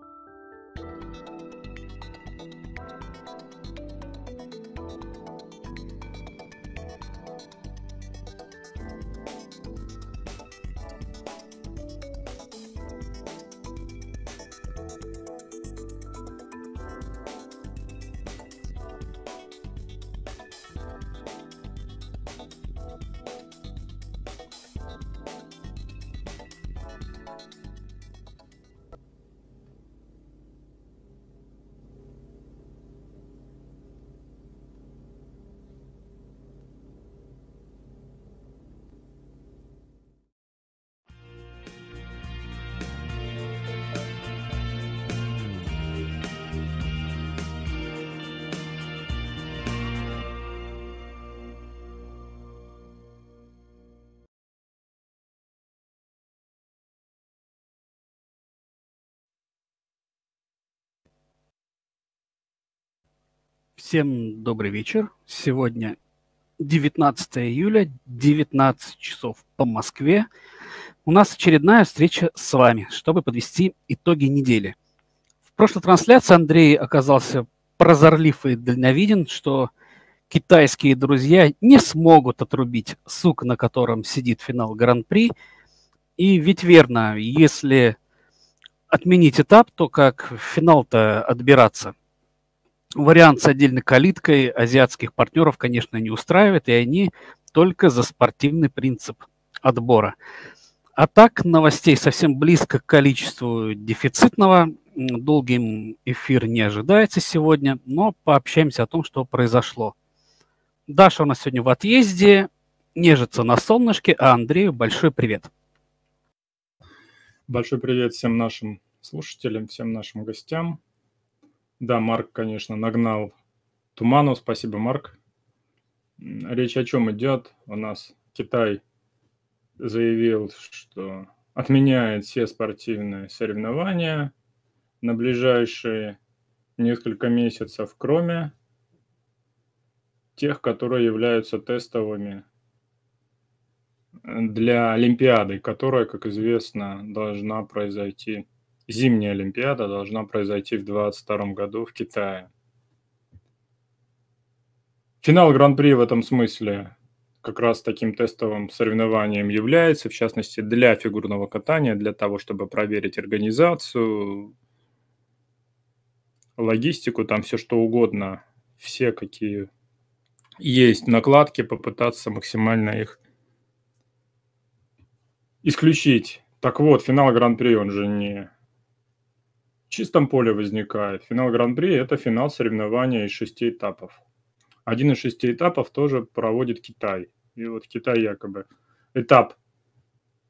thank you Всем добрый вечер. Сегодня 19 июля, 19 часов по Москве. У нас очередная встреча с вами, чтобы подвести итоги недели. В прошлой трансляции Андрей оказался прозорлив и дальновиден, что китайские друзья не смогут отрубить сук, на котором сидит финал Гран-при. И ведь верно, если отменить этап, то как финал-то отбираться – Вариант с отдельной калиткой азиатских партнеров, конечно, не устраивает, и они только за спортивный принцип отбора. А так, новостей совсем близко к количеству дефицитного. Долгим эфир не ожидается сегодня, но пообщаемся о том, что произошло. Даша у нас сегодня в отъезде, нежится на солнышке, а Андрею большой привет. Большой привет всем нашим слушателям, всем нашим гостям. Да, Марк, конечно, нагнал Туману, Спасибо, Марк. Речь о чем идет? У нас Китай заявил, что отменяет все спортивные соревнования на ближайшие несколько месяцев, кроме тех, которые являются тестовыми для Олимпиады, которая, как известно, должна произойти зимняя Олимпиада должна произойти в 2022 году в Китае. Финал Гран-при в этом смысле как раз таким тестовым соревнованием является, в частности, для фигурного катания, для того, чтобы проверить организацию, логистику, там все что угодно, все какие есть накладки, попытаться максимально их исключить. Так вот, финал Гран-при, он же не чистом поле возникает. Финал Гран-при – это финал соревнования из шести этапов. Один из шести этапов тоже проводит Китай. И вот Китай якобы этап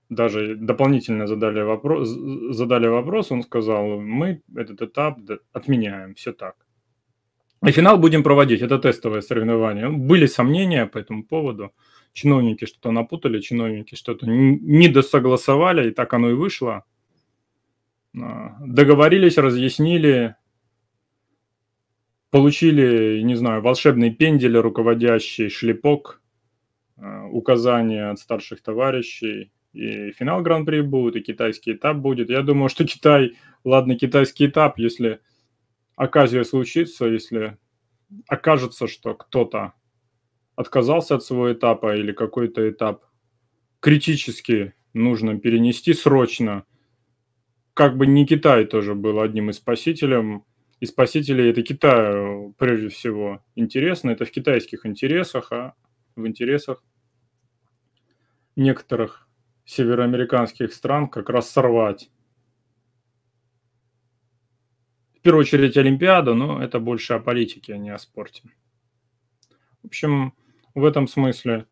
даже дополнительно задали вопрос, задали вопрос, он сказал, мы этот этап отменяем, все так. И финал будем проводить, это тестовое соревнование. Были сомнения по этому поводу, чиновники что-то напутали, чиновники что-то не недосогласовали, и так оно и вышло – а, договорились, разъяснили, получили, не знаю, волшебный пендель, руководящий шлепок, а, указания от старших товарищей, и финал гран-при будет, и китайский этап будет. Я думаю, что Китай, ладно, китайский этап, если оказия случится, если окажется, что кто-то отказался от своего этапа или какой-то этап критически нужно перенести срочно, как бы не Китай тоже был одним из спасителем, и спасителей это Китаю э, прежде всего интересно, это в китайских интересах, а в интересах некоторых североамериканских стран как раз сорвать. В первую очередь Олимпиаду, но это больше о политике, а не о спорте. В общем, в этом смысле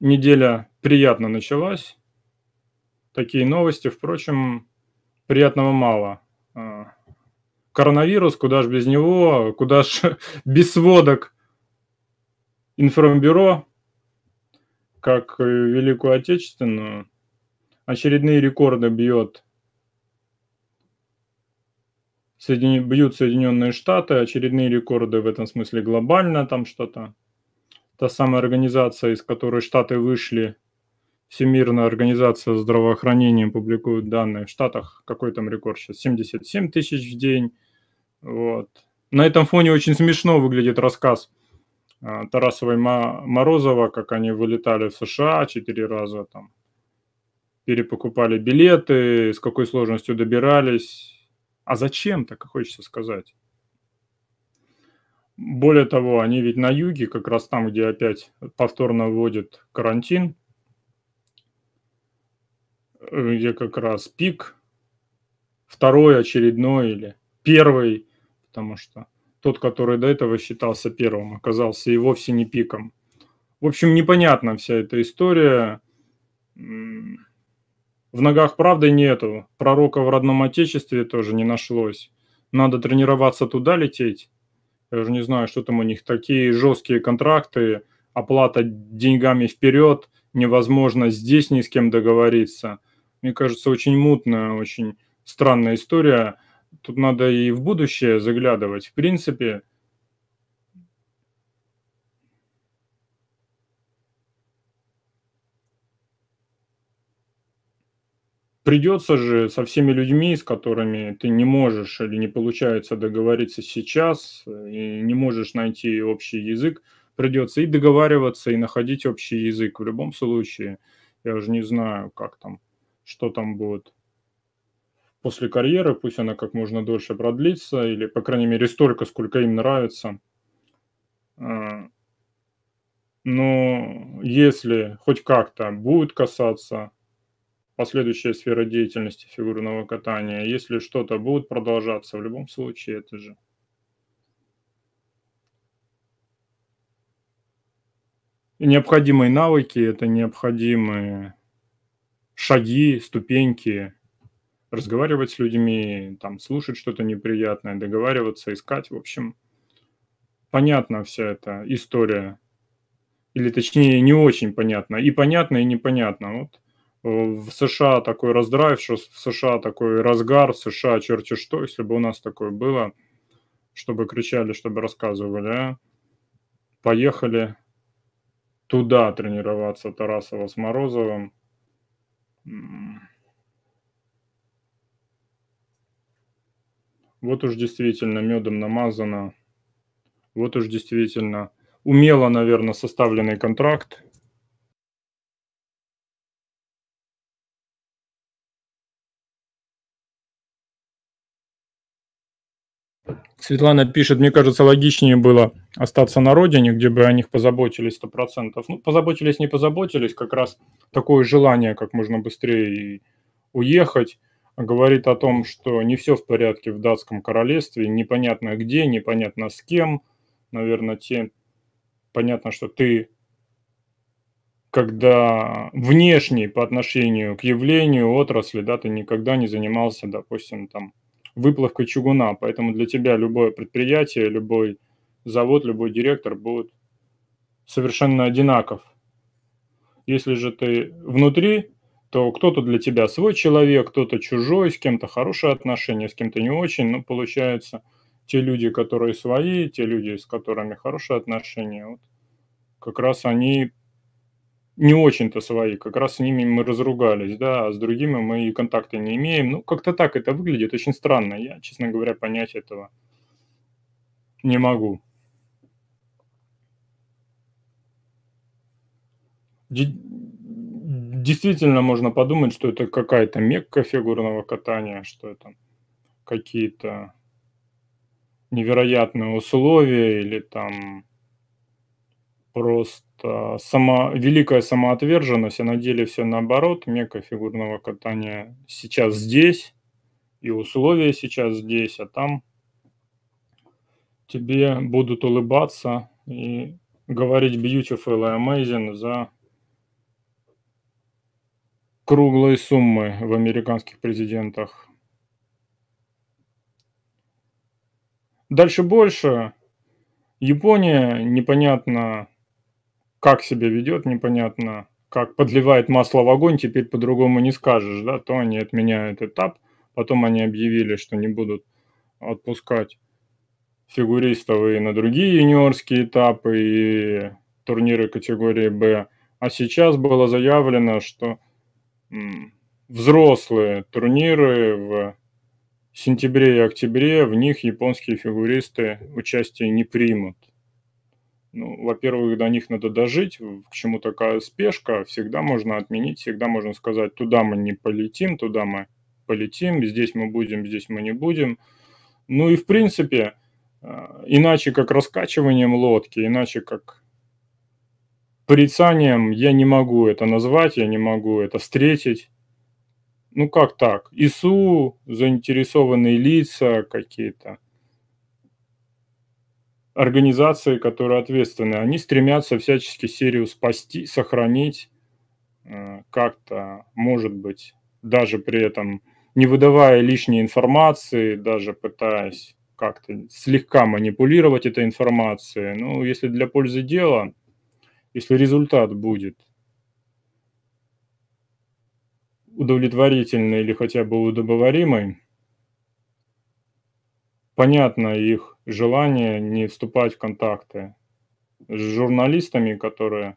неделя приятно началась такие новости, впрочем, приятного мало. А, коронавирус, куда же без него, куда же без сводок информбюро, как Великую Отечественную. Очередные рекорды бьет Соедин... бьют Соединенные Штаты, очередные рекорды в этом смысле глобально там что-то. Та самая организация, из которой Штаты вышли Всемирная организация здравоохранения публикует данные в Штатах, какой там рекорд сейчас, 77 тысяч в день. Вот. На этом фоне очень смешно выглядит рассказ а, Тарасова и Морозова, как они вылетали в США четыре раза, там, перепокупали билеты, с какой сложностью добирались. А зачем, так хочется сказать. Более того, они ведь на юге, как раз там, где опять повторно вводят карантин, Э, где как раз пик, второй очередной или первый, потому что тот, который до этого считался первым, оказался и вовсе не пиком. В общем, непонятна вся эта история. В ногах правды нету, пророка в родном отечестве тоже не нашлось. Надо тренироваться туда лететь. Я уже не знаю, что там у них такие жесткие контракты, оплата деньгами вперед, невозможно здесь ни с кем договориться мне кажется, очень мутная, очень странная история. Тут надо и в будущее заглядывать. В принципе, придется же со всеми людьми, с которыми ты не можешь или не получается договориться сейчас, и не можешь найти общий язык, придется и договариваться, и находить общий язык в любом случае. Я уже не знаю, как там что там будет после карьеры, пусть она как можно дольше продлится, или, по крайней мере, столько, сколько им нравится. А, но если хоть как-то будет касаться последующая сфера деятельности фигурного катания, если что-то будет продолжаться, в любом случае это же необходимые навыки, это необходимые шаги, ступеньки, разговаривать с людьми, там, слушать что-то неприятное, договариваться, искать. В общем, понятна вся эта история. Или точнее, не очень понятна, И понятно, и непонятно. Вот э, в США такой раздрайв, что в США такой разгар, в США черти что, если бы у нас такое было, чтобы кричали, чтобы рассказывали, а? Поехали туда тренироваться Тарасова с Морозовым. Вот уж действительно медом намазано. Вот уж действительно умело, наверное, составленный контракт Светлана пишет, мне кажется, логичнее было остаться на родине, где бы о них позаботились сто процентов. Ну, позаботились, не позаботились, как раз такое желание как можно быстрее уехать говорит о том, что не все в порядке в датском королевстве, непонятно где, непонятно с кем, наверное, те... Понятно, что ты, когда внешний по отношению к явлению, отрасли, да, ты никогда не занимался, допустим, там, выплавкой чугуна. Поэтому для тебя любое предприятие, любой завод, любой директор будут совершенно одинаков. Если же ты внутри, то кто-то для тебя свой человек, кто-то чужой, с кем-то хорошие отношения, с кем-то не очень. Но получается, те люди, которые свои, те люди, с которыми хорошие отношения, вот как раз они не очень-то свои, как раз с ними мы разругались, да, а с другими мы и контакта не имеем. Ну, как-то так это выглядит, очень странно. Я, честно говоря, понять этого не могу. Действительно можно подумать, что это какая-то мекка фигурного катания, что это какие-то невероятные условия или там просто сама, великая самоотверженность, а на деле все наоборот. Мека фигурного катания сейчас здесь, и условия сейчас здесь, а там тебе будут улыбаться и говорить beautiful и amazing за круглые суммы в американских президентах. Дальше больше. Япония непонятно как себя ведет, непонятно, как подливает масло в огонь, теперь по-другому не скажешь, да, то они отменяют этап, потом они объявили, что не будут отпускать фигуристов и на другие юниорские этапы, и турниры категории «Б». А сейчас было заявлено, что взрослые турниры в сентябре и октябре, в них японские фигуристы участие не примут. Ну, во-первых, до них надо дожить, к чему такая спешка, всегда можно отменить, всегда можно сказать, туда мы не полетим, туда мы полетим, здесь мы будем, здесь мы не будем. Ну и в принципе, э, иначе как раскачиванием лодки, иначе как порицанием я не могу это назвать, я не могу это встретить. Ну как так? ИСУ, заинтересованные лица какие-то – организации, которые ответственны, они стремятся всячески серию спасти, сохранить, э, как-то, может быть, даже при этом не выдавая лишней информации, даже пытаясь как-то слегка манипулировать этой информацией. Ну, если для пользы дела, если результат будет удовлетворительный или хотя бы удобоваримый, понятно их желание не вступать в контакты с журналистами, которые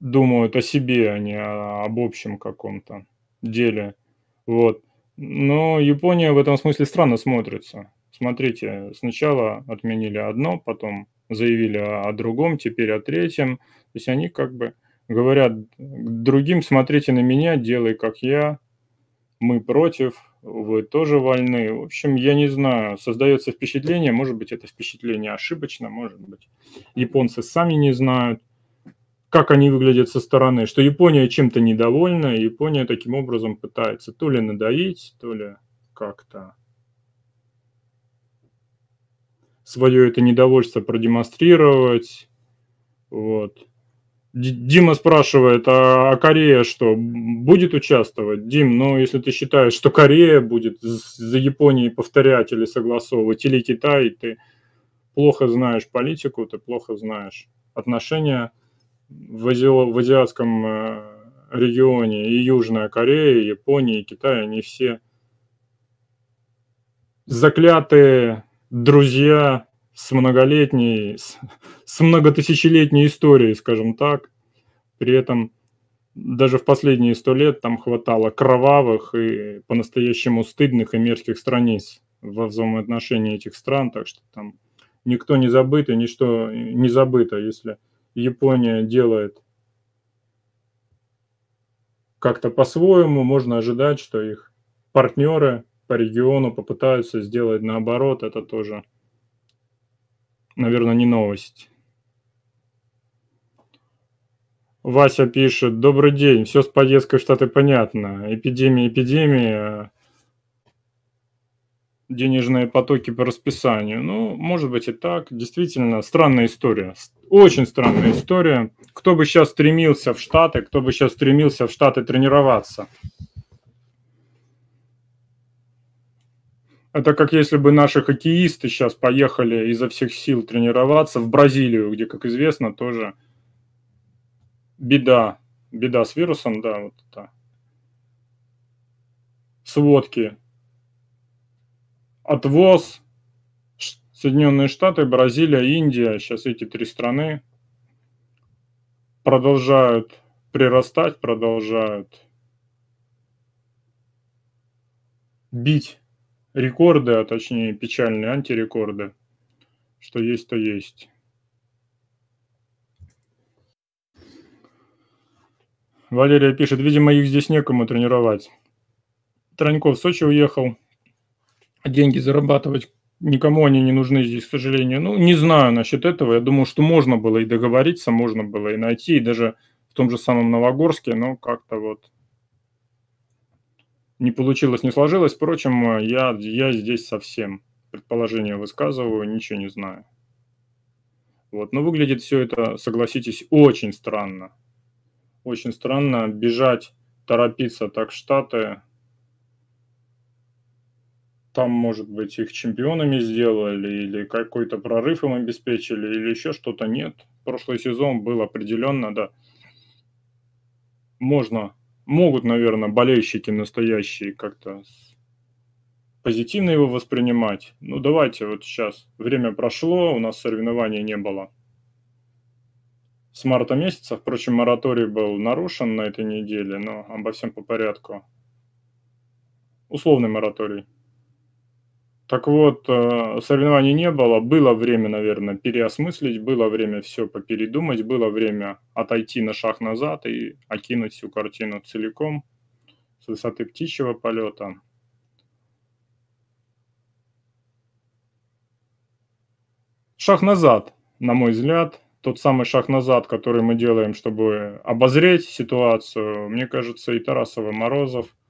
думают о себе, а не об общем каком-то деле. Вот. Но Япония в этом смысле странно смотрится. Смотрите, сначала отменили одно, потом заявили о, о другом, теперь о третьем. То есть они как бы говорят другим, смотрите на меня, делай как я, мы против, вы тоже вольны. В общем, я не знаю, создается впечатление, может быть, это впечатление ошибочно, может быть, японцы сами не знают, как они выглядят со стороны, что Япония чем-то недовольна, и Япония таким образом пытается то ли надоить, то ли как-то свое это недовольство продемонстрировать. Вот. Дима спрашивает, а, а Корея что, будет участвовать? Дим, ну если ты считаешь, что Корея будет за Японией повторять или согласовывать, или Китай, ты плохо знаешь политику, ты плохо знаешь отношения в, ази... в азиатском э, регионе и Южная Корея, и Япония, и Китай, они все заклятые друзья с многолетней, с, с многотысячелетней историей, скажем так. При этом даже в последние сто лет там хватало кровавых и по-настоящему стыдных и мерзких страниц во взаимоотношении этих стран, так что там никто не забыт и ничто не забыто, если Япония делает как-то по-своему, можно ожидать, что их партнеры по региону попытаются сделать наоборот, это тоже наверное, не новость. Вася пишет, добрый день, все с подъездкой в Штаты понятно. Эпидемия, эпидемия, денежные потоки по расписанию. Ну, может быть и так. Действительно, странная история. Очень странная история. Кто бы сейчас стремился в Штаты, кто бы сейчас стремился в Штаты тренироваться – Это как если бы наши хоккеисты сейчас поехали изо всех сил тренироваться в Бразилию, где, как известно, тоже беда. Беда с вирусом, да, вот это. Сводки. Отвоз. Соединенные Штаты, Бразилия, Индия, сейчас эти три страны продолжают прирастать, продолжают бить рекорды, а точнее печальные антирекорды. Что есть, то есть. Валерия пишет, видимо, их здесь некому тренировать. Троньков в Сочи уехал, деньги зарабатывать никому они не нужны здесь, к сожалению. Ну, не знаю насчет этого. Я думал, что можно было и договориться, можно было и найти, и даже в том же самом Новогорске, но как-то вот не получилось, не сложилось. Впрочем, э, я, я здесь совсем предположение высказываю, ничего не знаю. Вот. Но выглядит все это, согласитесь, очень странно. Очень странно бежать, торопиться так Штаты. Там, может быть, их чемпионами сделали, или какой-то прорыв им обеспечили, или еще что-то нет. Прошлый сезон был определенно, да. Можно могут, наверное, болельщики настоящие как-то позитивно его воспринимать. Ну, давайте вот сейчас. Время прошло, у нас соревнований не было с марта месяца. Впрочем, мораторий был нарушен на этой неделе, но обо всем по порядку. Условный мораторий. Так вот, э, соревнований не было, было время, наверное, переосмыслить, было время все попередумать, было время отойти на шаг назад и окинуть всю картину целиком с высоты птичьего полета. Шаг назад, на мой взгляд, тот самый шаг назад, который мы делаем, чтобы обозреть ситуацию, мне кажется, и Тарасов, и Морозов –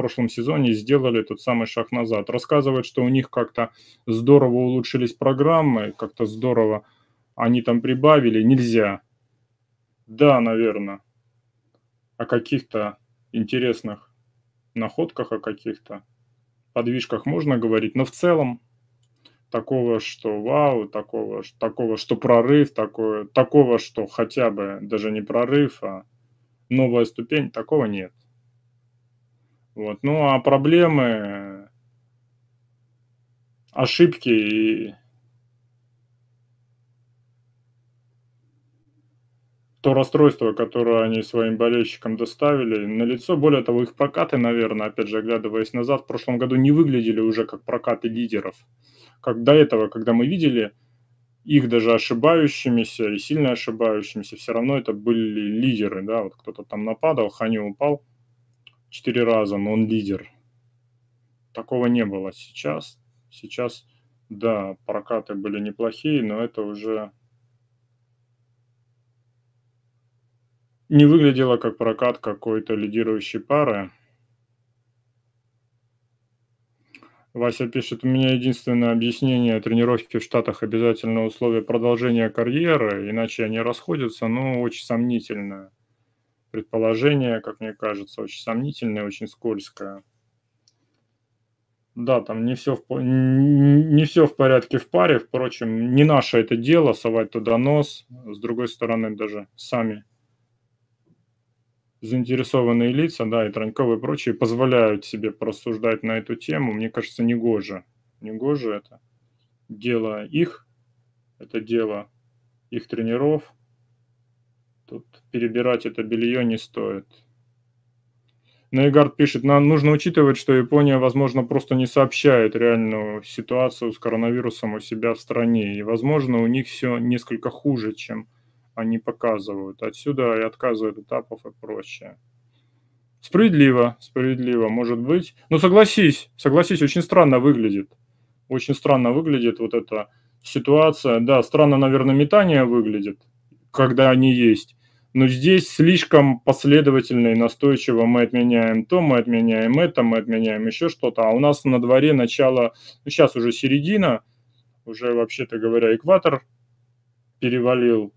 прошлом сезоне сделали тот самый шаг назад. Рассказывают, что у них как-то здорово улучшились программы, как-то здорово они там прибавили. Нельзя. Да, наверное. О каких-то интересных находках, о каких-то подвижках можно говорить, но в целом такого, что вау, такого, такого, что прорыв, такое, такого, что хотя бы даже не прорыв, а новая ступень, такого нет. Вот. Ну а проблемы, ошибки и то расстройство, которое они своим болельщикам доставили, на лицо. Более того, их прокаты, наверное, опять же, оглядываясь назад, в прошлом году не выглядели уже как прокаты лидеров. Как до этого, когда мы видели их даже ошибающимися и сильно ошибающимися, все равно это были лидеры, да, вот кто-то там нападал, Хани упал, четыре раза, но он лидер. Такого не было сейчас. Сейчас, да, прокаты были неплохие, но это уже не выглядело как прокат какой-то лидирующей пары. Вася пишет, у меня единственное объяснение тренировки в Штатах обязательно условие продолжения карьеры, иначе они расходятся, но очень сомнительное предположение, как мне кажется, очень сомнительное, очень скользкое. Да, там не все, в, не все в порядке в паре, впрочем, не наше это дело совать туда нос. С другой стороны, даже сами заинтересованные лица, да, и Транькова и прочие, позволяют себе порассуждать на эту тему. Мне кажется, не не Негоже это дело их, это дело их тренеров – Тут перебирать это белье не стоит. Нейгард пишет, нам нужно учитывать, что Япония, возможно, просто не сообщает реальную ситуацию с коронавирусом у себя в стране. И, возможно, у них все несколько хуже, чем они показывают. Отсюда и отказы от этапов и прочее. Справедливо, справедливо, может быть. Но ну, согласись, согласись, очень странно выглядит. Очень странно выглядит вот эта ситуация. Да, странно, наверное, метание выглядит, когда они есть. Но здесь слишком последовательно и настойчиво мы отменяем то, мы отменяем это, мы отменяем еще что-то. А у нас на дворе начало, ну сейчас уже середина, уже вообще-то говоря экватор перевалил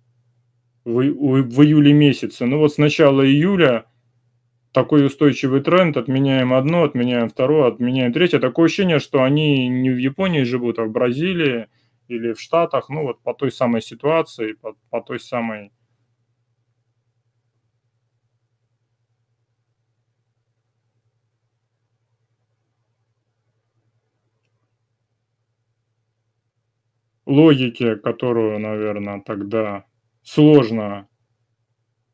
в, в июле месяце. Ну вот с начала июля такой устойчивый тренд, отменяем одно, отменяем второе, отменяем третье. Такое ощущение, что они не в Японии живут, а в Бразилии или в Штатах, ну вот по той самой ситуации, по, по той самой логике, которую, наверное, тогда сложно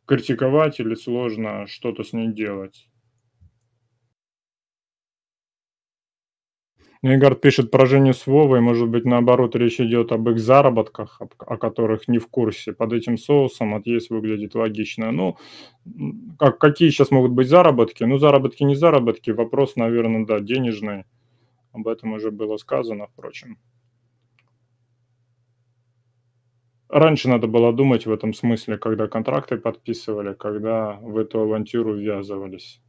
критиковать или сложно что-то с ней делать. Игорь пишет про Женю с Вовой, может быть, наоборот, речь идет об их заработках, о которых не в курсе. Под этим соусом отъезд выглядит логично. Ну, как, какие сейчас могут быть заработки? Ну, заработки не заработки, вопрос, наверное, да, денежный. Об этом уже было сказано, впрочем. Раньше надо было думать в этом смысле, когда контракты подписывали, когда в эту авантюру ввязывались.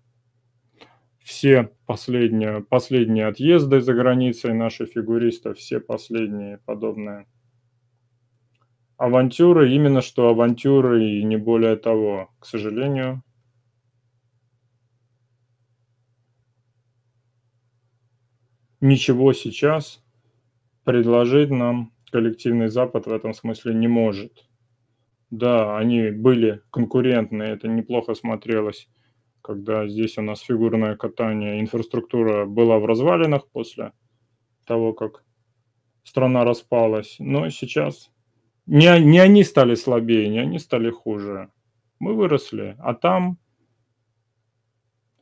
Все последние, последние отъезды за границей наших фигуристов, все последние подобные авантюры, именно что авантюры и не более того, к сожалению. Ничего сейчас предложить нам коллективный Запад в этом смысле не может. Да, они были конкурентны, это неплохо смотрелось, когда здесь у нас фигурное катание, инфраструктура была в развалинах после того, как страна распалась. Но сейчас не, не они стали слабее, не они стали хуже. Мы выросли, а там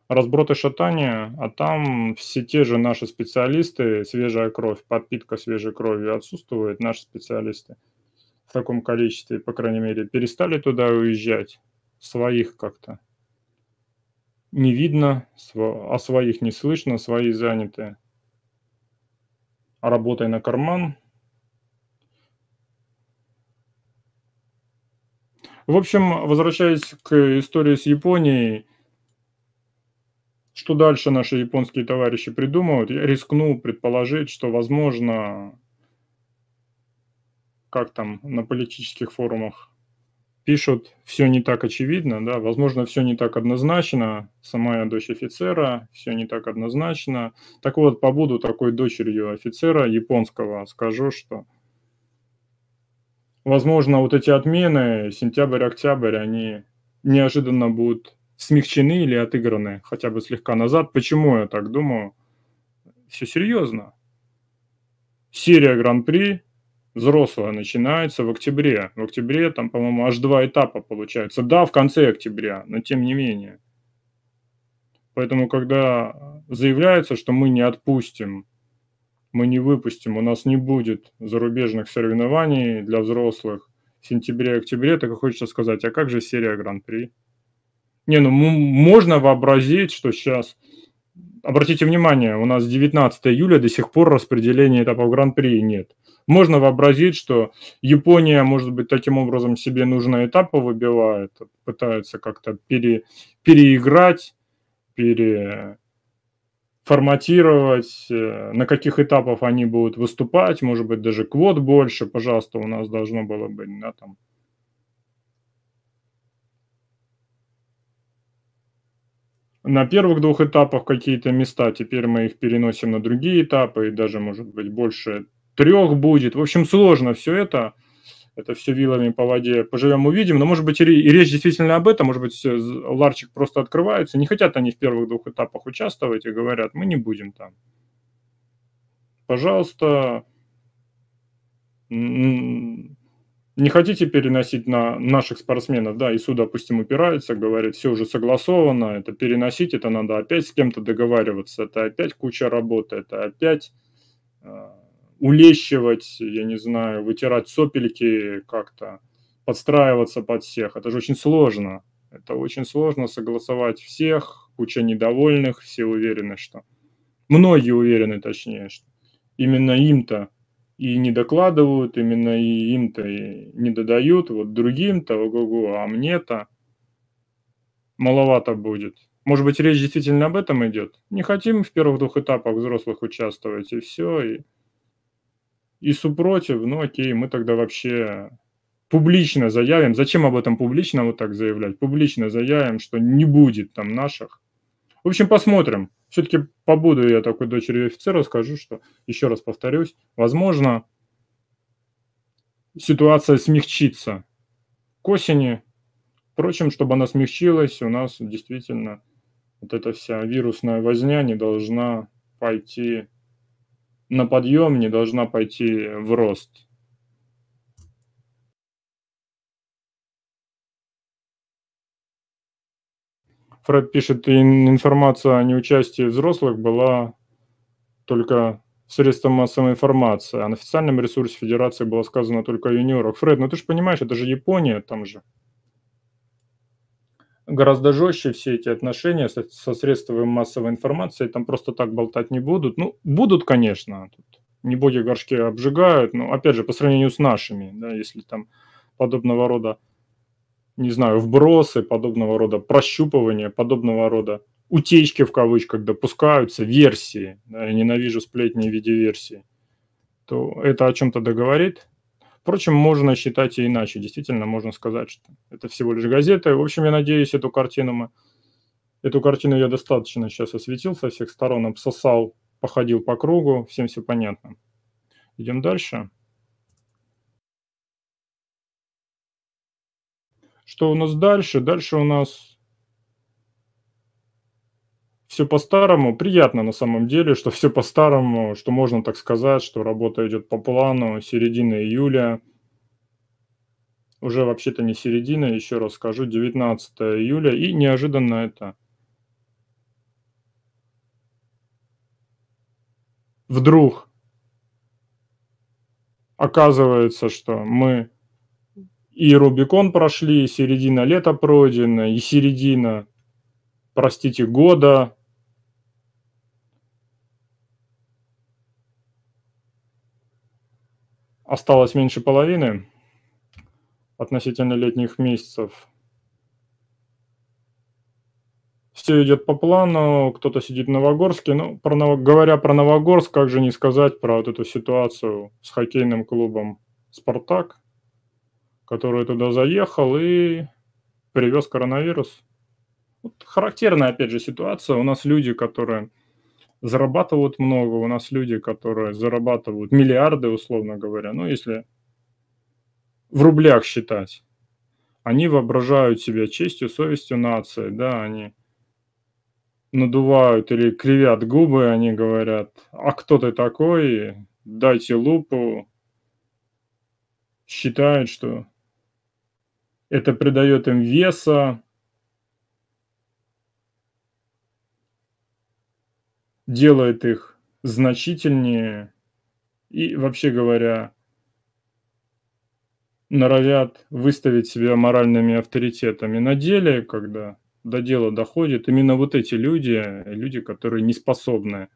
разброд шатания, а там все те же наши специалисты, свежая кровь, подпитка свежей кровью отсутствует, наши специалисты в таком количестве, по крайней мере, перестали туда уезжать, своих как-то не видно, о а своих не слышно, свои заняты работой на карман. В общем, возвращаясь к истории с Японией, что дальше наши японские товарищи придумают? я рискну предположить, что, возможно, как там на политических форумах пишут, все не так очевидно, да, возможно, все не так однозначно, сама я дочь офицера, все не так однозначно. Так вот, побуду такой дочерью офицера японского, скажу, что, возможно, вот эти отмены, сентябрь-октябрь, они неожиданно будут смягчены или отыграны хотя бы слегка назад. Почему я так думаю? Все серьезно. Серия Гран-при взрослая начинается в октябре. В октябре там, по-моему, аж два этапа получается. Да, в конце октября, но тем не менее. Поэтому, когда заявляется, что мы не отпустим, мы не выпустим, у нас не будет зарубежных соревнований для взрослых в сентябре-октябре, так и хочется сказать, а как же серия Гран-при? Не, ну можно вообразить, что сейчас... Обратите внимание, у нас 19 июля до сих пор распределения этапов Гран-при нет. Можно вообразить, что Япония, может быть, таким образом себе нужные этапы выбивает, пытается как-то пере, переиграть, переформатировать. Э, на каких этапах они будут выступать, может быть, даже квот больше, пожалуйста, у нас должно было быть, да, там, на первых двух этапах какие-то места, теперь мы их переносим на другие этапы, и даже, может быть, больше трех будет. В общем, сложно все это, это все вилами по воде поживем, увидим. Но, может быть, и речь действительно об этом, может быть, ларчик просто открывается. Не хотят они в первых двух этапах участвовать и говорят, мы не будем там. Пожалуйста, не хотите переносить на наших спортсменов, да, и суд, допустим, упирается, говорит, все уже согласовано, это переносить, это надо опять с кем-то договариваться, это опять куча работы, это опять э, улещивать, я не знаю, вытирать сопельки как-то, подстраиваться под всех, это же очень сложно. Это очень сложно согласовать всех, куча недовольных, все уверены, что... Многие уверены, точнее, что именно им-то и не докладывают, именно и им-то и не додают, вот другим-то, ого-го, а мне-то маловато будет. Может быть, речь действительно об этом идет? Не хотим в первых двух этапах взрослых участвовать, и все, и, и супротив, ну окей, мы тогда вообще публично заявим, зачем об этом публично вот так заявлять, публично заявим, что не будет там наших. В общем, посмотрим все-таки побуду я такой дочерью офицера, скажу, что, еще раз повторюсь, возможно, ситуация смягчится к осени. Впрочем, чтобы она смягчилась, у нас действительно вот эта вся вирусная возня не должна пойти на подъем, не должна пойти в рост. Пропишет пишет, информация о неучастии взрослых была только средством массовой информации, а на официальном ресурсе Федерации было сказано только о юниорах. Фред, ну ты же понимаешь, это же Япония, там же гораздо жестче все эти отношения со, со средствами массовой информации, там просто так болтать не будут. Ну, будут, конечно, тут не боги горшки обжигают, но, опять же, по сравнению с нашими, да, если там подобного рода не знаю, вбросы подобного рода, прощупывания подобного рода, утечки в кавычках допускаются, версии, да, я ненавижу сплетни в виде версии, то это о чем-то договорит. Впрочем, можно считать и иначе. Действительно, можно сказать, что это всего лишь газета. в общем, я надеюсь, эту картину мы... Эту картину я достаточно сейчас осветил со всех сторон, обсосал, походил по кругу, всем все понятно. Идем дальше. Что у нас дальше? Дальше у нас все по-старому. Приятно на самом деле, что все по-старому, что можно так сказать, что работа идет по плану, середина июля. Уже вообще-то не середина, еще раз скажу, 19 июля. И неожиданно это вдруг оказывается, что мы и Рубикон прошли, и середина лета пройдена, и середина, простите, года. Осталось меньше половины относительно летних месяцев. Все идет по плану, кто-то сидит в Новогорске. Ну, про, говоря про Новогорск, как же не сказать про вот эту ситуацию с хоккейным клубом «Спартак», который туда заехал и привез коронавирус. Вот характерная, опять же, ситуация. У нас люди, которые зарабатывают много, у нас люди, которые зарабатывают миллиарды, условно говоря, ну, если в рублях считать, они воображают себя честью, совестью нации, да, они надувают или кривят губы, они говорят, а кто ты такой, дайте лупу, считают, что это придает им веса, делает их значительнее и, вообще говоря, норовят выставить себя моральными авторитетами. На деле, когда до дела доходит, именно вот эти люди, люди, которые не способны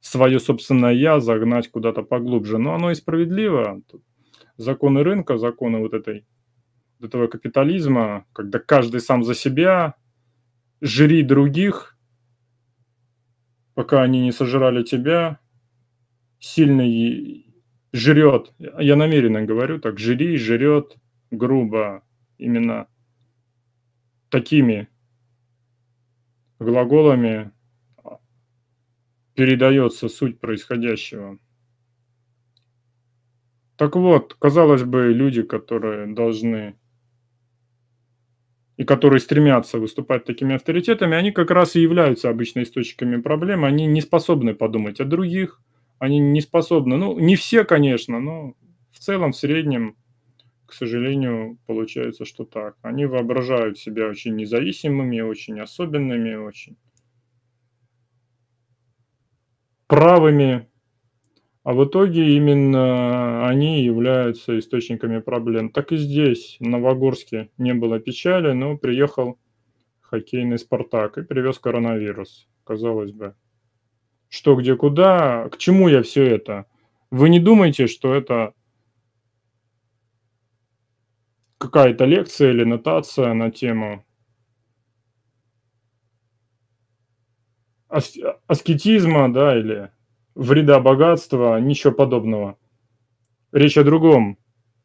свое собственное «я» загнать куда-то поглубже. Но оно и справедливо. Законы рынка, законы вот этой до того капитализма, когда каждый сам за себя, жри других, пока они не сожрали тебя, сильно жрет, я намеренно говорю так, жри, жрет грубо, именно такими глаголами передается суть происходящего. Так вот, казалось бы, люди, которые должны и которые стремятся выступать такими авторитетами, они как раз и являются обычно источниками проблем. Они не способны подумать о других, они не способны, ну, не все, конечно, но в целом, в среднем, к сожалению, получается, что так. Они воображают себя очень независимыми, очень особенными, очень правыми, а в итоге именно они являются источниками проблем. Так и здесь, в Новогорске, не было печали, но приехал хоккейный «Спартак» и привез коронавирус, казалось бы. Что, где, куда, к чему я все это? Вы не думаете, что это какая-то лекция или нотация на тему аскетизма, да, или вреда богатства, ничего подобного. Речь о другом.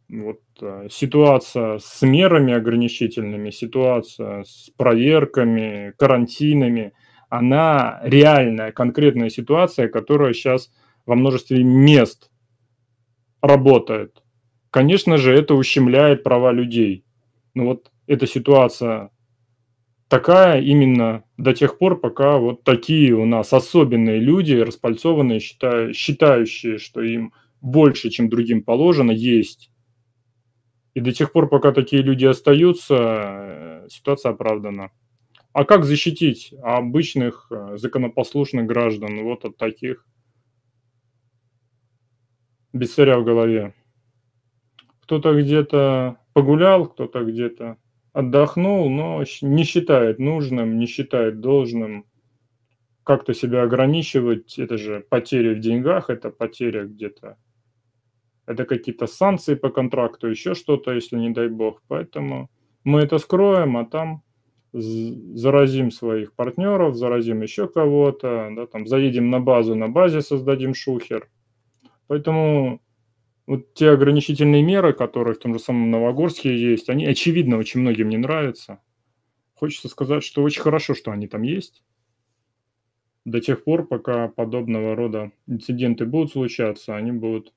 Вот э, ситуация с мерами ограничительными, ситуация с проверками, карантинами, она реальная, конкретная ситуация, которая сейчас во множестве мест работает. Конечно же, это ущемляет права людей. Но ну вот эта ситуация такая именно до тех пор, пока вот такие у нас особенные люди, распальцованные, считаю, считающие, что им больше, чем другим положено, есть. И до тех пор, пока такие люди остаются, э, ситуация оправдана. А как защитить обычных э, законопослушных граждан вот от таких без царя в голове? Кто-то где-то погулял, кто-то где-то отдохнул, но не считает нужным, не считает должным как-то себя ограничивать. Это же потери в деньгах, это потеря где-то. Это какие-то санкции по контракту, еще что-то, если не дай бог. Поэтому мы это скроем, а там заразим своих партнеров, заразим еще кого-то, да, там заедем на базу, на базе создадим шухер. Поэтому вот те ограничительные меры, которые в том же самом Новогорске есть, они, очевидно, очень многим не нравятся. Хочется сказать, что очень хорошо, что они там есть. До тех пор, пока подобного рода инциденты будут случаться, они будут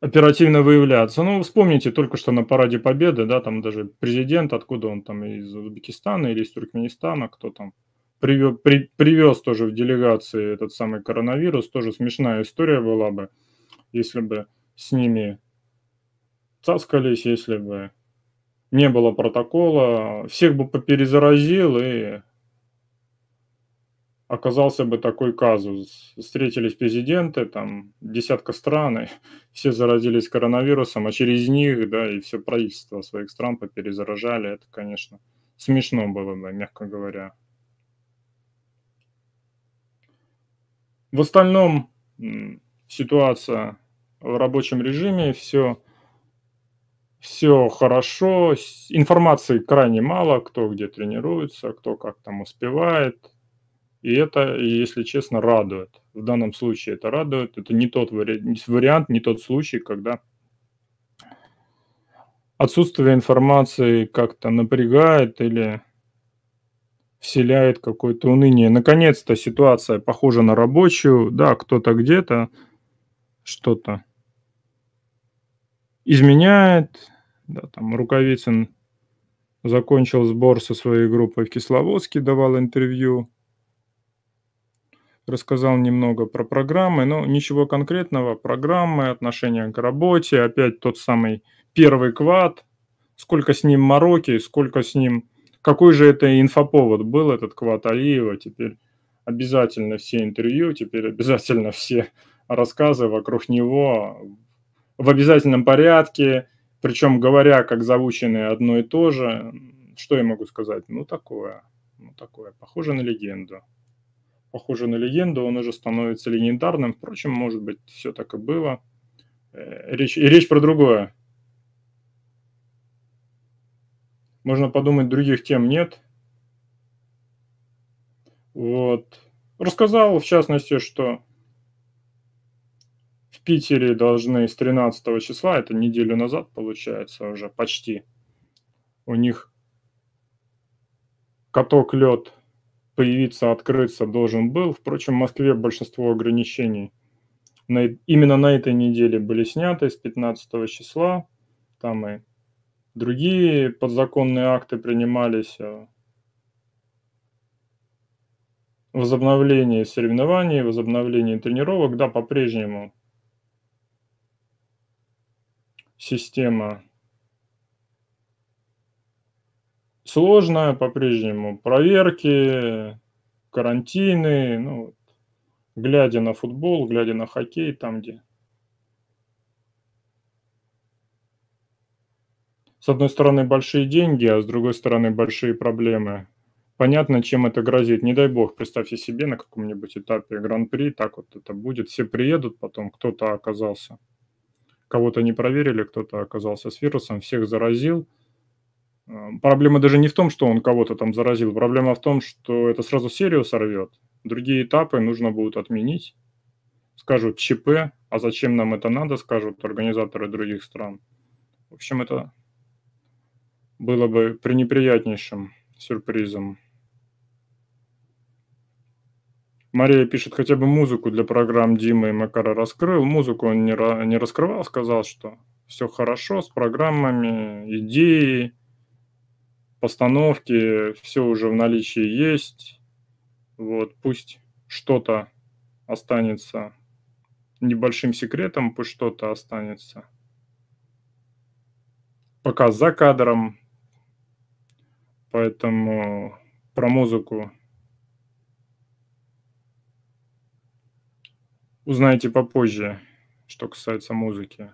оперативно выявляться. Ну, вспомните, только что на Параде Победы, да, там даже президент, откуда он там, из Узбекистана или из Туркменистана, кто там привез, привез тоже в делегации этот самый коронавирус, тоже смешная история была бы, если бы с ними цаскались, если бы не было протокола, всех бы поперезаразил и оказался бы такой казус. Встретились президенты, там десятка стран, и все заразились коронавирусом, а через них, да, и все правительство своих стран поперезаражали. Это, конечно, смешно было бы, мягко говоря. В остальном ситуация в рабочем режиме, все, все хорошо, информации крайне мало, кто где тренируется, кто как там успевает. И это, если честно, радует. В данном случае это радует. Это не тот вариант, не тот случай, когда отсутствие информации как-то напрягает или вселяет какое-то уныние. Наконец-то ситуация похожа на рабочую. Да, кто-то где-то что-то изменяет. Да, там Рукавицын закончил сбор со своей группой в Кисловодске, давал интервью, рассказал немного про программы, но ничего конкретного. Программы, отношения к работе, опять тот самый первый квад, сколько с ним мороки, сколько с ним какой же это инфоповод был этот Кват Алиева, теперь обязательно все интервью, теперь обязательно все рассказы вокруг него в обязательном порядке, причем говоря как заученные одно и то же. Что я могу сказать? Ну такое, ну такое, похоже на легенду. Похоже на легенду, он уже становится легендарным. Впрочем, может быть, все так и было. Э, речь, и речь про другое. Можно подумать, других тем нет. Вот. Рассказал, в частности, что в Питере должны с 13 числа, это неделю назад получается уже почти, у них каток лед появиться, открыться должен был. Впрочем, в Москве большинство ограничений на, именно на этой неделе были сняты с 15 числа. Там и Другие подзаконные акты принимались э, возобновлении соревнований, возобновлении тренировок, да, по-прежнему система сложная, по-прежнему проверки, карантины, ну, глядя на футбол, глядя на хоккей, там, где с одной стороны, большие деньги, а с другой стороны, большие проблемы. Понятно, чем это грозит. Не дай бог, представьте себе, на каком-нибудь этапе гран-при так вот это будет. Все приедут, потом кто-то оказался. Кого-то не проверили, кто-то оказался с вирусом, всех заразил. Э, проблема даже не в том, что он кого-то там заразил. Проблема в том, что это сразу серию сорвет. Другие этапы нужно будут отменить. Скажут ЧП, а зачем нам это надо, скажут организаторы других стран. В общем, это было бы пренеприятнейшим сюрпризом. Мария пишет хотя бы музыку для программ Димы и Макара раскрыл. Музыку он не, раскрывал, сказал, что все хорошо с программами, идеи, постановки, все уже в наличии есть. Вот, пусть что-то останется небольшим секретом, пусть что-то останется. Пока за кадром Поэтому про музыку узнаете попозже, что касается музыки.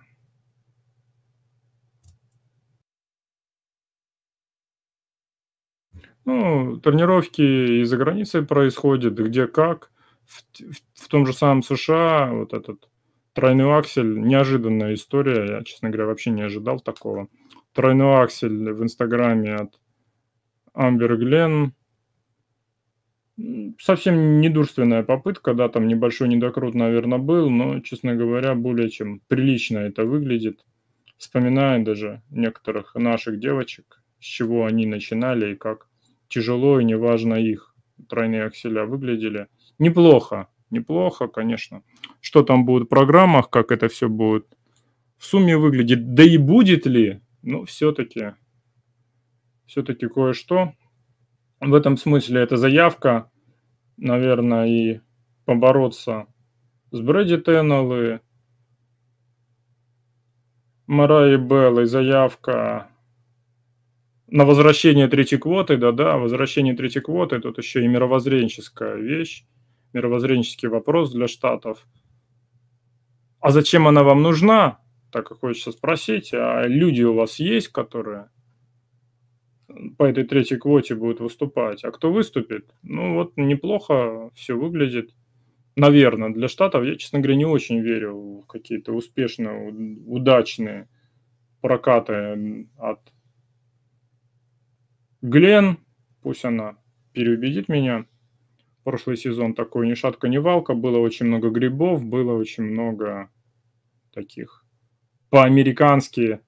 Ну, тренировки и за границей происходят, где как. В, в, в том же самом США вот этот тройной аксель, неожиданная история, я, честно говоря, вообще не ожидал такого. Тройной аксель в Инстаграме от Амбер Глен. Совсем недурственная попытка, да, там небольшой недокрут, наверное, был, но, честно говоря, более чем прилично это выглядит. Вспоминая даже некоторых наших девочек, с чего они начинали и как тяжело и неважно их тройные акселя выглядели. Неплохо, неплохо, конечно. Что там будет в программах, как это все будет в сумме выглядит, да и будет ли, ну, все-таки все-таки кое-что. В этом смысле эта заявка, наверное, и побороться с Брэди Теннеллы, Мара и Беллой заявка на возвращение третьей квоты, да-да, возвращение третьей квоты, тут еще и мировоззренческая вещь, мировоззренческий вопрос для штатов. А зачем она вам нужна? Так и хочется спросить, а люди у вас есть, которые по этой третьей квоте будут выступать. А кто выступит? Ну вот неплохо все выглядит. Наверное, для Штатов я, честно говоря, не очень верю в какие-то успешные, удачные прокаты от Глен. Пусть она переубедит меня. Прошлый сезон такой ни шатка, ни валка. Было очень много грибов, было очень много таких по-американски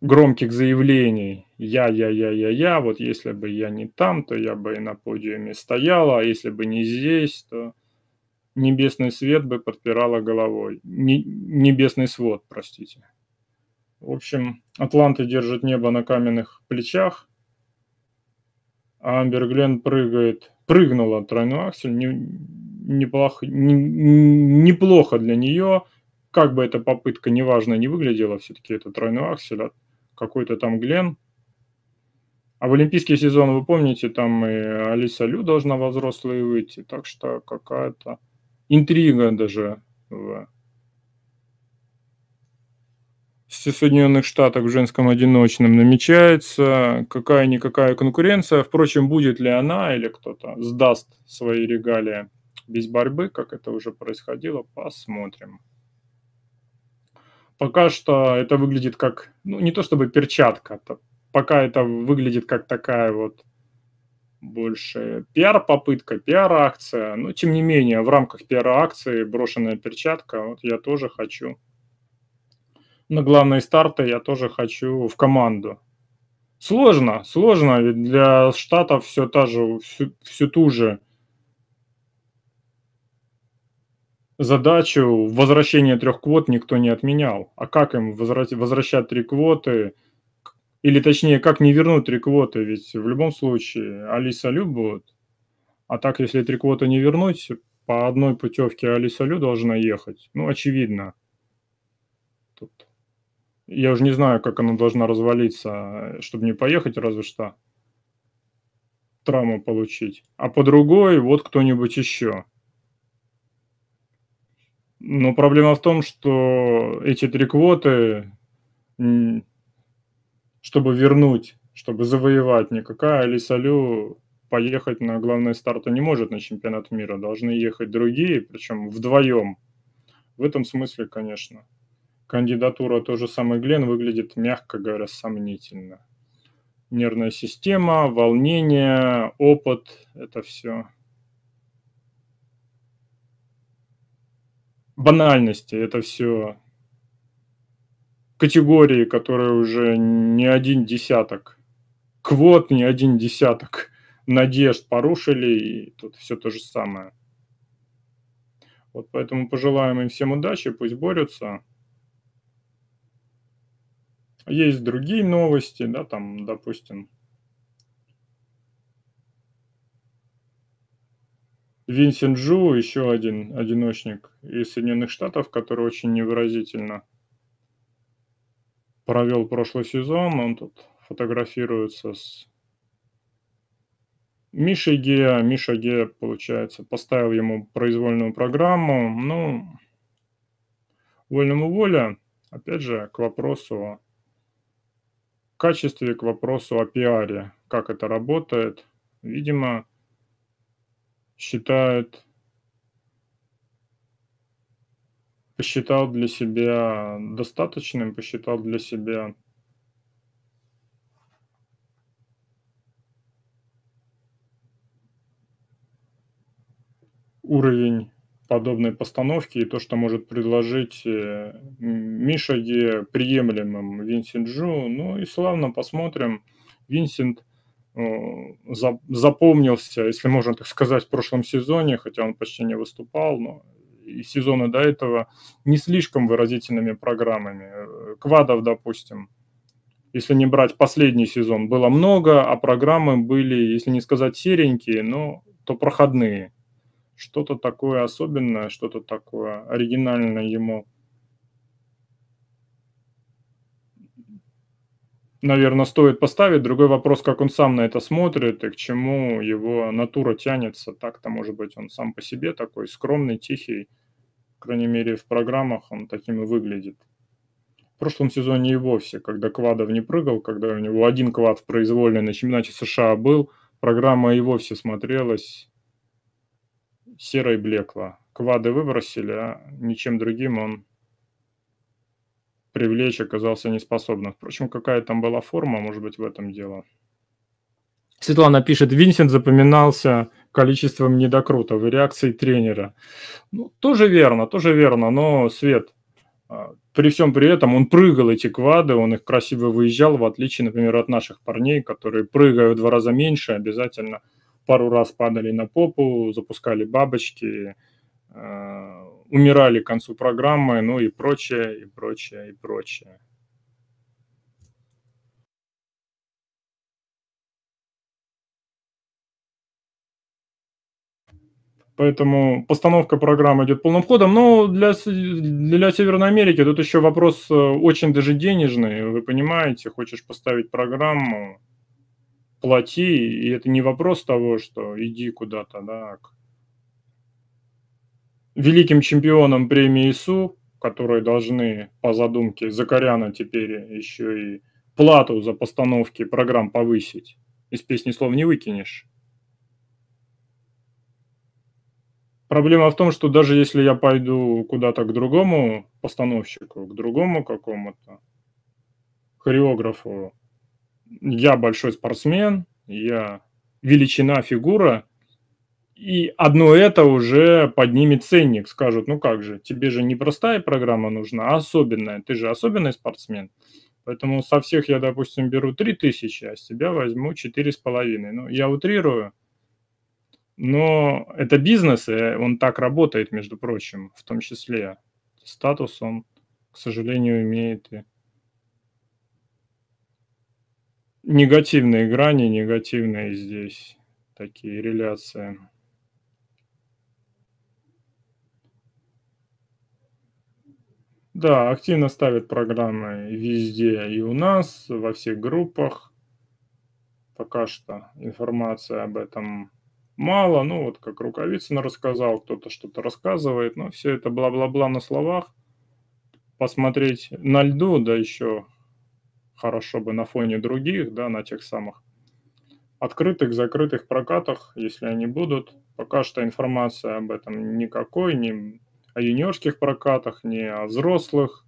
громких заявлений «я, я, я, я, я», вот если бы я не там, то я бы и на подиуме стояла, а если бы не здесь, то небесный свет бы подпирала головой. Не, небесный свод, простите. В общем, атланты держат небо на каменных плечах, а глен прыгает, прыгнула тройную аксель, не, неплохо, не, неплохо для нее, как бы эта попытка неважно не выглядела, все-таки это тройной аксель, а какой-то там Глен. А в олимпийский сезон, вы помните, там и Алиса Лю должна во взрослые выйти, так что какая-то интрига даже в Соединенных Штатах в женском одиночном намечается, какая-никакая конкуренция. Впрочем, будет ли она или кто-то сдаст свои регалии без борьбы, как это уже происходило, посмотрим пока что это выглядит как, ну, не то чтобы перчатка, это, пока это выглядит как такая вот больше пиар-попытка, пиар-акция, но тем не менее в рамках пиар-акции брошенная перчатка, вот я тоже хочу. На главные старты я тоже хочу в команду. Сложно, сложно, ведь для Штатов все, та же, всю, всю ту же задачу возвращения трех квот никто не отменял. А как им возвращать три квоты? Или точнее, как не вернуть три квоты? Ведь в любом случае Алиса Лю будет. А так, если три квоты не вернуть, по одной путевке Алиса Лю должна ехать. Ну, очевидно. Тут. Я уже не знаю, как она должна развалиться, чтобы не поехать, разве что травму получить. А по другой вот кто-нибудь еще. Но проблема в том, что эти три квоты, чтобы вернуть, чтобы завоевать, никакая Алисалю поехать на главные старты не может на чемпионат мира. Должны ехать другие, причем вдвоем. В этом смысле, конечно, кандидатура той же самой Глен выглядит, мягко говоря, сомнительно. Нервная система, волнение, опыт – это все – банальности, это все категории, которые уже не один десяток, квот не один десяток надежд порушили, и тут все то же самое. Вот поэтому пожелаем им всем удачи, пусть борются. Есть другие новости, да, там, допустим, Винсент Джу, еще один одиночник из Соединенных Штатов, который очень невыразительно провел прошлый сезон. Он тут фотографируется с Мишей Геа. Миша Геа, получается, поставил ему произвольную программу. Ну, вольному воля. Опять же, к вопросу о качестве, к вопросу о пиаре. Как это работает. Видимо, считает, посчитал для себя достаточным, посчитал для себя уровень подобной постановки и то, что может предложить э, Мишаге приемлемым Винсенджу. Ну и славно посмотрим. Винсент – Э, запомнился, если можно так сказать, в прошлом сезоне, хотя он почти не выступал, но и сезоны до этого не слишком выразительными программами. Э, квадов, допустим, если не брать последний сезон, было много, а программы были, если не сказать серенькие, но то проходные. Что-то такое особенное, что-то такое оригинальное ему наверное, стоит поставить. Другой вопрос, как он сам на это смотрит и к чему его натура тянется. Так-то, может быть, он сам по себе такой скромный, тихий. По крайней мере, в программах он таким и выглядит. В прошлом сезоне и вовсе, когда Квадов не прыгал, когда у него один квад в произвольной на чемпионате США был, программа и вовсе смотрелась серой блекла. Квады выбросили, а ничем другим он привлечь оказался неспособным. Впрочем, какая там была форма, может быть, в этом дело. Светлана пишет, Винсент запоминался количеством недокрутов и реакцией тренера. Ну, тоже верно, тоже верно, но Свет, а, при всем при этом он прыгал эти квады, он их красиво выезжал, в отличие, например, от наших парней, которые прыгают в два раза меньше, обязательно пару раз падали на попу, запускали бабочки, а, умирали к концу программы, ну и прочее, и прочее, и прочее. Поэтому постановка программы идет полным ходом. Но для, для Северной Америки тут еще вопрос э, очень даже денежный. Вы понимаете, хочешь поставить программу, плати. И это не вопрос того, что иди куда-то, да, к великим чемпионом премии Су, которые должны по задумке Закаряна теперь еще и плату за постановки программ повысить. Из песни слов не выкинешь. Проблема в том, что даже если я пойду куда-то к другому постановщику, к другому какому-то хореографу, я большой спортсмен, я величина фигура – и одно это уже поднимет ценник. Скажут, ну как же, тебе же не простая программа нужна, а особенная. Ты же особенный спортсмен. Поэтому со всех я, допустим, беру 3000, а с тебя возьму 4,5. Ну, я утрирую. Но это бизнес, и он так работает, между прочим, в том числе. Статус он, к сожалению, имеет и негативные грани, негативные здесь такие реляции. Да, активно ставят программы везде и у нас, во всех группах. Пока что информации об этом мало. Ну вот как Рукавицын рассказал, кто-то что-то рассказывает. Но все это бла-бла-бла на словах. Посмотреть на льду, да еще хорошо бы на фоне других, да, на тех самых открытых, закрытых прокатах, если они будут. Пока что информация об этом никакой, не о юниорских прокатах, не о взрослых.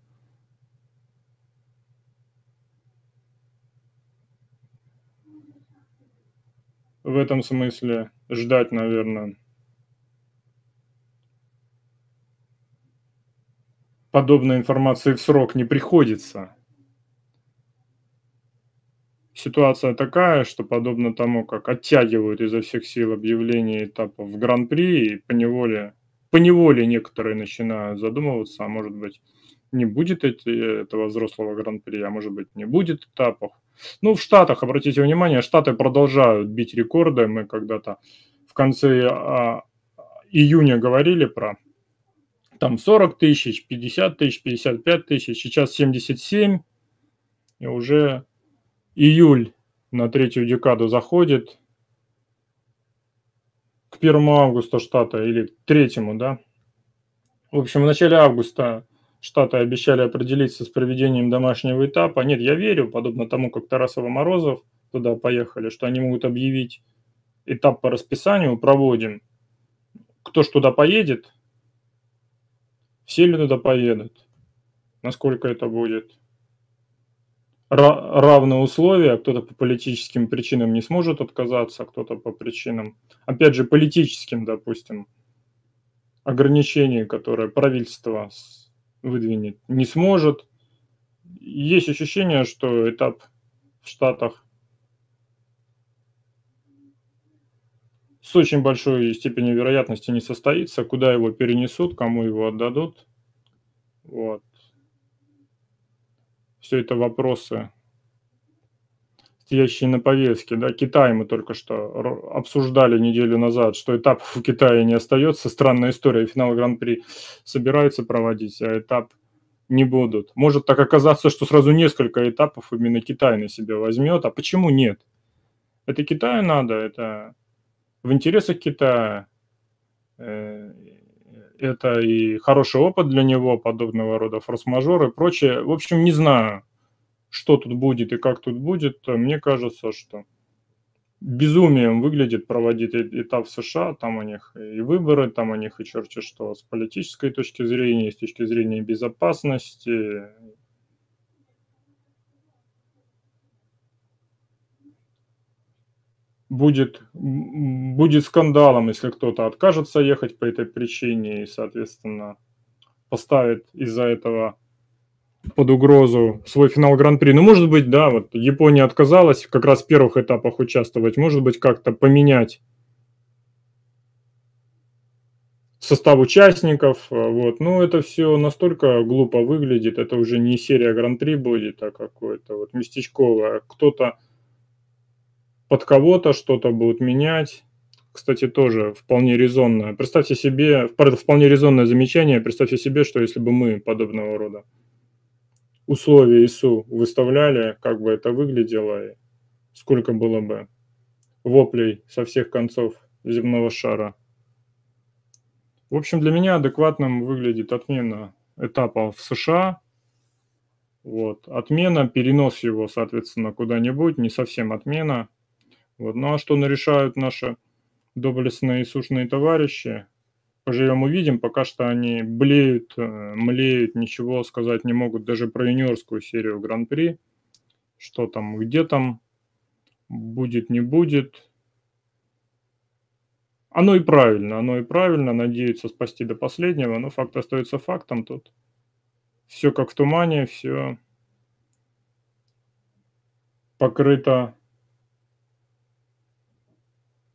В этом смысле ждать, наверное, подобной информации в срок не приходится. Ситуация такая, что подобно тому, как оттягивают изо всех сил объявление этапов в Гран-при и поневоле поневоле некоторые начинают задумываться, а может быть, не будет эти, этого взрослого гран-при, а может быть, не будет этапов. Ну, в Штатах, обратите внимание, Штаты продолжают бить рекорды. Мы когда-то в конце а, июня говорили про там 40 тысяч, 50 тысяч, 55 тысяч, сейчас 77, и уже июль на третью декаду заходит, к 1 августа штата или к 3, да. В общем, в начале августа штаты обещали определиться с проведением домашнего этапа. Нет, я верю, подобно тому, как Тарасова Морозов туда поехали, что они могут объявить этап по расписанию, проводим. Кто ж туда поедет, все ли туда поедут, насколько это будет – равные условия, кто-то по политическим причинам не сможет отказаться, а кто-то по причинам, опять же, политическим, допустим, ограничений, которые правительство выдвинет, не сможет. Есть ощущение, что этап в Штатах с очень большой степенью вероятности не состоится, куда его перенесут, кому его отдадут. Вот. Все это вопросы, стоящие на повестке. Да? Китай мы только что обсуждали неделю назад, что этапов в Китае не остается. Странная история. Финал Гран-при собираются проводить, а этап не будут. Может так оказаться, что сразу несколько этапов именно Китай на себя возьмет. А почему нет? Это Китаю надо, это в интересах Китая. Э, это и хороший опыт для него, подобного рода форс мажоры и прочее. В общем, не знаю, что тут будет и как тут будет. Мне кажется, что безумием выглядит проводить этап в США, там у них и выборы, там у них и черти что, с политической точки зрения, с точки зрения безопасности, будет, будет скандалом, если кто-то откажется ехать по этой причине и, соответственно, поставит из-за этого под угрозу свой финал Гран-при. Ну, может быть, да, вот Япония отказалась как раз в первых этапах участвовать, может быть, как-то поменять состав участников, э, вот, но ну, это все настолько глупо выглядит, это уже не серия Гран-при будет, а какое-то вот местечковое. Кто-то под кого-то что-то будут менять. Кстати, тоже вполне резонное. Представьте себе, вполне резонное замечание, представьте себе, что если бы мы подобного рода условия ИСУ выставляли, как бы это выглядело, и сколько было бы воплей со всех концов земного шара. В общем, для меня адекватным выглядит отмена этапа в США. Вот. Отмена, перенос его, соответственно, куда-нибудь, не совсем отмена – вот. Ну а что нарешают наши доблестные и сушные товарищи, поживем увидим. Пока что они блеют, э, млеют, ничего сказать не могут даже про юниорскую серию Гран-при. Что там, где там, будет, не будет. Оно и правильно, оно и правильно, надеются спасти до последнего, но факт остается фактом тут. Все как в тумане, все покрыто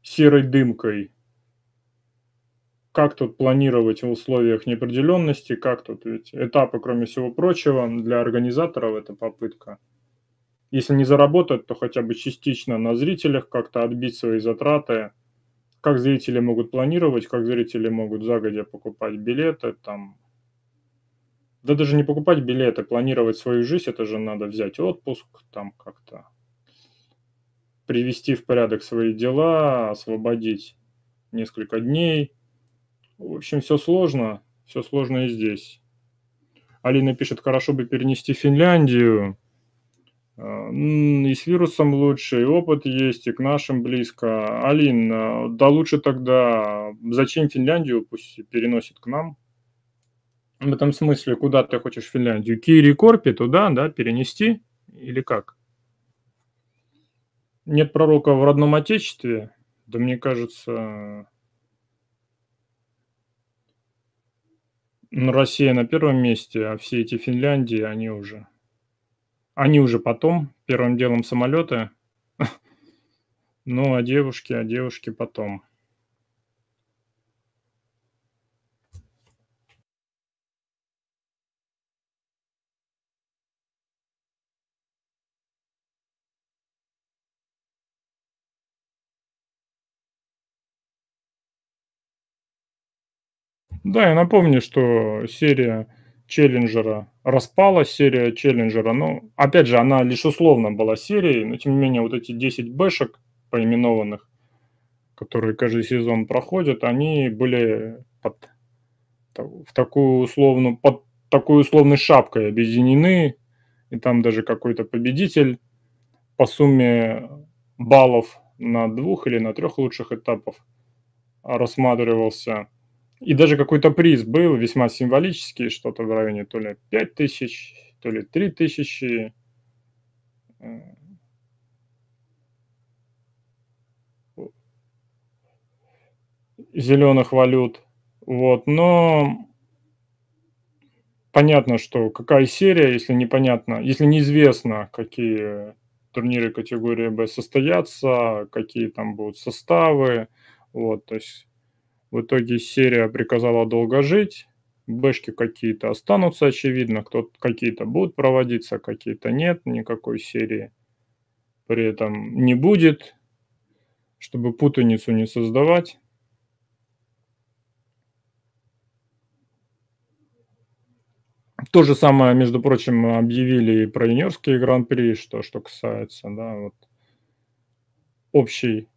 серой дымкой. Как тут планировать в условиях неопределенности, как тут ведь этапы, кроме всего прочего, для организаторов это попытка. Если не заработать, то хотя бы частично на зрителях как-то отбить свои затраты. Как зрители могут планировать, как зрители могут загодя покупать билеты, там, да даже не покупать билеты, планировать свою жизнь, это же надо взять отпуск, там как-то привести в порядок свои дела, освободить несколько дней. В общем, все сложно, все сложно и здесь. Алина пишет, хорошо бы перенести в Финляндию. А, и с вирусом лучше, и опыт есть, и к нашим близко. Алин, да лучше тогда, зачем Финляндию, пусть переносит к нам. В этом смысле, куда ты хочешь Финляндию? Кири Корпи туда, да, перенести или как? Нет пророка в родном отечестве? Да мне кажется, ну, Россия на первом месте, а все эти Финляндии, они уже. Они уже потом, первым делом самолеты. Ну, а девушки, а девушки потом. Да, я напомню, что серия Челленджера распалась, серия Челленджера, ну, опять же, она лишь условно была серией, но тем не менее вот эти 10 бэшек поименованных, которые каждый сезон проходят, они были под, в такую условную, под такой условной шапкой объединены, и там даже какой-то победитель по сумме баллов на двух или на трех лучших этапов рассматривался – и даже какой-то приз был весьма символический, что-то в районе то ли 5 тысяч, то ли 3 тысячи. Э, зеленых валют. Вот, но понятно, что какая серия, если непонятно, если неизвестно, какие турниры категории Б состоятся, какие там будут составы, вот, то есть в итоге серия приказала долго жить, бэшки какие-то останутся, очевидно, кто какие-то будут проводиться, какие-то нет, никакой серии при этом не будет, чтобы путаницу не создавать. То же самое, между прочим, объявили и про юниорские гран-при, что, что касается да, вот, общей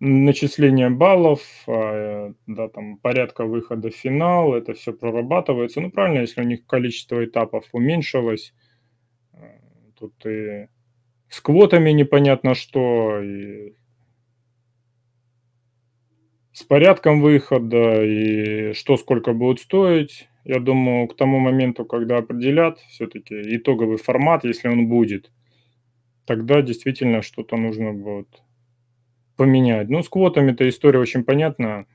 начисление баллов, а, да, там порядка выхода в финал, это все прорабатывается. Ну, правильно, если у них количество этапов уменьшилось, э, тут и с квотами непонятно что, и с порядком выхода, и что сколько будет стоить. Я думаю, к тому моменту, когда определят все-таки итоговый формат, если он будет, тогда действительно что-то нужно будет поменять. Ну, с квотами эта история очень понятна.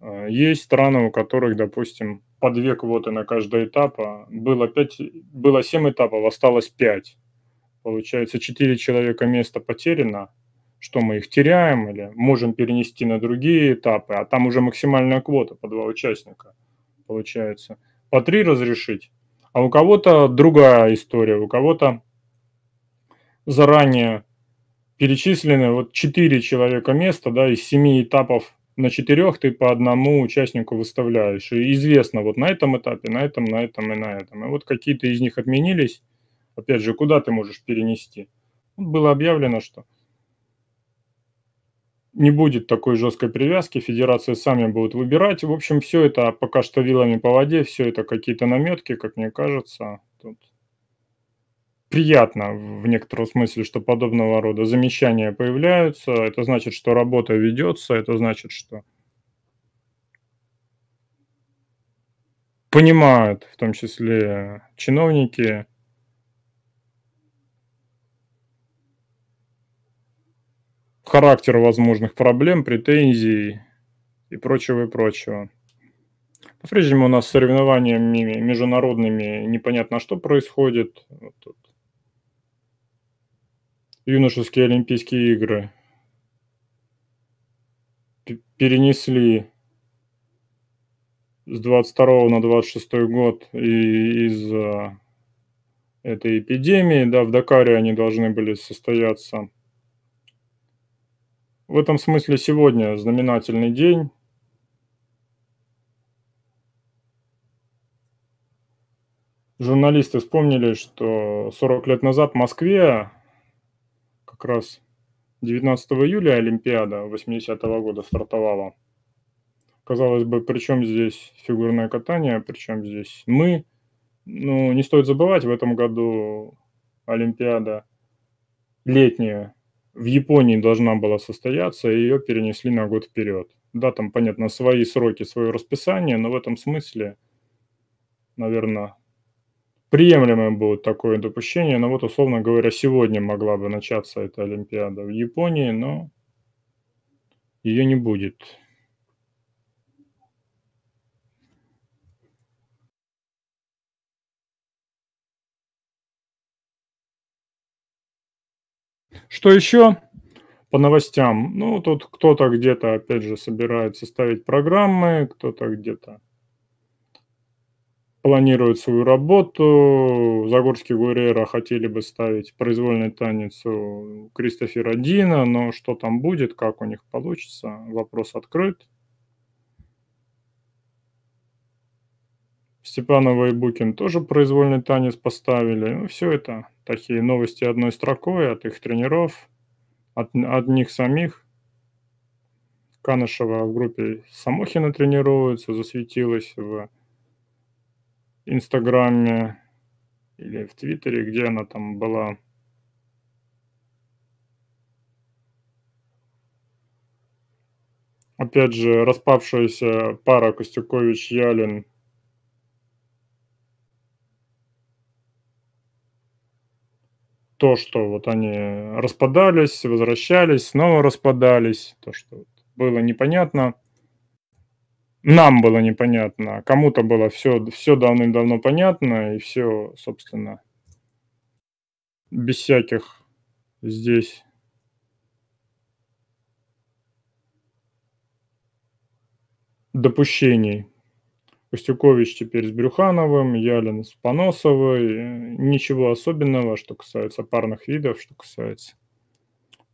А, есть страны, у которых, допустим, по две квоты на каждый этап. А, было, 5, было 7 этапов, осталось 5. Получается, 4 человека места потеряно. Что мы их теряем или можем перенести на другие этапы, а там уже максимальная квота по два участника получается. По три разрешить, а у кого-то другая история, у кого-то заранее перечислены вот четыре человека места, да, из семи этапов на четырех ты по одному участнику выставляешь. И известно вот на этом этапе, на этом, на этом и на этом. И вот какие-то из них отменились. Опять же, куда ты можешь перенести? Было объявлено, что не будет такой жесткой привязки, федерации сами будут выбирать. В общем, все это пока что вилами по воде, все это какие-то наметки, как мне кажется. Тут приятно в некотором смысле, что подобного рода замечания появляются. Это значит, что работа ведется, это значит, что понимают, в том числе чиновники, характер возможных проблем, претензий и прочего и прочего. По-прежнему у нас с соревнованиями международными непонятно, что происходит. Вот тут юношеские Олимпийские игры перенесли с 22 на 26 год из-за этой эпидемии, да, в Дакаре они должны были состояться. В этом смысле сегодня знаменательный день. Журналисты вспомнили, что 40 лет назад в Москве как раз 19 июля Олимпиада 80 -го года стартовала. Казалось бы, при чем здесь фигурное катание, а при чем здесь мы? Ну, не стоит забывать, в этом году Олимпиада летняя в Японии должна была состояться, и ее перенесли на год вперед. Да, там, понятно, свои сроки, свое расписание, но в этом смысле, наверное, приемлемым будет такое допущение, но ну вот, условно говоря, сегодня могла бы начаться эта Олимпиада в Японии, но ее не будет. Что еще по новостям? Ну, тут кто-то где-то, опять же, собирается ставить программы, кто-то где-то планирует свою работу. Загорский Гурера хотели бы ставить произвольный танец у Кристофера Дина, но что там будет, как у них получится, вопрос открыт. Степанова и Букин тоже произвольный танец поставили. Ну, все это такие новости одной строкой от их тренеров, от, от них самих. Канышева в группе Самохина тренируется, засветилась в Инстаграме или в Твиттере, где она там была. Опять же, распавшаяся пара Костюкович-Ялин. То, что вот они распадались, возвращались, снова распадались, то, что было непонятно – нам было непонятно, а кому-то было все, все давным-давно понятно, и все, собственно, без всяких здесь. допущений. Костюкович теперь с Брюхановым, Ялин с Поносовой. Ничего особенного, что касается парных видов, что касается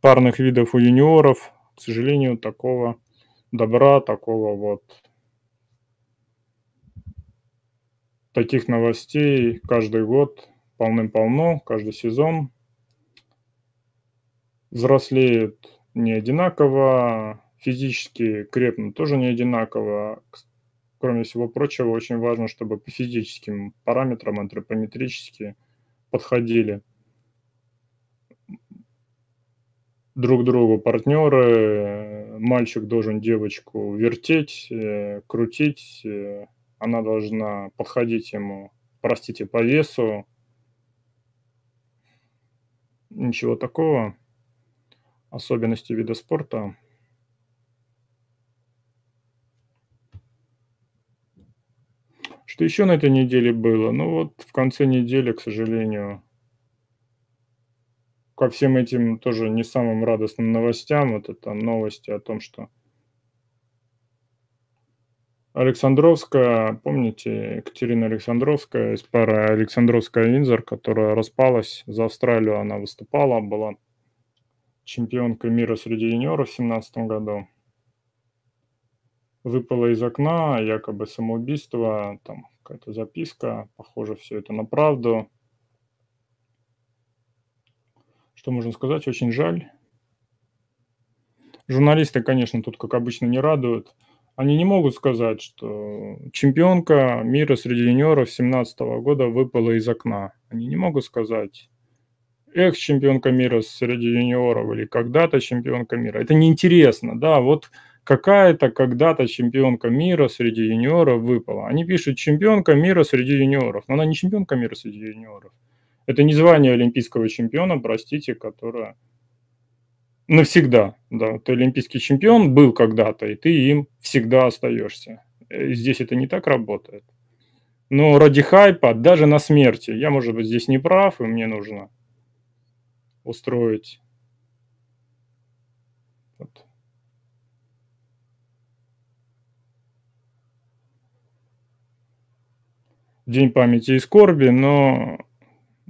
парных видов у юниоров. К сожалению, такого добра, такого вот таких новостей каждый год полным-полно, каждый сезон. Взрослеют не одинаково, физически крепнут тоже не одинаково. Кроме всего прочего, очень важно, чтобы по физическим параметрам антропометрически подходили друг другу партнеры. Мальчик должен девочку вертеть, э, крутить, э, она должна подходить ему, простите, по весу, ничего такого, особенности вида спорта. Что еще на этой неделе было? Ну вот в конце недели, к сожалению, ко всем этим тоже не самым радостным новостям, вот это новость о том, что Александровская, помните, Екатерина Александровская из пары Александровская Винзор, которая распалась за Австралию, она выступала, была чемпионкой мира среди юниоров в 2017 году. Выпала из окна, якобы самоубийство, там какая-то записка, похоже, все это на правду. Что можно сказать? Очень жаль. Журналисты, конечно, тут, как обычно, не радуют. Они не могут сказать, что чемпионка мира среди юниоров 2017 года выпала из окна. Они не могут сказать, эх, чемпионка мира среди юниоров или когда-то чемпионка мира. Это неинтересно, да, вот какая-то когда-то чемпионка мира среди юниоров выпала. Они пишут чемпионка мира среди юниоров, но она не чемпионка мира среди юниоров. Это не звание олимпийского чемпиона, простите, которое навсегда. Да, ты олимпийский чемпион был когда-то, и ты им всегда остаешься. Э, здесь это не так работает. Но ради хайпа, даже на смерти, я, может быть, здесь не прав, и мне нужно устроить День памяти и скорби, но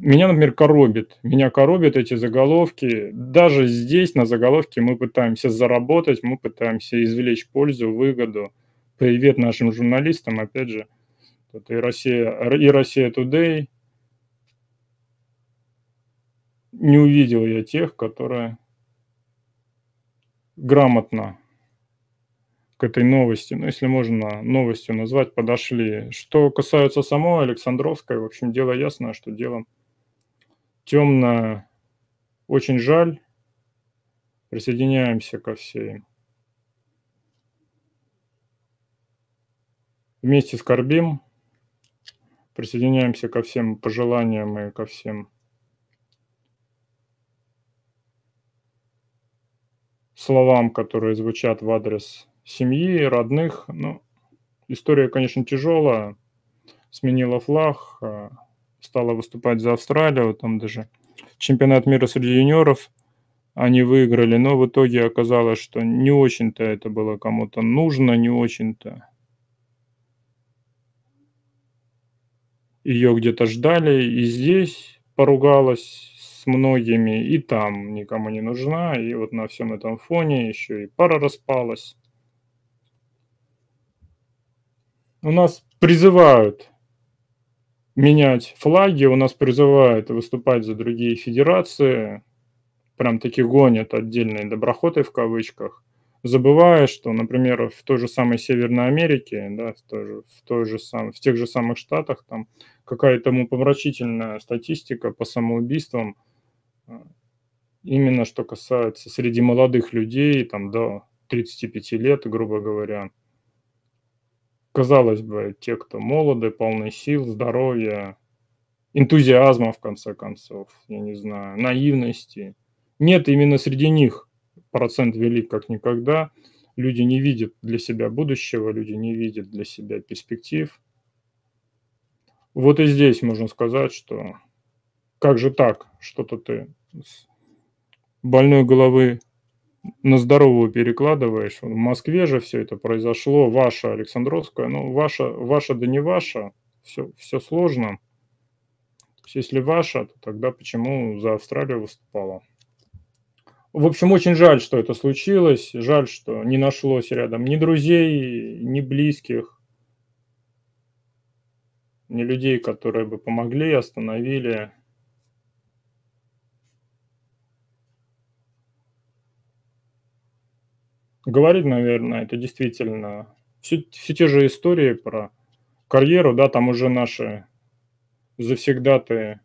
меня, например, коробит. Меня коробят эти заголовки. Даже здесь, на заголовке, мы пытаемся заработать, мы пытаемся извлечь пользу, выгоду. Привет нашим журналистам, опять же. Тут и Россия, и Россия Today. Не увидел я тех, которые грамотно к этой новости, ну, если можно новостью назвать, подошли. Что касается самого Александровской, в общем, дело ясно, что делом темно, очень жаль. Присоединяемся ко всем. Вместе скорбим. Присоединяемся ко всем пожеланиям и ко всем словам, которые звучат в адрес семьи, родных. Ну, история, конечно, тяжелая. Сменила флаг, а стала выступать за Австралию, там даже чемпионат мира среди юниоров они выиграли, но в итоге оказалось, что не очень-то это было кому-то нужно, не очень-то ее где-то ждали, и здесь поругалась с многими, и там никому не нужна, и вот на всем этом фоне еще и пара распалась. У нас призывают менять флаги, у нас призывают выступать за другие федерации, прям таки гонят отдельные доброхоты в кавычках, забывая, что, например, в той же самой Северной Америке, да, в, той же, в, той же сам, в тех же самых Штатах, там какая-то умопомрачительная статистика по самоубийствам, э, именно что касается среди молодых людей, там до 35 лет, грубо говоря, казалось бы, те, кто молоды, полны сил, здоровья, энтузиазма, в конце концов, я не знаю, наивности. Нет, именно среди них процент велик как никогда. Люди не видят для себя будущего, люди не видят для себя перспектив. Вот и здесь можно сказать, что как же так, что-то ты с больной головы на здоровую перекладываешь. В Москве же все это произошло, ваша Александровская, ну, ваша, ваша да не ваша, все, все сложно. То есть, если ваша, то тогда почему за Австралию выступала? В общем, очень жаль, что это случилось. Жаль, что не нашлось рядом ни друзей, ни близких, ни людей, которые бы помогли, остановили. говорить, наверное, это действительно все, все те же истории про карьеру, да, там уже наши завсегдаты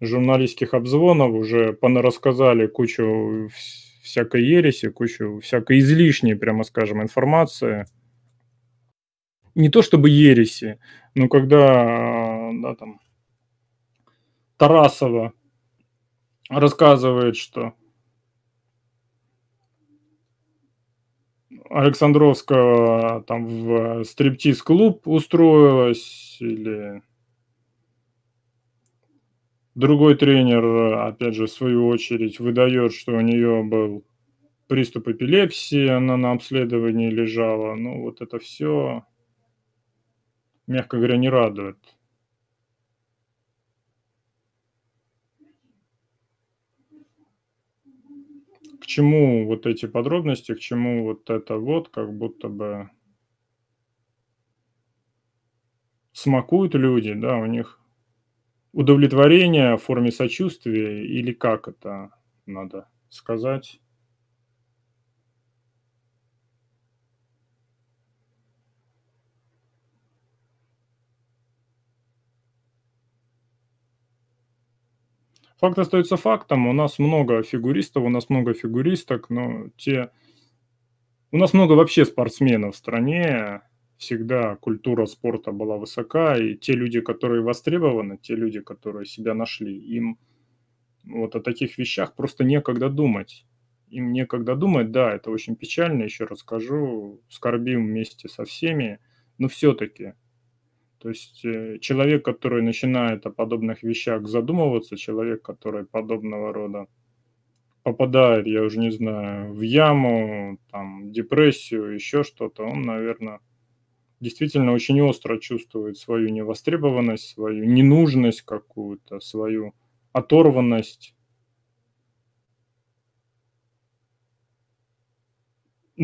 журналистских обзвонов уже рассказали кучу всякой ереси, кучу всякой излишней, прямо скажем, информации. Не то чтобы ереси, но когда да, там, Тарасова рассказывает, что Александровского э, там в э, стриптиз-клуб устроилась или другой тренер, э, опять же, в свою очередь, выдает, что у нее был приступ эпилепсии, она на обследовании лежала. Ну, вот это все, мягко говоря, не радует. к чему вот эти подробности, к чему вот это вот, как будто бы смакуют люди, да, у них удовлетворение в форме сочувствия или как это надо сказать? Факт остается фактом. У нас много фигуристов, у нас много фигуристок, но те... У нас много вообще спортсменов в стране. Всегда культура спорта была высока, и те люди, которые востребованы, те люди, которые себя нашли, им вот о таких вещах просто некогда думать. Им некогда думать, да, это очень печально, еще расскажу, скорбим вместе со всеми, но все-таки – то есть э, человек, который начинает о подобных вещах задумываться, человек, который подобного рода попадает, я уже не знаю, в яму, там, депрессию, еще что-то, он, наверное, действительно очень остро чувствует свою невостребованность, свою ненужность какую-то, свою оторванность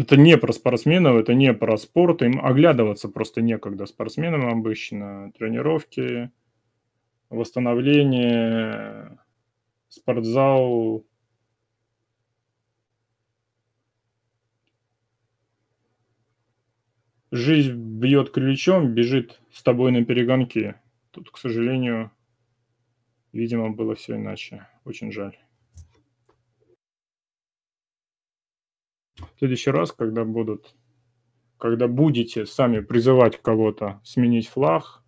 это не про спортсменов, это не про спорт, им оглядываться просто некогда спортсменам обычно. Тренировки, восстановление, спортзал. Жизнь бьет ключом, бежит с тобой на перегонки. Тут, к сожалению, видимо, было все иначе. Очень жаль. В следующий раз, когда будут, когда будете сами призывать кого-то сменить флаг,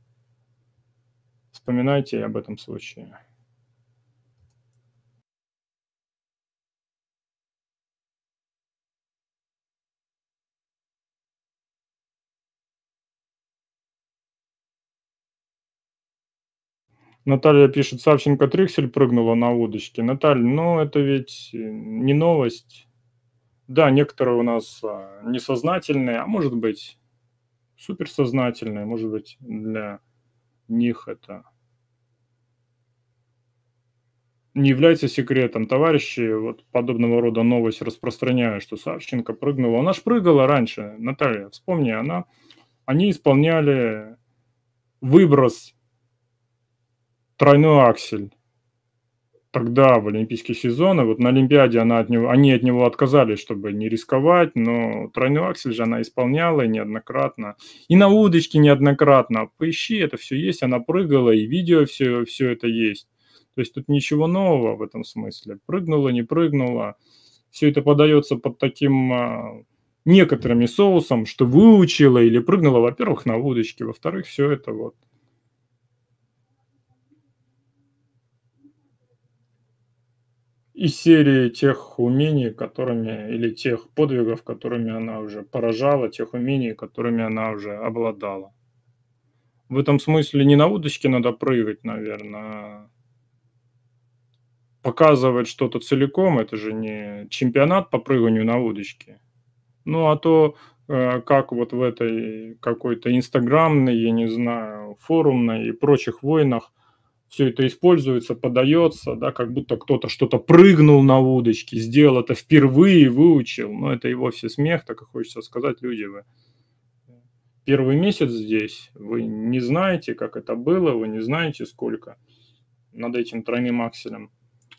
вспоминайте об этом случае. Наталья пишет, Савченко Триксель прыгнула на удочке. Наталья, ну это ведь не новость. Да, некоторые у нас а, несознательные, а может быть суперсознательные, может быть для них это не является секретом. Товарищи вот подобного рода новость распространяют, что Савченко прыгнула. Она ж прыгала раньше, Наталья, вспомни, она, они исполняли выброс тройной аксель тогда в олимпийский сезон, и вот на Олимпиаде она от него, они от него отказались, чтобы не рисковать, но тройную аксель же она исполняла и неоднократно, и на удочке неоднократно, поищи, это все есть, она прыгала, и видео все, все это есть. То есть тут ничего нового в этом смысле. Прыгнула, не прыгнула. Все это подается под таким а, некоторыми соусом, что выучила или прыгнула, во-первых, на удочке, во-вторых, все это вот из серии тех умений, которыми, или тех подвигов, которыми она уже поражала, тех умений, которыми она уже обладала. В этом смысле не на удочке надо прыгать, наверное, а показывать что-то целиком. Это же не чемпионат по прыганию на удочке. Ну, а то, э, как вот в этой какой-то инстаграмной, я не знаю, форумной и прочих войнах – все это используется, подается, да, как будто кто-то что-то прыгнул на удочке, сделал это впервые, выучил, но это его все смех, так и хочется сказать, люди, вы первый месяц здесь, вы не знаете, как это было, вы не знаете, сколько над этим тройным акселем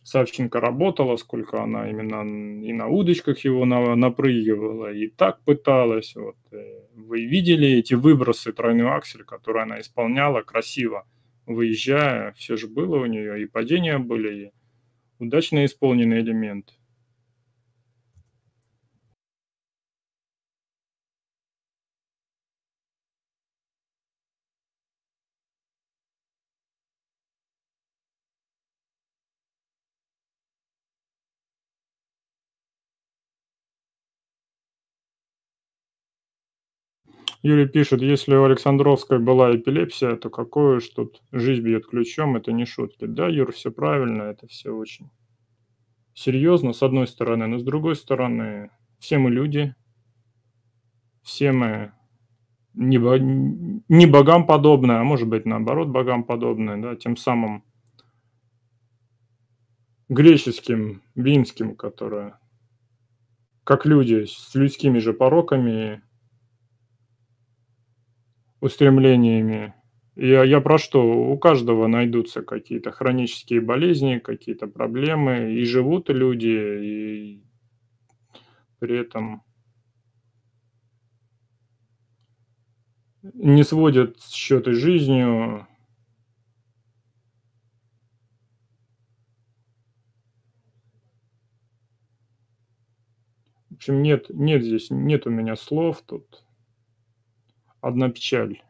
Савченко работала, сколько она именно и на удочках его на, напрыгивала, и так пыталась. Вот. Э, вы видели эти выбросы тройной аксель, которые она исполняла красиво – выезжая, все же было у нее, и падения были, и удачно исполненный элемент. Юрий пишет, если у Александровской была эпилепсия, то какое уж тут жизнь бьет ключом, это не шутки. Да, Юр, все правильно, это все очень серьезно, с одной стороны, но с другой стороны, все мы люди, все мы не, бо... не богам подобные, а может быть наоборот богам подобные, да, тем самым греческим, римским, которые как люди с людскими же пороками устремлениями. Я, я про что? У каждого найдутся какие-то хронические болезни, какие-то проблемы, и живут люди, и при этом не сводят счеты жизнью. В общем, нет, нет здесь, нет у меня слов тут одна печаль.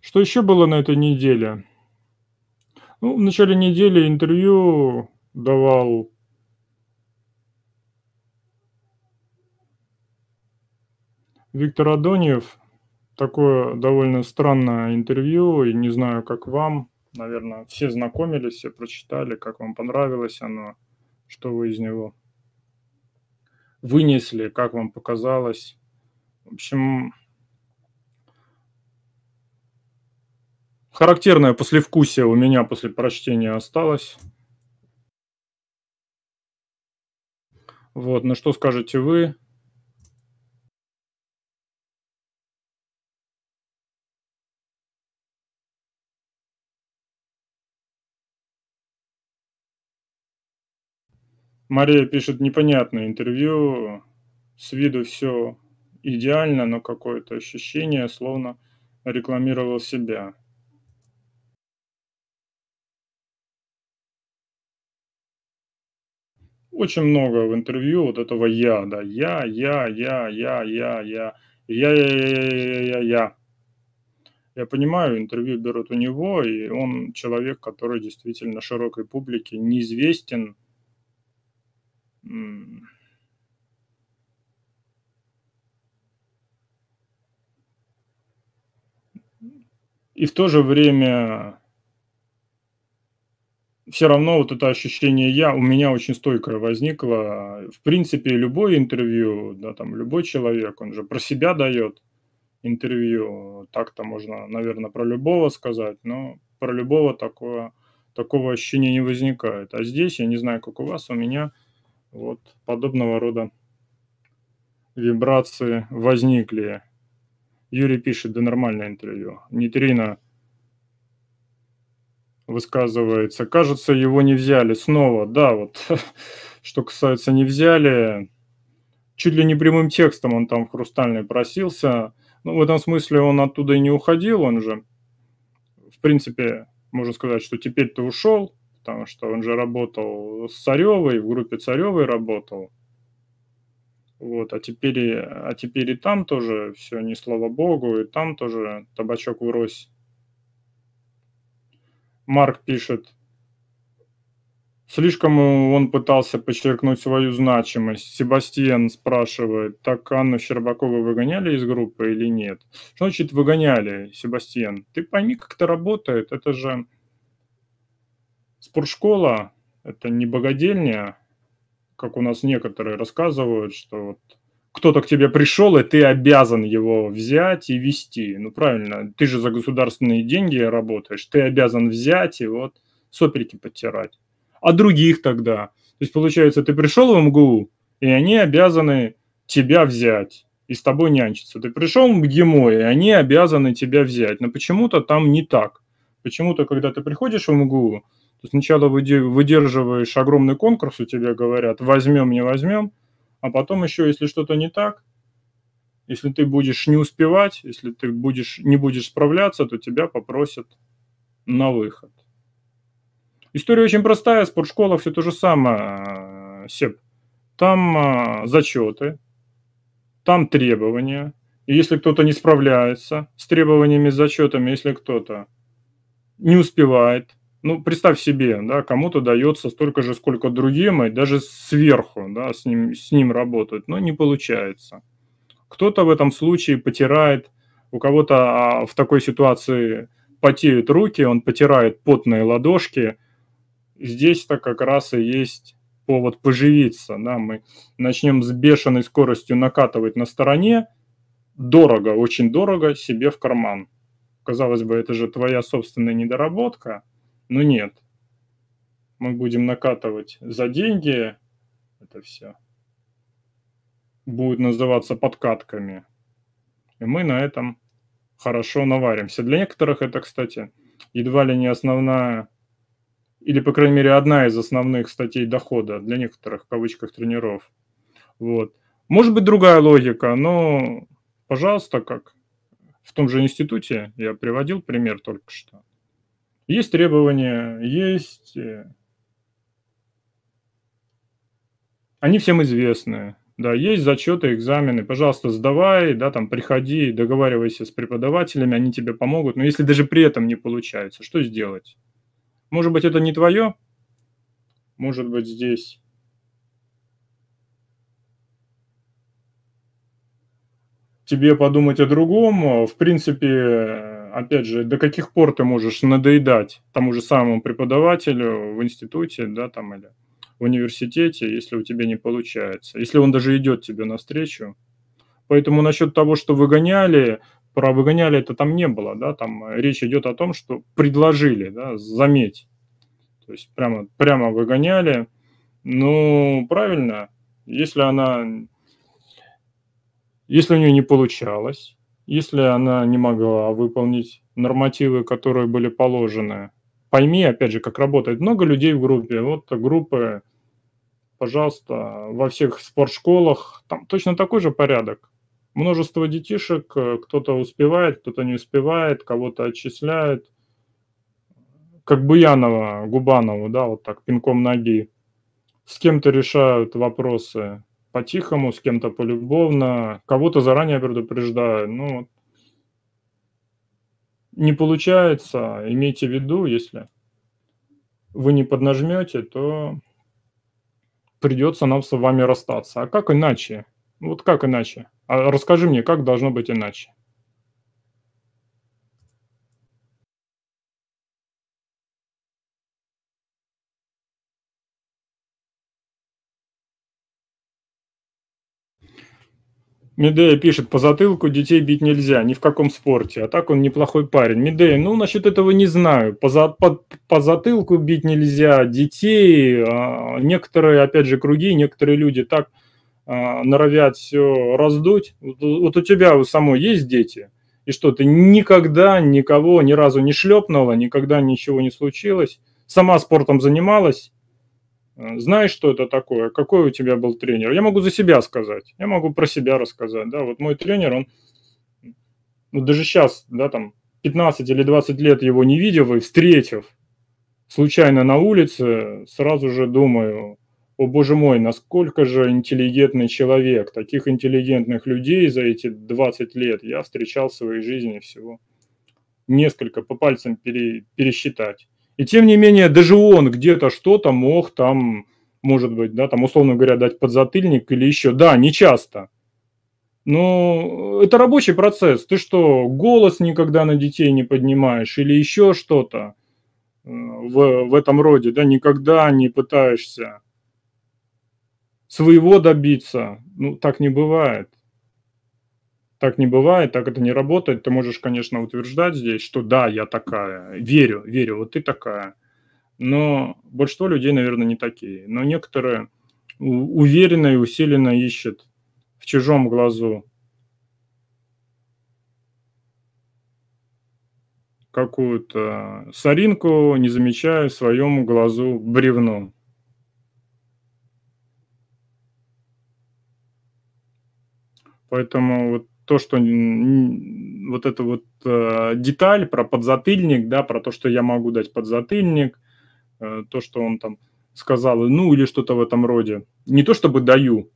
Что еще было на этой неделе? Ну, в начале недели интервью давал Виктор Адоньев. Такое довольно странное интервью, и не знаю, как вам. Наверное, все знакомились, все прочитали, как вам понравилось оно, что вы из него вынесли, как вам показалось. В общем, характерное послевкусие у меня после прочтения осталось. Вот, ну что скажете вы? Мария пишет непонятное интервью, с виду все идеально, но какое-то ощущение, словно рекламировал себя. Очень много в интервью вот этого я, да, я, я, я, я, я, я, я, я, я, я, я, я. Я понимаю, интервью берут у него, и он человек, который действительно широкой публике неизвестен, и в то же время все равно вот это ощущение я у меня очень стойкое возникло. В принципе, любое интервью, да, там любой человек, он же про себя дает интервью. Так-то можно, наверное, про любого сказать, но про любого такое, такого ощущения не возникает. А здесь, я не знаю, как у вас, у меня вот подобного рода вибрации возникли. Юрий пишет, да нормальное интервью. Нейтрино высказывается. Кажется, его не взяли. Снова, да, вот что касается не взяли, чуть ли не прямым текстом он там в «Хрустальный» просился. Ну, в этом смысле он оттуда и не уходил, он же, в принципе, можно сказать, что теперь ты ушел, потому что он же работал с Царевой, в группе Царевой работал. Вот, а теперь, а теперь и там тоже все, не слава богу, и там тоже табачок вырос. Марк пишет, Слишком он пытался подчеркнуть свою значимость. Себастьян спрашивает, так Анну Щербакову выгоняли из группы или нет? Что значит выгоняли, Себастьян? Ты пойми, как это работает. Это же Спортшкола – это не богадельня, как у нас некоторые рассказывают, что вот кто-то к тебе пришел, и ты обязан его взять и вести. Ну, правильно, ты же за государственные деньги работаешь, ты обязан взять и вот сопельки подтирать. А других тогда? То есть, получается, ты пришел в МГУ, и они обязаны тебя взять и с тобой нянчиться. Ты пришел в ГИМО, и они обязаны тебя взять. Но почему-то там не так. Почему-то, когда ты приходишь в МГУ, ты сначала выдерживаешь огромный конкурс, у тебя говорят, возьмем, не возьмем, а потом еще, если что-то не так, если ты будешь не успевать, если ты будешь, не будешь справляться, то тебя попросят на выход. История очень простая, спортшкола все то же самое, э, Сеп. Там э, зачеты, там требования. И если кто-то не справляется с требованиями, с зачетами, если кто-то не успевает, ну, представь себе, да, кому-то дается столько же, сколько другим, и даже сверху, да, с ним, с ним работают, но не получается. Кто-то в этом случае потирает, у кого-то а, в такой ситуации потеют руки, он потирает потные ладошки. Здесь-то как раз и есть повод поживиться, да, мы начнем с бешеной скоростью накатывать на стороне, дорого, очень дорого себе в карман. Казалось бы, это же твоя собственная недоработка – но ну, нет. Мы будем накатывать за деньги это все. Будет называться подкатками. И мы на этом хорошо наваримся. Для некоторых это, кстати, едва ли не основная, или, по крайней мере, одна из основных статей дохода для некоторых, в кавычках, тренеров. Вот. Может быть, другая логика, но, пожалуйста, как в том же институте, я приводил пример только что, есть требования, есть... Э, они всем известны. Да, есть зачеты, экзамены, пожалуйста, сдавай, да, там, приходи, договаривайся с преподавателями, они тебе помогут. Но если даже при этом не получается, что сделать? Может быть, это не твое? Может быть, здесь тебе подумать о другом. В принципе, э, опять же, до каких пор ты можешь надоедать тому же самому преподавателю в институте, да, там или в университете, если у тебя не получается, если он даже идет тебе навстречу. Поэтому насчет того, что выгоняли, про выгоняли это там не было, да, там речь идет о том, что предложили, да, заметь. То есть прямо, прямо выгоняли. Ну, правильно, если она, если у нее не получалось, если она не могла выполнить нормативы, которые были положены. Пойми, опять же, как работает. Много людей в группе. Вот группы, пожалуйста, во всех спортшколах. Там точно такой же порядок. Множество детишек, э, кто-то успевает, кто-то не успевает, кого-то отчисляют. Как Буянова, Губанова, да, вот так, пинком ноги. С кем-то решают вопросы по-тихому, с кем-то полюбовно, кого-то заранее предупреждаю. Ну, не получается, имейте в виду, если вы не поднажмете, то придется нам с вами расстаться. А как иначе? Вот как иначе? А расскажи мне, как должно быть иначе? Медея пишет, по затылку детей бить нельзя, ни в каком спорте, а так он неплохой парень. Медея, ну, насчет этого не знаю, по, за, по, по затылку бить нельзя, детей, а, некоторые, опять же, круги, некоторые люди так а, норовят все раздуть. Вот, вот у тебя у самой есть дети, и что, ты никогда никого ни разу не шлепнула, никогда ничего не случилось, сама спортом занималась, Э, знаешь, что это такое? Какой у тебя был тренер? Я могу за себя сказать, я могу про себя рассказать. Да, вот мой тренер, он ну, даже сейчас, да, там 15 или 20 лет его не видел и встретив случайно на улице, сразу же думаю, о боже мой, насколько же интеллигентный человек. Таких интеллигентных людей за эти 20 лет я встречал в своей жизни всего несколько, по пальцам пересчитать. И тем не менее, даже он где-то что-то мог там, может быть, да, там, условно говоря, дать подзатыльник или еще. Да, не часто. Но это рабочий процесс. Ты что, голос никогда на детей не поднимаешь или еще что-то э, в, в этом роде, да, никогда не пытаешься своего добиться. Ну, так не бывает. Так не бывает, так это не работает. Ты можешь, конечно, утверждать здесь, что да, я такая, верю, верю, вот ты такая. Но большинство людей, наверное, не такие. Но некоторые уверенно и усиленно ищет в чужом глазу какую-то соринку, не замечая в своем глазу бревно. Поэтому вот то, что вот эта вот э, деталь про подзатыльник, да, про то, что я могу дать подзатыльник, э, то, что он там сказал, ну или что-то в этом роде. Не то чтобы даю,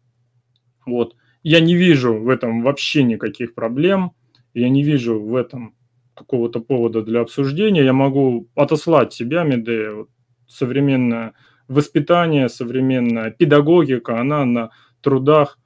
вот. Я не вижу в этом вообще никаких проблем, я не вижу в этом какого-то повода для обсуждения. Я могу отослать себя, Медея, вот, современное воспитание, современная педагогика, она на трудах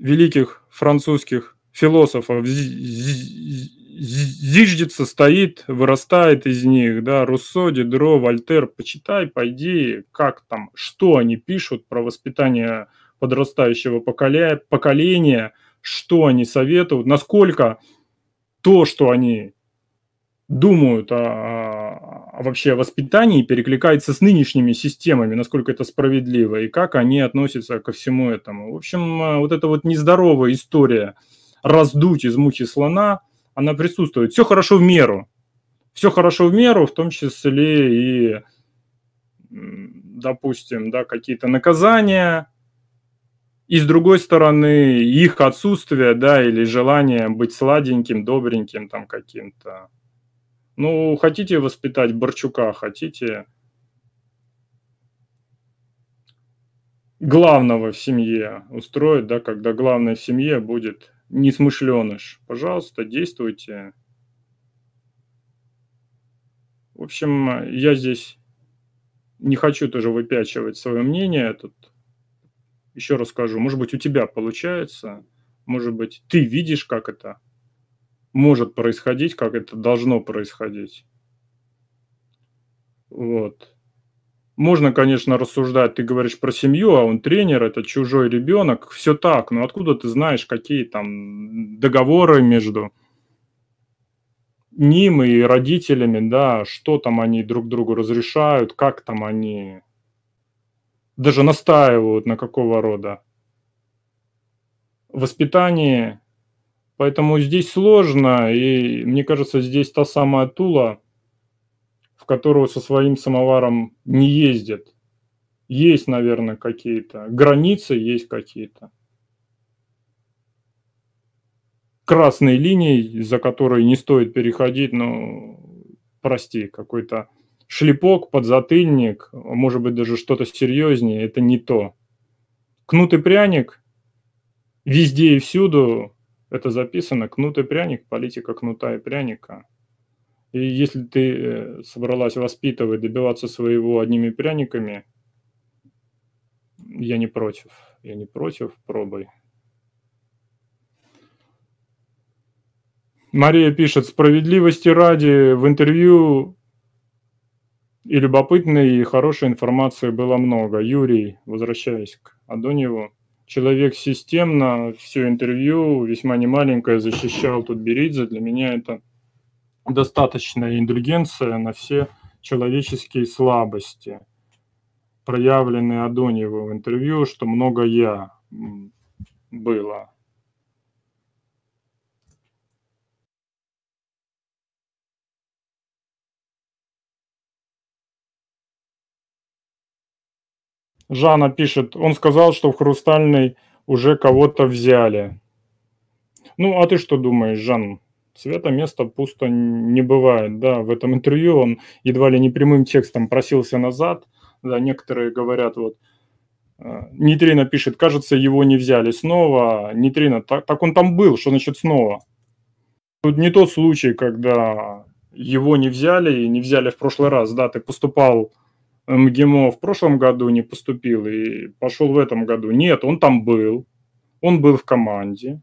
великих французских философов зиждется, стоит, вырастает из них, да, Руссо, Дидро, Вольтер, почитай, пойди, как там, что они пишут про воспитание подрастающего поколя... поколения, что они советуют, насколько то, что они думают о, о вообще воспитании, перекликается с нынешними системами, насколько это справедливо, и как они относятся ко всему этому. В общем, э, вот эта вот нездоровая история раздуть из мухи слона, она присутствует. Все хорошо в меру. Все хорошо в меру, в том числе и, допустим, да, какие-то наказания, и с другой стороны, их отсутствие, да, или желание быть сладеньким, добреньким там каким-то. Ну, хотите воспитать Борчука, хотите главного в семье устроить, да, когда главное в семье будет несмышленыш. Пожалуйста, действуйте. В общем, я здесь не хочу тоже выпячивать свое мнение. Тут еще расскажу. может быть, у тебя получается, может быть, ты видишь, как это может происходить, как это должно происходить. Вот. Можно, конечно, рассуждать, ты говоришь про семью, а он тренер, это чужой ребенок, все так, но откуда ты знаешь, какие там договоры между ним и родителями, да, что там они друг другу разрешают, как там они даже настаивают на какого рода воспитание? Поэтому здесь сложно, и мне кажется, здесь та самая Тула, в которую со своим самоваром не ездят. Есть, наверное, какие-то границы, есть какие-то красные линии, за которые не стоит переходить, Но ну, прости, какой-то шлепок, подзатыльник, может быть, даже что-то серьезнее, это не то. Кнут и пряник везде и всюду это записано «Кнут и пряник. Политика кнута и пряника». И если ты э, собралась воспитывать, добиваться своего одними пряниками, я не против. Я не против, пробуй. Мария пишет, справедливости ради в интервью и любопытной, и хорошей информации было много. Юрий, возвращаясь к Адоньеву, человек системно все интервью, весьма немаленькое, защищал тут Беридзе. Для меня это достаточная индульгенция на все человеческие слабости, проявленные Адоньеву в интервью, что много я было. Жанна пишет, он сказал, что в Хрустальной уже кого-то взяли. Ну, а ты что думаешь, Жан? Свято место пусто не бывает, да, в этом интервью он едва ли не прямым текстом просился назад, да, некоторые говорят, вот, э, Нитрина пишет, кажется, его не взяли снова, Нитрина, так, так он там был, что значит снова? Тут не тот случай, когда его не взяли и не взяли в прошлый раз, да, ты поступал МГИМО в прошлом году не поступил и пошел в этом году. Нет, он там был, он был в команде.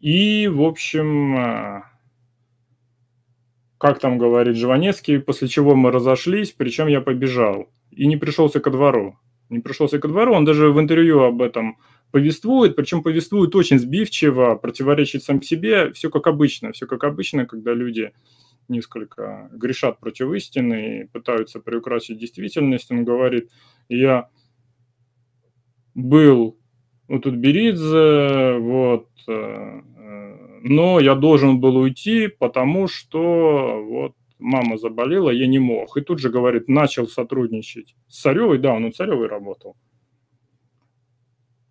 И, в общем, а, как там говорит Жванецкий, после чего мы разошлись, причем я побежал и не пришелся ко двору. Не пришелся ко двору, он даже в интервью об этом повествует, причем повествует очень сбивчиво, противоречит сам себе, все как обычно, все как обычно, когда люди несколько грешат против истины и пытаются приукрасить действительность. Он говорит, я был у Тутберидзе, вот, э, э, но я должен был уйти, потому что вот мама заболела, я не мог. И тут же, говорит, начал сотрудничать с Царевой, да, он у Царевой работал.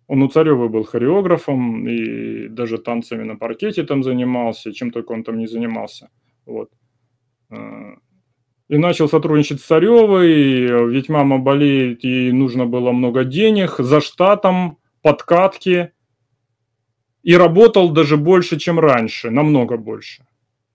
Он у Царевой был хореографом и даже танцами на паркете там занимался, чем только он там не занимался. Вот. Э, и начал сотрудничать с Царевой, ведь мама болеет, и нужно было много денег, за штатом, подкатки. И работал даже больше, чем раньше, намного больше.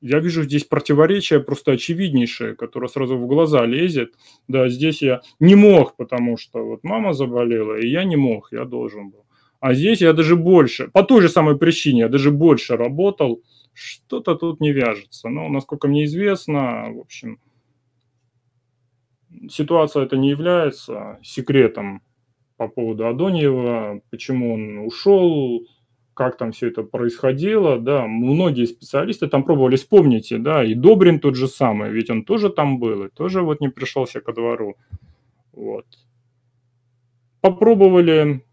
Я вижу здесь противоречие просто очевиднейшее, которое сразу в глаза лезет. Да, здесь я не мог, потому что вот мама заболела, и я не мог, я должен был. А здесь я даже больше, по той же самой причине, я даже больше работал, что-то тут не вяжется. Но, насколько мне известно, в общем, ситуация это не является секретом по поводу Адоньева, почему он ушел, как там все это происходило, да, многие специалисты там пробовали, вспомните, да, и Добрин тот же самый, ведь он тоже там был, и тоже вот не пришелся ко двору, вот. Попробовали,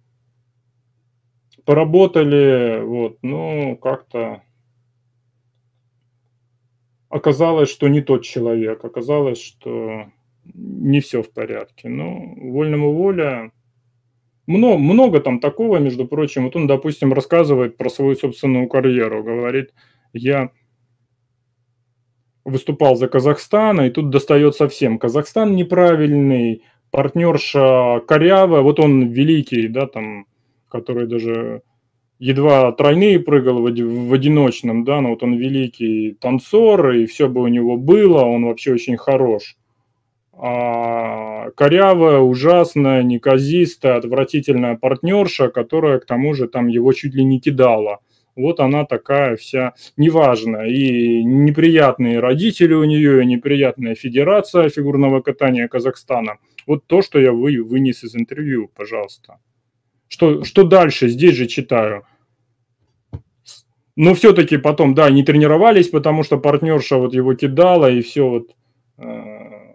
поработали, вот, но как-то оказалось, что не тот человек, оказалось, что не все в порядке. Но ну, вольному воля много, много там такого, между прочим. Вот он, допустим, рассказывает про свою собственную карьеру, говорит, я выступал за Казахстан, и тут достает совсем. Казахстан неправильный, партнерша корявая, вот он великий, да, там, который даже едва тройные прыгал в одиночном, да, но вот он великий танцор, и все бы у него было, он вообще очень хорош. А корявая, ужасная, неказистая, отвратительная партнерша, которая к тому же там его чуть ли не кидала. Вот она такая вся неважная. И неприятные родители у нее, и неприятная федерация фигурного катания Казахстана. Вот то, что я вынес из интервью, пожалуйста. Что, что дальше? Здесь же читаю. Но все-таки потом, да, не тренировались, потому что партнерша вот его кидала, и все вот э,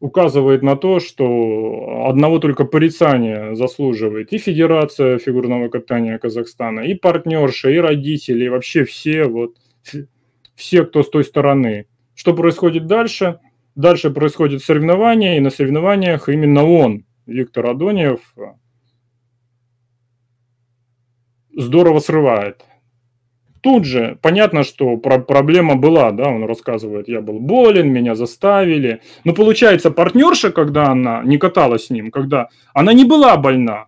указывает на то, что одного только порицания заслуживает и Федерация фигурного катания Казахстана, и партнерша, и родители, и вообще все, вот, все, кто с той стороны. Что происходит дальше? Дальше происходит соревнование, и на соревнованиях именно он, Виктор Адонев, здорово срывает. Тут же понятно, что про- проблема была, да, он рассказывает, я был болен, меня заставили. Но получается, партнерша, когда она не каталась с ним, когда она не была больна,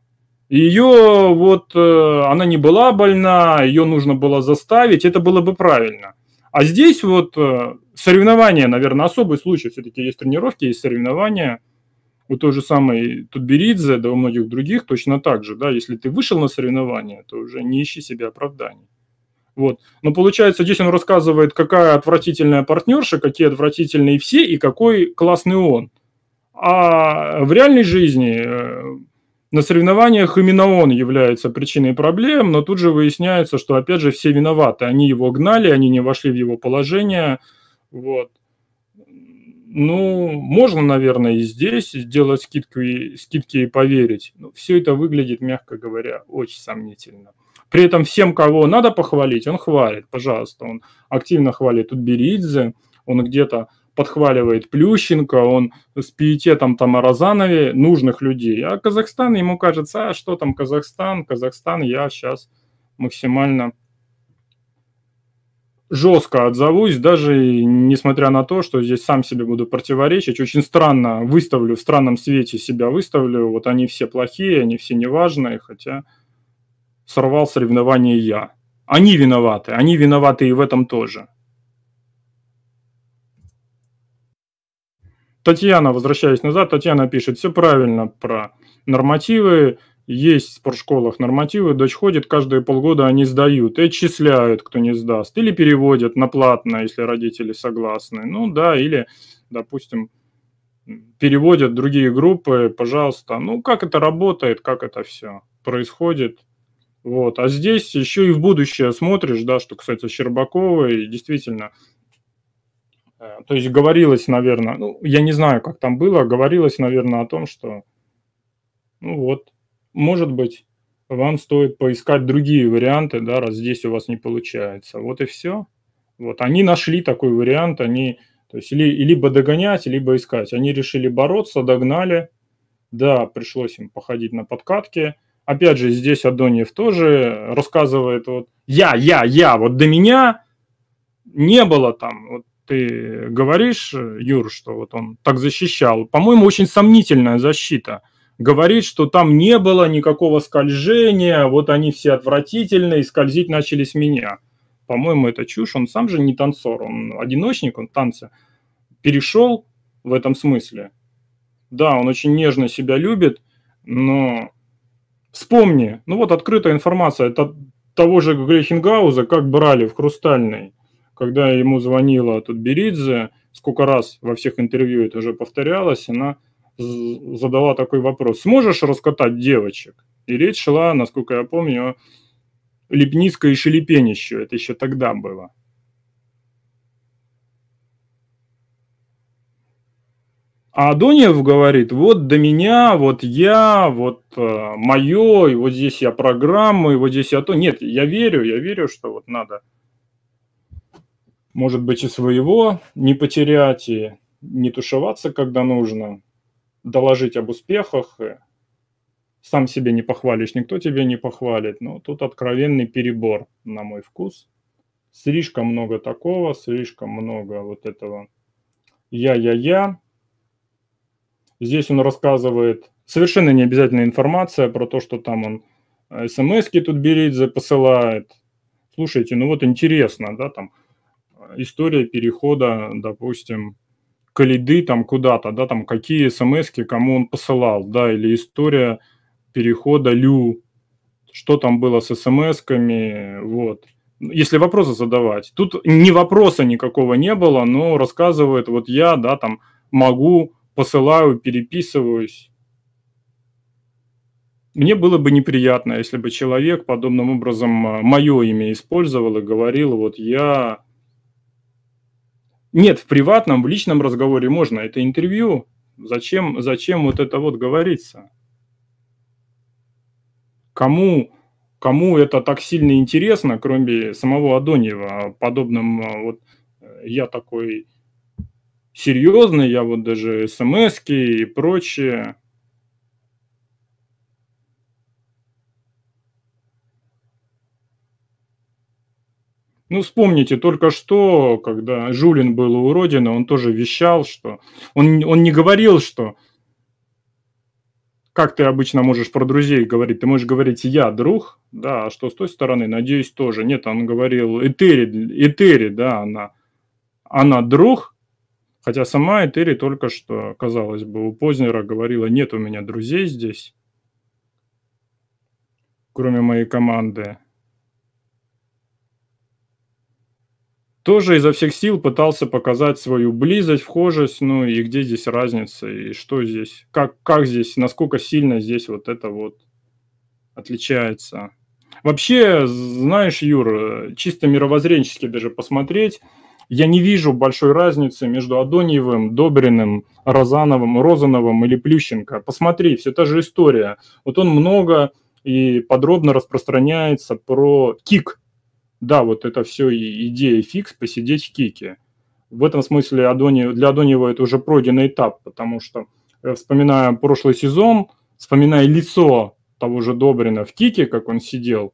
ее вот э, она не была больна, ее нужно было заставить, это было бы правильно. А здесь вот э, соревнования, наверное, особый случай, все-таки есть тренировки, есть соревнования – у ну, той же самой Тутберидзе, да у многих других точно так же, да, если ты вышел на соревнования, то уже не ищи себе оправданий. Вот. Но получается, здесь он рассказывает, какая отвратительная партнерша, какие отвратительные все и какой классный он. А в реальной жизни э, на соревнованиях именно он является причиной проблем, но тут же выясняется, что опять же все виноваты. Они его гнали, они не вошли в его положение. Вот. Ну, можно, наверное, и здесь сделать скидку и, скидки и поверить. Но ну, все это выглядит, мягко говоря, очень сомнительно. При этом всем, кого надо похвалить, он хвалит, пожалуйста. Он активно хвалит Беридзе, он где-то подхваливает Плющенко, он с пиететом там о Розанове, нужных людей. А Казахстан, ему кажется, а что там Казахстан, Казахстан, я сейчас максимально жестко отзовусь, даже несмотря на то, что здесь сам себе буду противоречить. Очень странно выставлю, в странном свете себя выставлю. Вот они все плохие, они все неважные, хотя сорвал соревнование я. Они виноваты, они виноваты и в этом тоже. Татьяна, возвращаясь назад, Татьяна пишет, все правильно про нормативы, есть в спортшколах нормативы, дочь ходит, каждые полгода они сдают, и отчисляют, кто не сдаст, или переводят на платное, если родители согласны. Ну да, или, допустим, переводят другие группы, пожалуйста. Ну, как это работает, как это все происходит. Вот. А здесь еще и в будущее смотришь, да, что касается Щербаковой, действительно, э, то есть говорилось, наверное, ну, я не знаю, как там было, говорилось, наверное, о том, что, ну вот, может быть, вам стоит поискать другие варианты, да, раз здесь у вас не получается. Вот и все. Вот они нашли такой вариант, они, то есть, или, либо догонять, либо искать. Они решили бороться, догнали. Да, пришлось им походить на подкатке. Опять же, здесь Адоньев тоже рассказывает, вот, я, я, я, вот до меня не было там, вот, ты говоришь, Юр, что вот он так защищал. По-моему, очень сомнительная защита – говорит, что там не было никакого скольжения, вот они все отвратительные, и скользить начали с меня. По-моему, это чушь, он сам же не танцор, он одиночник, он танца. Перешел в этом смысле. Да, он очень нежно себя любит, но вспомни, ну вот открытая информация от того же Грехенгауза, как брали в хрустальный, когда ему звонила тут Беридзе, сколько раз во всех интервью это уже повторялось, она задала такой вопрос. Сможешь раскатать девочек? И речь шла, насколько я помню, Лепницкая и Шелепенищу. Это еще тогда было. А Адонев говорит, вот до меня, вот я, вот э, мое, и вот здесь я программы, и вот здесь я то. Нет, я верю, я верю, что вот надо, может быть, и своего не потерять, и не тушеваться, когда нужно доложить об успехах, э, сам себе не похвалишь, никто тебе не похвалит. Но тут откровенный перебор, на мой вкус. Слишком много такого, слишком много вот этого «я-я-я». Здесь он рассказывает совершенно необязательная информация про то, что там он э, смс тут берет, посылает. Слушайте, ну вот интересно, да, там э, история перехода, допустим, калиды там куда-то, да, там какие смс кому он посылал, да, или история перехода лю, что там было с смс вот. Если вопросы задавать. Тут ни вопроса никакого не было, но рассказывает, вот я, да, там могу, посылаю, переписываюсь. Мне было бы неприятно, если бы человек подобным образом а, мое имя использовал и говорил, вот я нет, в приватном, в личном разговоре можно. Это интервью. Зачем, зачем вот это вот говорится? Кому, кому это так сильно интересно, кроме самого Адонева, подобным э, вот э, я такой серьезный, я вот даже смс и прочее. Ну, вспомните, только что, когда Жулин был у родины, он тоже вещал, что... Он, он не говорил, что... Как ты обычно можешь про друзей говорить? Ты можешь говорить «я друг», да, а что с той стороны, надеюсь, тоже. Нет, он говорил «этери», «этери», да, она, она друг, хотя сама Этери только что, казалось бы, у Познера говорила «нет у меня друзей здесь» кроме моей команды. тоже изо всех сил пытался показать свою близость, вхожесть, ну и где здесь разница, и что здесь, как, как здесь, насколько сильно здесь вот это вот отличается. Вообще, знаешь, Юр, чисто мировоззренчески даже посмотреть, я не вижу большой разницы между Адоньевым, Добриным, Розановым, Розановым или Плющенко. Посмотри, все та же история. Вот он много и подробно распространяется про кик, да, вот это все идея фикс, посидеть в кике. В этом смысле Адони, для Адонева это уже пройденный этап, потому что, э, вспоминая прошлый сезон, вспоминая лицо того же Добрина в кике, как он сидел,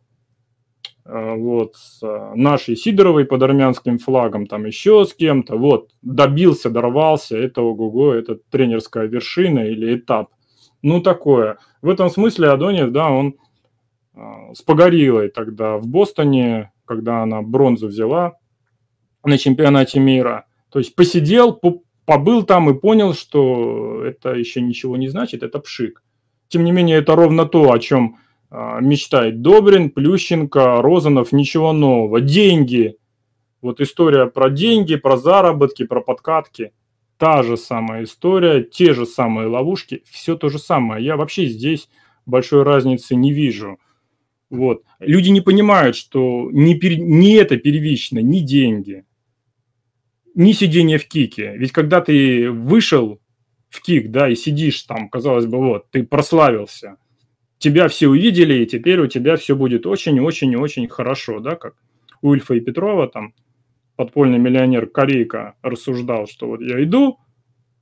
э, вот, с э, нашей Сидоровой под армянским флагом, там еще с кем-то, вот, добился, дорвался, это ого-го, это тренерская вершина или этап, ну, такое. В этом смысле Адонис, да, он с погорилой тогда в Бостоне когда она бронзу взяла на чемпионате мира. То есть посидел, побыл там и понял, что это еще ничего не значит, это пшик. Тем не менее, это ровно то, о чем а, мечтает Добрин, Плющенко, Розанов, ничего нового. Деньги. Вот история про деньги, про заработки, про подкатки. Та же самая история, те же самые ловушки, все то же самое. Я вообще здесь большой разницы не вижу. Вот. Люди не понимают, что не, пер... не это первично, не деньги, не сидение в кике. Ведь когда ты вышел в кик, да, и сидишь там, казалось бы, вот, ты прославился, тебя все увидели, и теперь у тебя все будет очень-очень-очень хорошо, да, как у Ульфа и Петрова там подпольный миллионер Корейка рассуждал, что вот я иду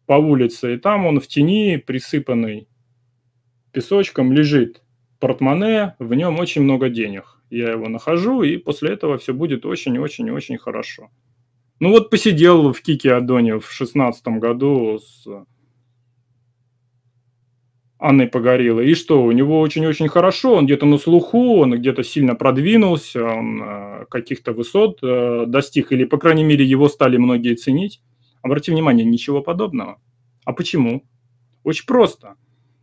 по улице, и там он в тени, присыпанный песочком, лежит портмоне, в нем очень много денег. Я его нахожу, и после этого все будет очень-очень-очень хорошо. Ну вот посидел в Кике Адоне в шестнадцатом году с Анной Погорелой. И что, у него очень-очень хорошо, он где-то на слуху, он где-то сильно продвинулся, он э, каких-то высот э, достиг, или, по крайней мере, его стали многие ценить. Обрати внимание, ничего подобного. А почему? Очень просто.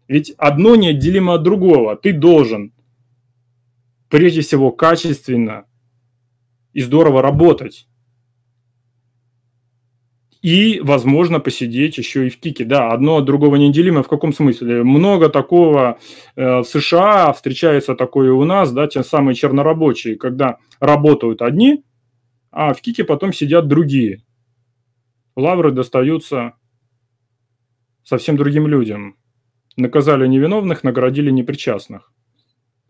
Ведь одно неотделимо от другого. Ты должен, прежде всего, качественно и здорово работать. И, возможно, посидеть еще и в кике. Да, одно от другого неделимо. В каком смысле? Много такого э, в США встречается такое у нас, да, те самые чернорабочие, когда работают одни, а в кике потом сидят другие. Лавры достаются совсем другим людям наказали невиновных, наградили непричастных.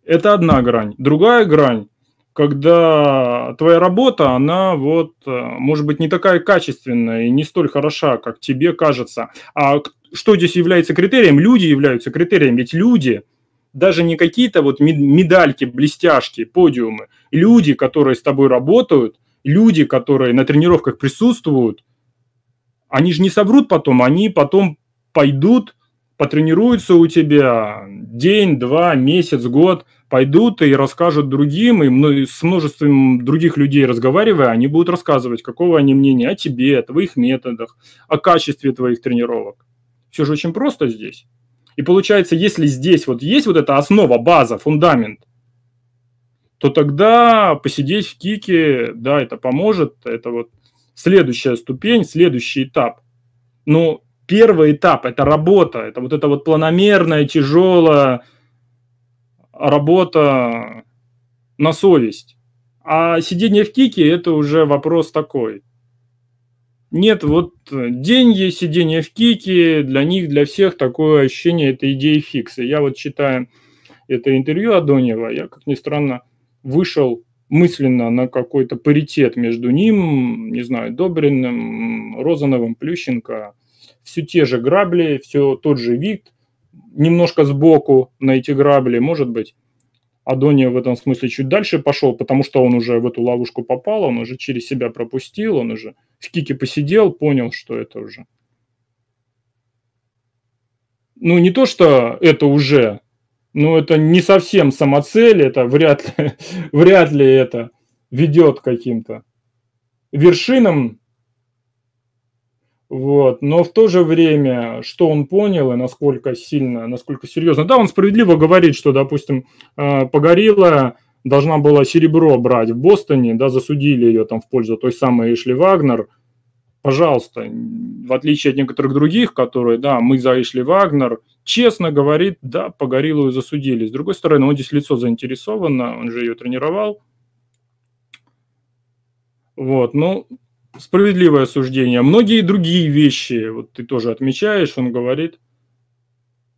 Это одна грань. Другая грань, когда твоя работа, она вот, э, может быть, не такая качественная и не столь хороша, как тебе кажется. А что здесь является критерием? Люди являются критерием, ведь люди, даже не какие-то вот медальки, блестяшки, подиумы, люди, которые с тобой работают, люди, которые на тренировках присутствуют, они же не соврут потом, они потом пойдут потренируются у тебя день, два, месяц, год, пойдут и расскажут другим, и с множеством других людей разговаривая, они будут рассказывать, какого они мнения о тебе, о твоих методах, о качестве твоих тренировок. Все же очень просто здесь. И получается, если здесь вот есть вот эта основа, база, фундамент, то тогда посидеть в кике, да, это поможет, это вот следующая ступень, следующий этап. Но первый этап – это работа, это вот эта вот планомерная, тяжелая работа на совесть. А сидение в кике – это уже вопрос такой. Нет, вот деньги, сидение в кике, для них, для всех такое ощущение – это идея фикса. Я вот читаю это интервью Адонева, я, как ни странно, вышел мысленно на какой-то паритет между ним, не знаю, Добриным, Розановым, Плющенко все те же грабли, все тот же вид, немножко сбоку на эти грабли, может быть. Адония в этом смысле чуть дальше пошел, потому что он уже в эту ловушку попал, он уже через себя пропустил, он уже в кике посидел, понял, что это уже. Ну, не то, что это уже, но это не совсем самоцель, это вряд ли, вряд ли это ведет к каким-то вершинам вот. Но в то же время, что он понял и насколько сильно, насколько серьезно. Да, он справедливо говорит, что, допустим, э, Погорила должна была серебро брать в Бостоне, да, засудили ее там в пользу той самой Эшли Вагнер. Пожалуйста, в отличие от некоторых других, которые, да, мы за Эшли Вагнер, честно говорит, да, Погорилу ее засудили. С другой стороны, он здесь лицо заинтересовано, он же ее тренировал. Вот, ну, справедливое суждение. Многие другие вещи, вот ты тоже отмечаешь, он говорит,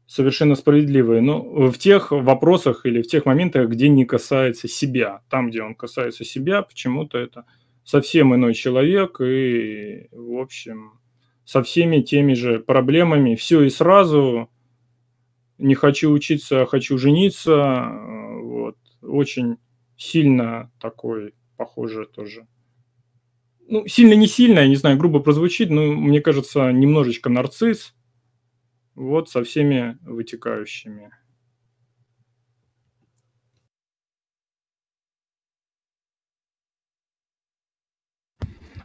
совершенно справедливые, но в тех вопросах или в тех моментах, где не касается себя, там, где он касается себя, почему-то это совсем иной человек и, в общем, со всеми теми же проблемами, все и сразу, не хочу учиться, а хочу жениться, вот, очень сильно такой, похоже, тоже ну, сильно не сильно, я не знаю, грубо прозвучит, но мне кажется, немножечко нарцисс, вот со всеми вытекающими.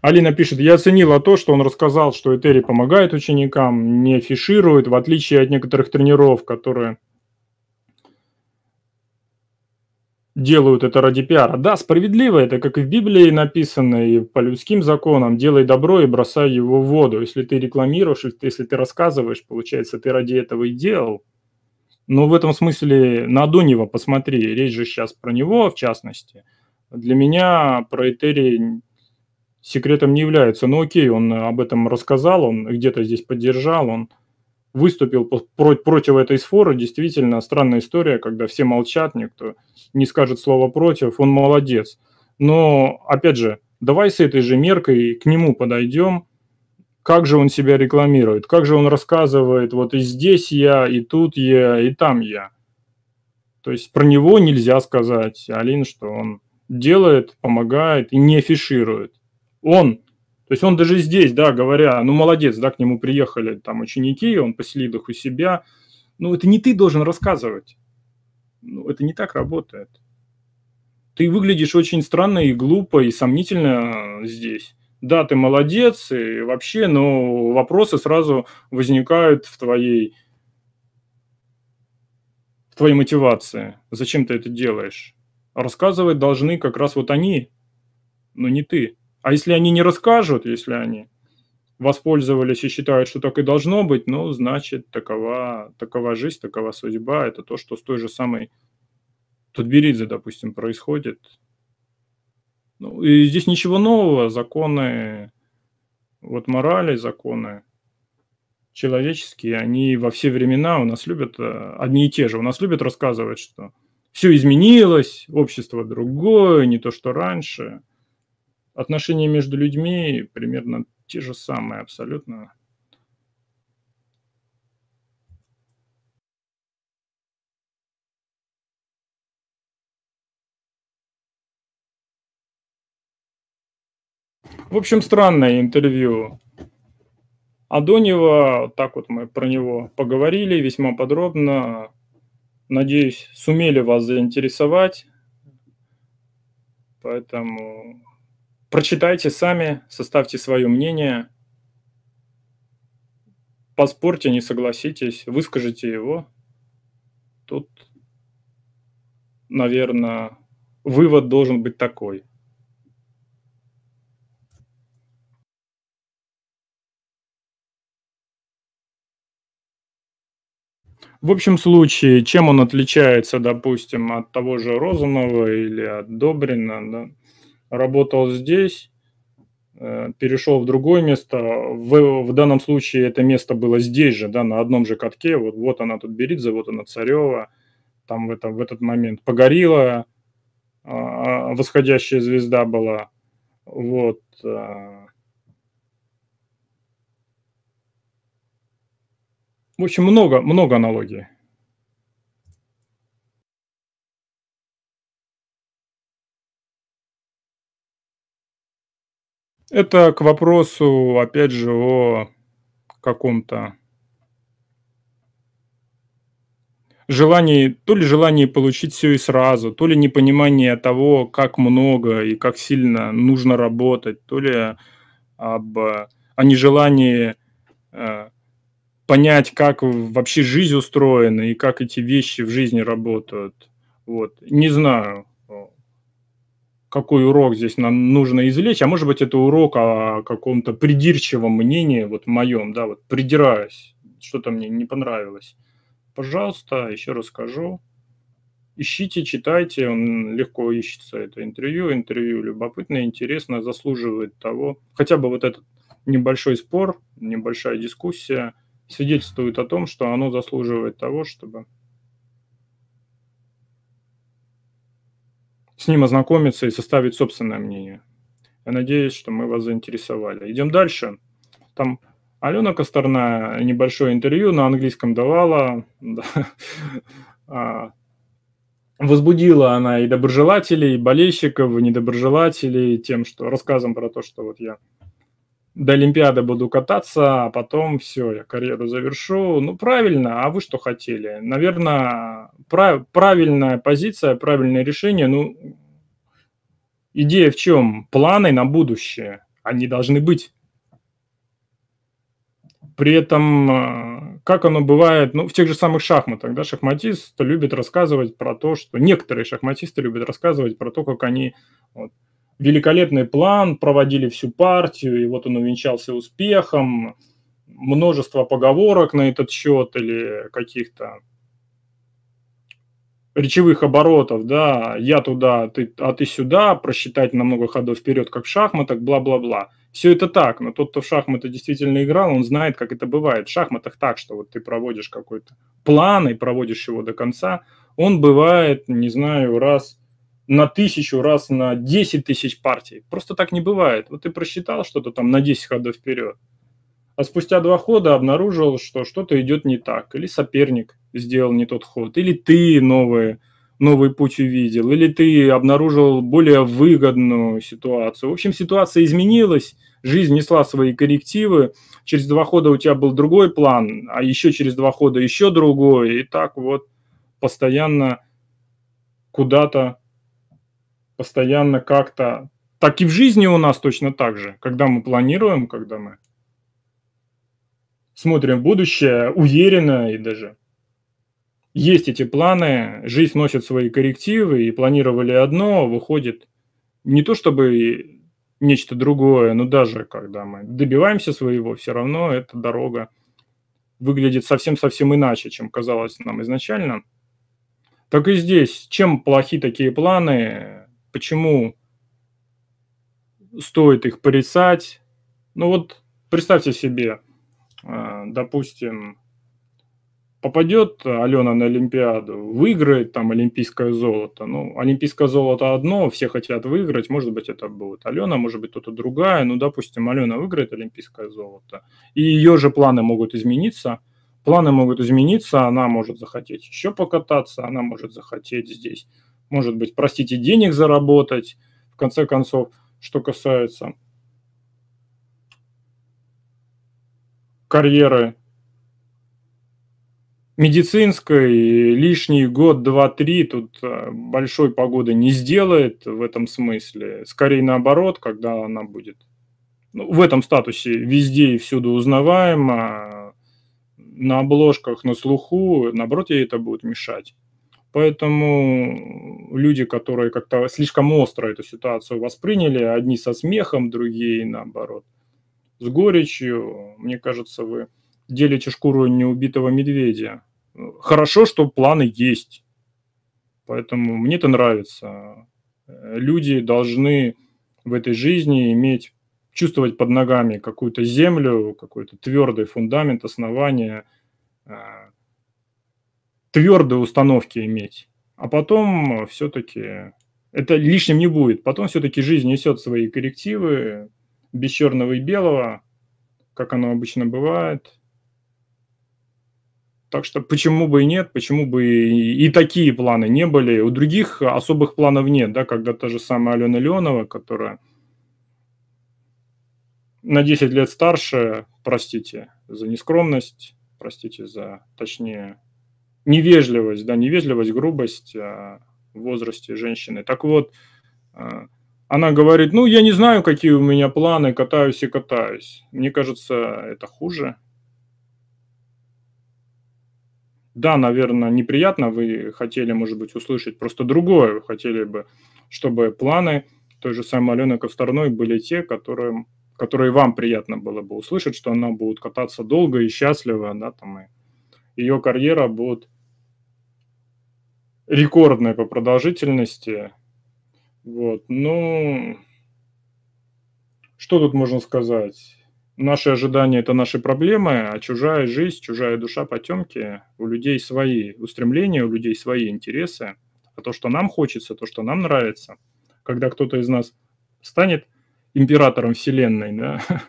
Алина пишет, я оценила то, что он рассказал, что Этери помогает ученикам, не афиширует, в отличие от некоторых тренеров, которые делают это ради пиара. Да, справедливо это, как и в Библии написано, и по людским законам, делай добро и бросай его в воду. Если ты рекламируешь, если ты рассказываешь, получается, ты ради этого и делал. Но в этом смысле на Дунева посмотри, речь же сейчас про него, в частности. Для меня про Этери секретом не является. Ну окей, он об этом рассказал, он где-то здесь поддержал, он выступил про- против этой сфоры. Действительно, странная история, когда все молчат, никто не скажет слова против, он молодец. Но, опять же, давай с этой же меркой к нему подойдем, как же он себя рекламирует, как же он рассказывает, вот и здесь я, и тут я, и там я. То есть про него нельзя сказать, Алин, что он делает, помогает и не афиширует. Он то есть он даже здесь, да, говоря, ну молодец, да, к нему приехали там ученики, он поселил их у себя. Ну это не ты должен рассказывать. Ну это не так работает. Ты выглядишь очень странно и глупо и сомнительно здесь. Да, ты молодец и вообще, но вопросы сразу возникают в твоей в твоей мотивации. Зачем ты это делаешь? Рассказывать должны как раз вот они, но не ты. А если они не расскажут, если они воспользовались и считают, что так и должно быть, ну, значит, такова, такова жизнь, такова судьба. Это то, что с той же самой Тутберидзе, допустим, происходит. Ну, и здесь ничего нового. Законы, вот морали, законы человеческие, они во все времена у нас любят э, одни и те же. У нас любят рассказывать, что все изменилось, общество другое, не то, что раньше – Отношения между людьми примерно те же самые абсолютно. В общем, странное интервью. Адонева, так вот мы про него поговорили весьма подробно. Надеюсь, сумели вас заинтересовать. Поэтому Прочитайте сами, составьте свое мнение, поспорьте, не согласитесь, выскажите его. Тут, наверное, вывод должен быть такой. В общем случае, чем он отличается, допустим, от того же Розанова или от Добрина, да, работал здесь, э, перешел в другое место. В, в данном случае это место было здесь же, да, на одном же катке. Вот, вот она тут Беридзе, вот она Царева, там в, это, в этот момент погорела, а, а, восходящая звезда была. Вот. Э. В общем, много, много аналогий. Это к вопросу, опять же, о каком-то желании, то ли желание получить все и сразу, то ли непонимание того, как много и как сильно нужно работать, то ли об, о нежелании э, понять, как вообще жизнь устроена и как эти вещи в жизни работают. Вот. Не знаю какой урок здесь нам нужно извлечь, а может быть, это урок о каком-то придирчивом мнении, вот моем, да, вот придираюсь, что-то мне не понравилось. Пожалуйста, еще расскажу. Ищите, читайте, он легко ищется, это интервью. Интервью любопытное, интересно, заслуживает того. Хотя бы вот этот небольшой спор, небольшая дискуссия свидетельствует о том, что оно заслуживает того, чтобы с ним ознакомиться и составить собственное мнение. Я надеюсь, что мы вас заинтересовали. Идем дальше. Там Алена Косторная небольшое интервью на английском давала. А, возбудила она и доброжелателей, и болельщиков, и недоброжелателей тем, что рассказом про то, что вот я до Олимпиады буду кататься, а потом все, я карьеру завершу. Ну, правильно, а вы что хотели? Наверное, прав- правильная позиция, правильное решение. Ну, идея в чем? Планы на будущее. Они должны быть. При этом, э, как оно бывает, ну, в тех же самых шахматах, да, шахматист любит рассказывать про то, что некоторые шахматисты любят рассказывать про то, как они вот, великолепный план, проводили всю партию, и вот он увенчался успехом. Множество поговорок на этот счет или каких-то речевых оборотов, да, я туда, ты, а ты сюда, просчитать намного ходов вперед, как в шахматах, бла-бла-бла. Все это так, но тот, кто в шахматы действительно играл, он знает, как это бывает. В шахматах так, что вот ты проводишь какой-то план и проводишь его до конца, он бывает, не знаю, раз – на тысячу раз на 10 тысяч партий. Просто так не бывает. Вот ты просчитал что-то там на 10 ходов вперед, а спустя два хода обнаружил, что что-то идет не так, или соперник сделал не тот ход, или ты новые, новый путь увидел, или ты обнаружил более выгодную ситуацию. В общем, ситуация изменилась, жизнь несла свои коррективы, через два хода у тебя был другой план, а еще через два хода еще другой, и так вот постоянно куда-то постоянно как-то. Так и в жизни у нас точно так же. Когда мы планируем, когда мы смотрим в будущее уверенно и даже есть эти планы, жизнь носит свои коррективы, и планировали одно, а выходит не то чтобы нечто другое, но даже когда мы добиваемся своего, все равно эта дорога выглядит совсем-совсем иначе, чем казалось нам изначально. Так и здесь, чем плохи такие планы, почему стоит их порисать. Ну вот представьте себе, э, допустим, попадет Алена на Олимпиаду, выиграет там олимпийское золото. Ну, олимпийское золото одно, все хотят выиграть, может быть, это будет Алена, может быть, кто-то другая. Ну, допустим, Алена выиграет олимпийское золото, и ее же планы могут измениться. Планы могут измениться, она может захотеть еще покататься, она может захотеть здесь может быть, простите, денег заработать, в конце концов, что касается карьеры медицинской, лишний год, два, три тут э, большой погоды не сделает в этом смысле. Скорее наоборот, когда она будет ну, в этом статусе везде и всюду узнаваема, на обложках, на слуху, наоборот, ей это будет мешать. Поэтому люди, которые как-то слишком остро эту ситуацию восприняли, одни со смехом, другие наоборот, с горечью, мне кажется, вы делите шкуру неубитого медведя. Хорошо, что планы есть. Поэтому мне это нравится. Люди должны в этой жизни иметь, чувствовать под ногами какую-то землю, какой-то твердый фундамент, основание, а, твердые установки иметь, а потом э, все-таки это лишним не будет. Потом все-таки жизнь несет свои коррективы без черного и белого, как оно обычно бывает. Так что почему бы и нет, почему бы и, и такие планы не были. У других особых планов нет, да, когда та же самая Алена Леонова, которая на 10 лет старше, простите за нескромность, простите за, точнее, невежливость, да, невежливость, грубость э, в возрасте женщины. Так вот, э, она говорит, ну, я не знаю, какие у меня планы, катаюсь и катаюсь. Мне кажется, это хуже. Да, наверное, неприятно, вы хотели, может быть, услышать просто другое. Вы хотели бы, чтобы планы той же самой Алены Ковстарной были те, которые, которые вам приятно было бы услышать, что она будет кататься долго и счастливо, да, там, и ее карьера будет рекордная по продолжительности. Вот, ну, что тут можно сказать? Наши ожидания – это наши проблемы, а чужая жизнь, чужая душа потемки. У людей свои устремления, у людей свои интересы. А то, что нам хочется, то, что нам нравится, когда кто-то из нас станет императором Вселенной, да,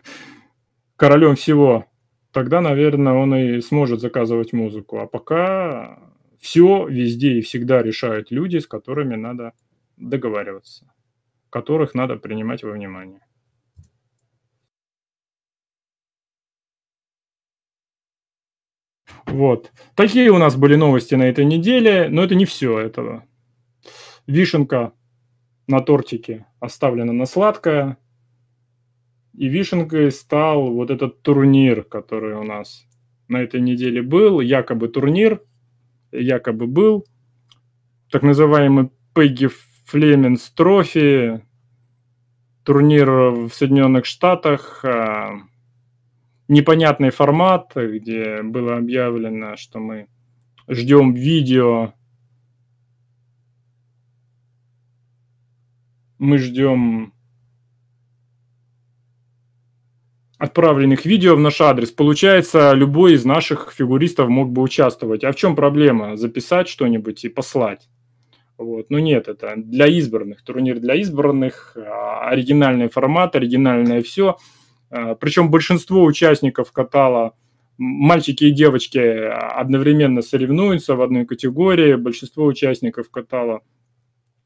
королем всего, тогда, наверное, он и сможет заказывать музыку. А пока все везде и всегда решают люди, с которыми надо договариваться, которых надо принимать во внимание. Вот. Такие у нас были новости на этой неделе, но это не все этого. Вишенка на тортике оставлена на сладкое. И вишенкой стал вот этот турнир, который у нас на этой неделе был. Якобы турнир, якобы был, так называемый Пегги Флеминс Трофи, турнир в Соединенных Штатах, а, непонятный формат, где было объявлено, что мы ждем видео, мы ждем отправленных видео в наш адрес, получается, любой из наших фигуристов мог бы участвовать. А в чем проблема? Записать что-нибудь и послать. Вот. но ну, нет, это для избранных, турнир для избранных, а, оригинальный формат, оригинальное все. А, Причем большинство участников катала, мальчики и девочки а, одновременно соревнуются в одной категории, большинство участников катала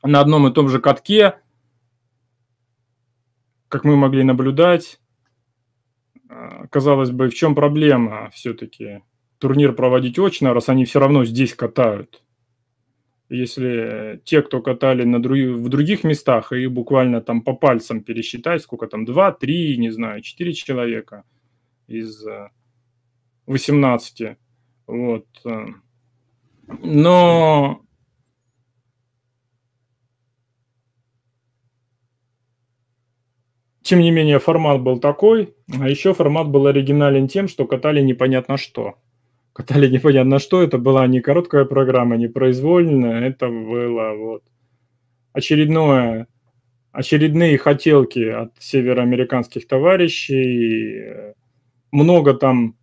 на одном и том же катке, как мы могли наблюдать, а, казалось бы, в чем проблема все-таки турнир проводить очно, раз они все равно здесь катают? Если те, кто катали на друг... в других местах, и буквально там по пальцам пересчитать, сколько там, 2, 3, не знаю, 4 человека из 18. Э, вот. Э. Но Тем не менее, формат был такой, а еще формат был оригинален тем, что катали непонятно что. Катали непонятно что, это была не короткая программа, не произвольная, это было вот очередное, очередные хотелки от североамериканских товарищей. Много там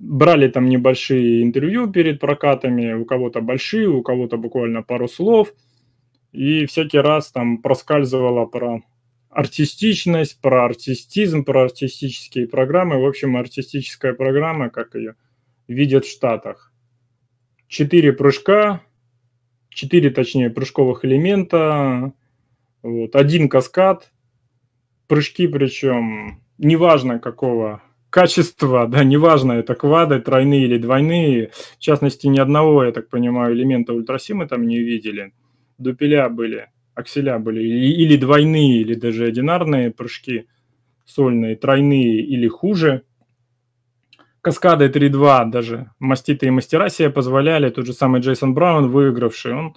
брали там небольшие интервью перед прокатами, у кого-то большие, у кого-то буквально пару слов, и всякий раз там проскальзывало про артистичность, про артистизм, про артистические программы. В общем, артистическая программа, как ее видят в Штатах. Четыре прыжка, четыре, точнее, прыжковых элемента, вот, один каскад, прыжки причем, неважно какого качества, да, неважно, это квады, тройные или двойные, в частности, ни одного, я так понимаю, элемента ультрасимы там не видели. дупеля были – акселя были, или двойные, или даже одинарные прыжки сольные, тройные или хуже. Каскады 3-2 даже маститые мастера себе позволяли. Тот же самый Джейсон Браун, выигравший, он,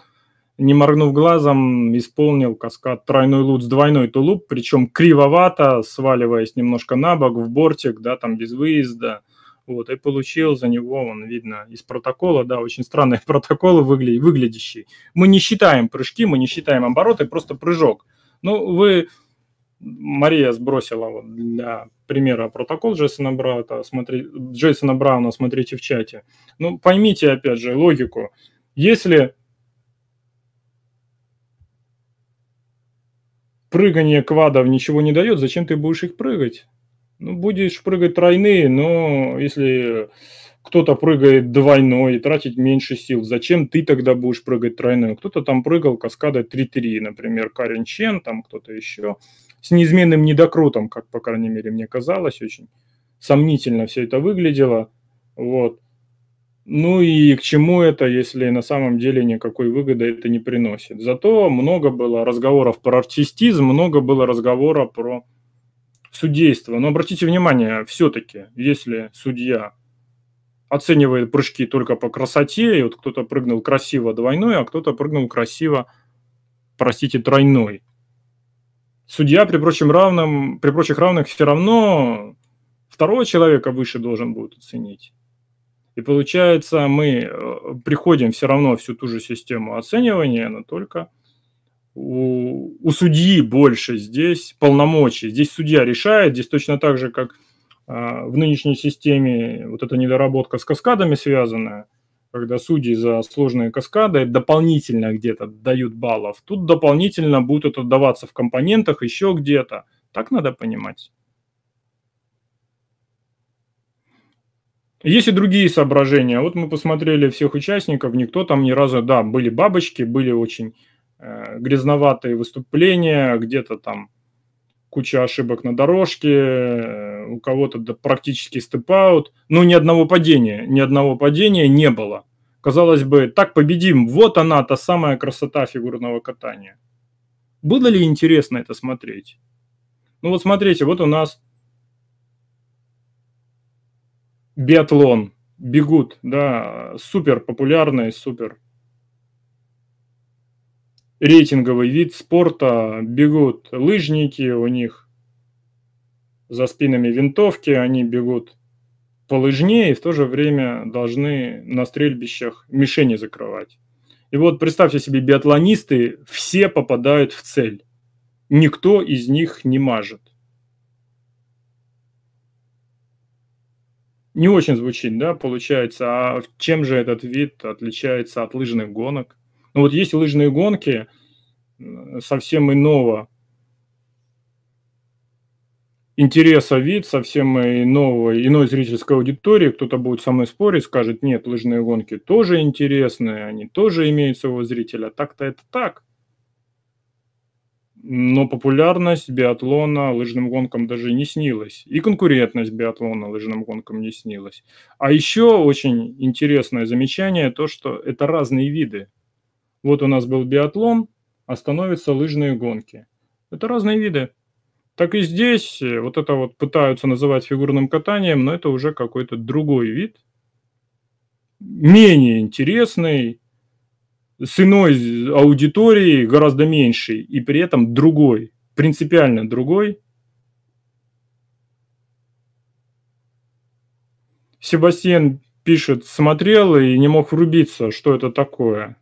не моргнув глазом, исполнил каскад тройной лут с двойной тулуп, причем кривовато, сваливаясь немножко на бок, в бортик, да, там без выезда – вот, и получил за него, он, видно, из протокола, да, очень странные протоколы выгля- выглядящие. Мы не считаем прыжки, мы не считаем обороты, просто прыжок. Ну, вы, Мария сбросила вот для примера протокол Джейсона Брауна, смотри, Джейсона Брауна, смотрите в чате. Ну, поймите, опять же, логику. Если прыгание квадов ничего не дает, зачем ты будешь их прыгать? Ну, будешь прыгать тройные, но если кто-то прыгает двойной, тратит меньше сил. Зачем ты тогда будешь прыгать тройной? Кто-то там прыгал каскада 3-3, например, Карен Чен, там кто-то еще. С неизменным недокрутом, как, по крайней мере, мне казалось, очень сомнительно все это выглядело. Вот. Ну и к чему это, если на самом деле никакой выгоды это не приносит? Зато много было разговоров про артистизм, много было разговора про судейство, Но обратите внимание, все-таки, если судья оценивает прыжки только по красоте, и вот кто-то прыгнул красиво двойной, а кто-то прыгнул красиво, простите, тройной. Судья при, прочем равном, при прочих равных все равно второго человека выше должен будет оценить. И получается, мы э, приходим все равно всю ту же систему оценивания, но только – у, у судьи больше здесь полномочий. Здесь судья решает, здесь точно так же, как а, в нынешней системе вот эта недоработка с каскадами связанная, когда судьи за сложные каскады дополнительно где-то дают баллов, тут дополнительно будут это даваться в компонентах еще где-то. Так надо понимать. Есть и другие соображения. Вот мы посмотрели всех участников, никто там ни разу, да, были бабочки, были очень Э, грязноватые выступления, где-то там куча ошибок на дорожке, э, у кого-то да, практически степ-аут, но ну, ни одного падения, ни одного падения не было. Казалось бы, так победим, вот она, та самая красота фигурного катания. Было ли интересно это смотреть? Ну вот смотрите, вот у нас биатлон, бегут, да, супер популярный, супер рейтинговый вид спорта, бегут лыжники, у них за спинами винтовки, они бегут по лыжне и в то же время должны на стрельбищах мишени закрывать. И вот представьте себе, биатлонисты все попадают в цель. Никто из них не мажет. Не очень звучит, да, получается. А чем же этот вид отличается от лыжных гонок? Но ну, вот есть лыжные гонки совсем иного интереса вид, совсем иного, иной зрительской аудитории. Кто-то будет со мной спорить, скажет, нет, лыжные гонки тоже интересные, они тоже имеют своего зрителя. Так-то это так. Но популярность биатлона лыжным гонкам даже не снилась. И конкурентность биатлона лыжным гонкам не снилась. А еще очень интересное замечание то, что это разные виды. Вот у нас был биатлон, а лыжные гонки. Это разные виды. Так и здесь э, вот это вот пытаются называть фигурным катанием, но это уже какой-то другой вид, менее интересный, с иной аудиторией гораздо меньшей, и при этом другой, принципиально другой. Себастьян пишет, смотрел и не мог врубиться, что это такое.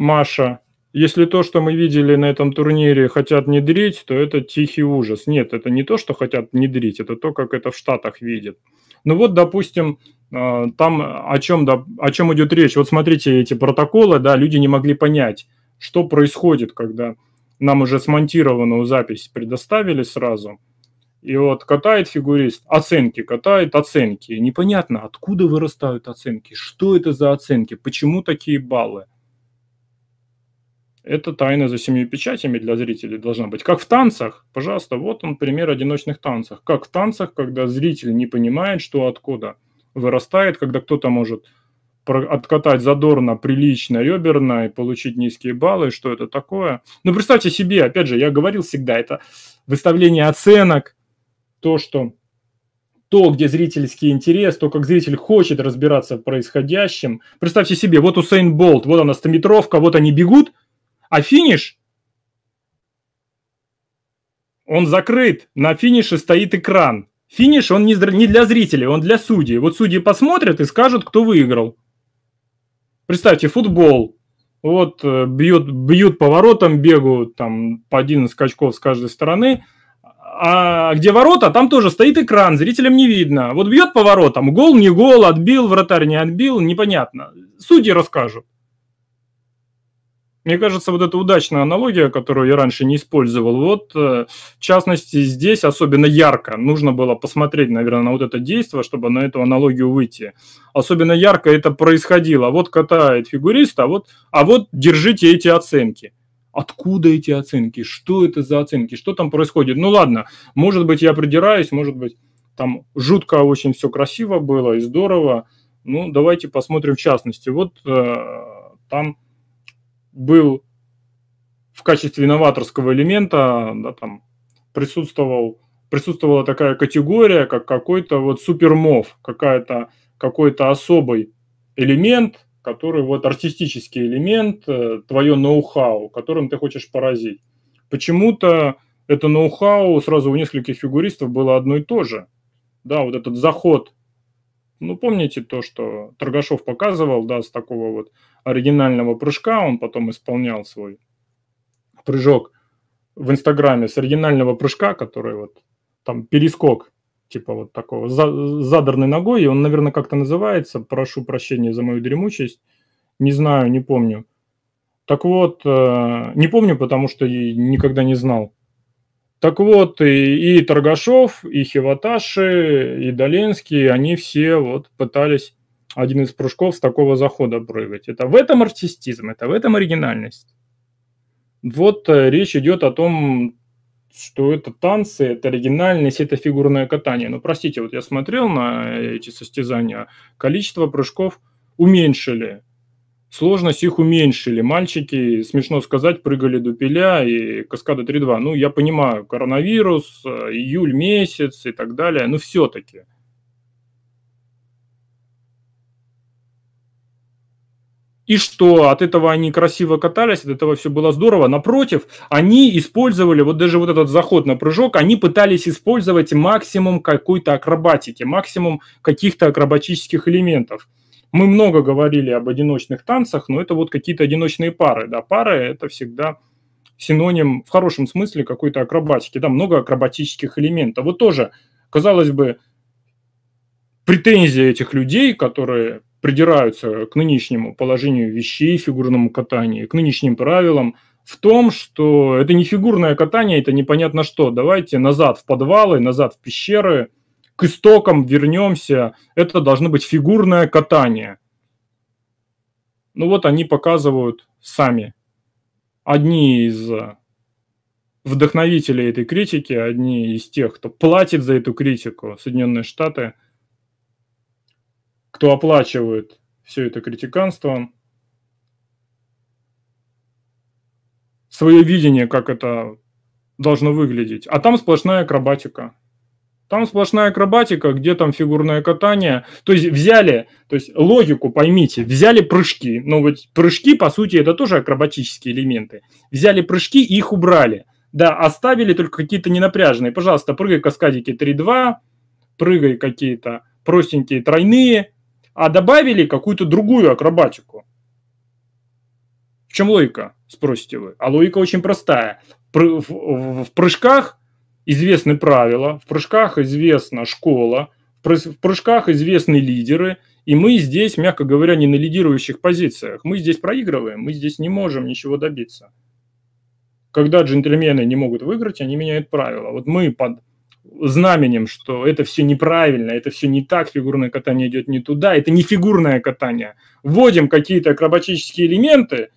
Маша, если то, что мы видели на этом турнире, хотят внедрить, то это тихий ужас. Нет, это не то, что хотят внедрить, это то, как это в Штатах видят. Ну вот, допустим, э, там о чем, о чем идет речь. Вот смотрите эти протоколы, да, люди не могли понять, что происходит, когда нам уже смонтированную запись предоставили сразу. И вот катает фигурист, оценки катает, оценки. Непонятно, откуда вырастают оценки, что это за оценки, почему такие баллы – это тайна за семью печатями для зрителей должна быть. Как в танцах, пожалуйста, вот он пример одиночных танцах. Как в танцах, когда зритель не понимает, что откуда вырастает, когда кто-то может откатать задорно, прилично, реберно и получить низкие баллы, что это такое. Ну, представьте себе, опять же, я говорил всегда, это выставление оценок, то, что то, где зрительский интерес, то, как зритель хочет разбираться в происходящем. Представьте себе, вот Усейн Болт, вот она стометровка, вот они бегут – а финиш, он закрыт, на финише стоит экран. Финиш, он не для зрителей, он для судей. Вот судьи посмотрят и скажут, кто выиграл. Представьте, футбол. Вот э, бьют, бьют воротам, бегают там по один 11 скачков с каждой стороны а, а где ворота, там тоже стоит экран, зрителям не видно. Вот бьет по воротам. гол, не гол, отбил, вратарь не отбил, непонятно. Судьи расскажут. Мне кажется, вот эта удачная аналогия, которую я раньше не использовал, вот, э, в частности, здесь особенно ярко нужно было посмотреть, наверное, на вот это действие, чтобы на эту аналогию выйти. Особенно ярко это происходило. Вот катает фигурист, а вот, а вот держите эти оценки откуда эти оценки, что это за оценки, что там происходит. Ну ладно, может быть, я придираюсь, может быть, там жутко очень все красиво было и здорово. Ну, давайте посмотрим в частности. Вот э, там был в качестве новаторского элемента, да, там присутствовал, присутствовала такая категория, как какой-то вот супермов, какая-то, какой-то особый элемент, который вот артистический элемент, э, твое ноу-хау, которым ты хочешь поразить. Почему-то это ноу-хау сразу у нескольких фигуристов было одно и то же. Да, вот этот заход, ну, помните то, что Торгашов показывал, да, с такого вот оригинального прыжка, он потом исполнял свой прыжок в Инстаграме с оригинального прыжка, который вот там перескок, типа вот такого, за, задорной ногой, и он, наверное, как-то называется, прошу прощения за мою дремучесть, не знаю, не помню. Так вот, э, не помню, потому что никогда не знал. Так вот, и, и Торгашов, и Хиваташи, и Доленский, они все вот пытались один из прыжков с такого захода прыгать. Это в этом артистизм, это в этом оригинальность. Вот э, речь идет о том, что это танцы, это оригинальность, это фигурное катание. Но ну, простите, вот я смотрел на э, эти состязания, количество прыжков уменьшили, сложность их уменьшили. Мальчики, смешно сказать, прыгали до пиля и каскада 3-2. Ну, я понимаю, коронавирус, э, июль месяц и так далее, но все-таки – И что, от этого они красиво катались, от этого все было здорово. Напротив, они использовали, вот даже вот этот заход на прыжок, они пытались использовать максимум какой-то акробатики, максимум каких-то акробатических элементов. Мы много говорили об одиночных танцах, но это вот какие-то одиночные пары. Да, пары – это всегда синоним в хорошем смысле какой-то акробатики. Да, много акробатических элементов. Вот тоже, казалось бы, претензия этих людей, которые придираются к нынешнему положению вещей фигурному катанию, к нынешним правилам, в том, что это не фигурное катание, это непонятно что. Давайте назад в подвалы, назад в пещеры, к истокам вернемся. Это должно быть фигурное катание. Ну вот они показывают сами. Одни из э, вдохновителей этой критики, одни из тех, кто платит за эту критику, Соединенные Штаты – кто оплачивает все это критиканство, свое видение, как это должно выглядеть. А там сплошная акробатика. Там сплошная акробатика, где там фигурное катание. То есть взяли, то есть логику поймите, взяли прыжки. Ну вот прыжки, по сути, это тоже акробатические элементы. Взяли прыжки и их убрали. Да, оставили только какие-то ненапряженные. Пожалуйста, прыгай каскадики 3-2, прыгай какие-то простенькие тройные, а добавили какую-то другую акробатику. В чем логика, спросите вы? А логика очень простая. В прыжках известны правила, в прыжках известна школа, в прыжках известны лидеры, и мы здесь, мягко говоря, не на лидирующих позициях. Мы здесь проигрываем, мы здесь не можем ничего добиться. Когда джентльмены не могут выиграть, они меняют правила. Вот мы под знаменем, что это все неправильно, это все не так, фигурное катание идет не туда, это не фигурное катание. Вводим какие-то акробатические элементы,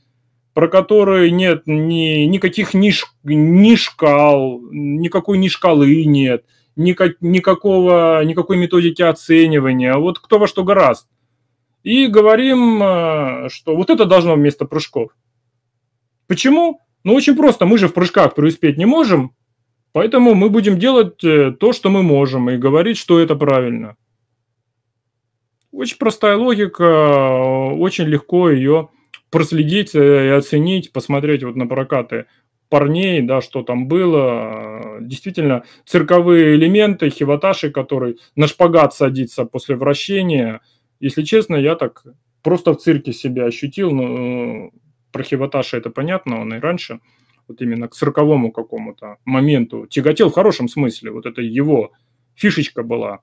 про которые нет ни, никаких ни, ш, ни шкал, никакой ни шкалы нет, никак, никакого, никакой методики оценивания, а вот кто во что гораст. И говорим, а, что вот это должно вместо прыжков. Почему? Ну, очень просто, мы же в прыжках преуспеть не можем, Поэтому мы будем делать э, то, что мы можем, и говорить, что это правильно. Очень простая логика, очень легко ее проследить э, и оценить, посмотреть вот на прокаты парней, да, что там было. Действительно, цирковые элементы, хивоташи, который на шпагат садится после вращения. Если честно, я так просто в цирке себя ощутил, но э, про хиваташи это понятно, он и раньше – вот именно к сороковому какому-то моменту тяготел в хорошем смысле, вот это его фишечка была.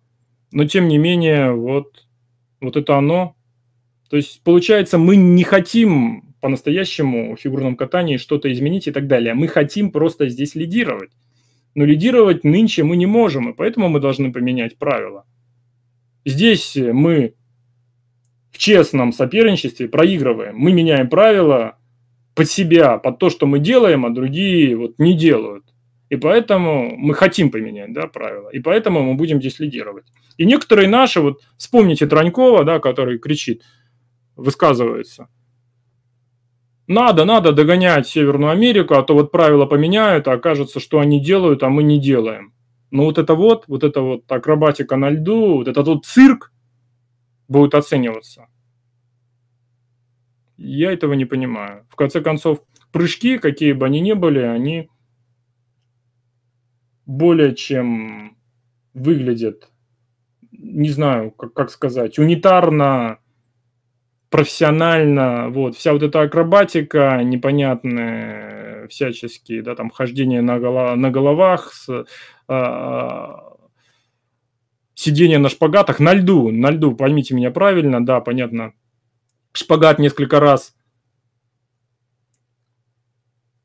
Но тем не менее, вот, вот это оно. То есть, получается, мы не хотим по-настоящему в фигурном катании что-то изменить и так далее. Мы хотим просто здесь лидировать. Но лидировать нынче мы не можем, и поэтому мы должны поменять правила. Здесь мы в честном соперничестве проигрываем. Мы меняем правила, под себя, под то, что мы делаем, а другие вот не делают. И поэтому мы хотим поменять да, правила, и поэтому мы будем здесь лидировать. И некоторые наши, вот вспомните Тронькова, да, который кричит, высказывается, надо, надо догонять Северную Америку, а то вот правила поменяют, а окажется, что они делают, а мы не делаем. Но ну, вот это вот, вот это вот акробатика на льду, вот этот вот цирк будет оцениваться. Я этого не понимаю. В конце концов, прыжки, какие бы они ни были, они более чем выглядят, не знаю, как, как сказать, унитарно, профессионально, вот, вся вот эта акробатика непонятная, всяческие, да, там, хождение на, голо- на головах, с, а, а, сидение на шпагатах, на льду, на льду, поймите меня правильно, да, понятно, шпагат несколько раз.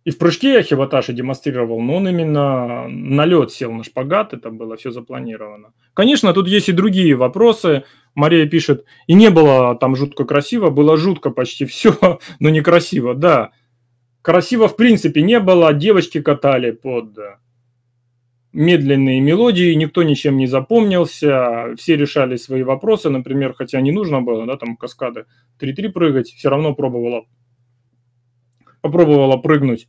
И в прыжке я Хиваташи демонстрировал, но он именно на лед сел на шпагат, это было все запланировано. Конечно, тут есть и другие вопросы. Мария пишет, и не было там жутко красиво, было жутко почти все, но некрасиво, да. Красиво в принципе не было, девочки катали под медленные мелодии, никто ничем не запомнился, все решали свои вопросы, например, хотя не нужно было, да, там каскады 3-3 прыгать, все равно пробовала, попробовала прыгнуть.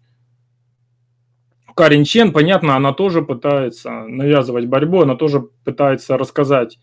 Карин Чен, понятно, она тоже пытается навязывать борьбу, она тоже пытается рассказать,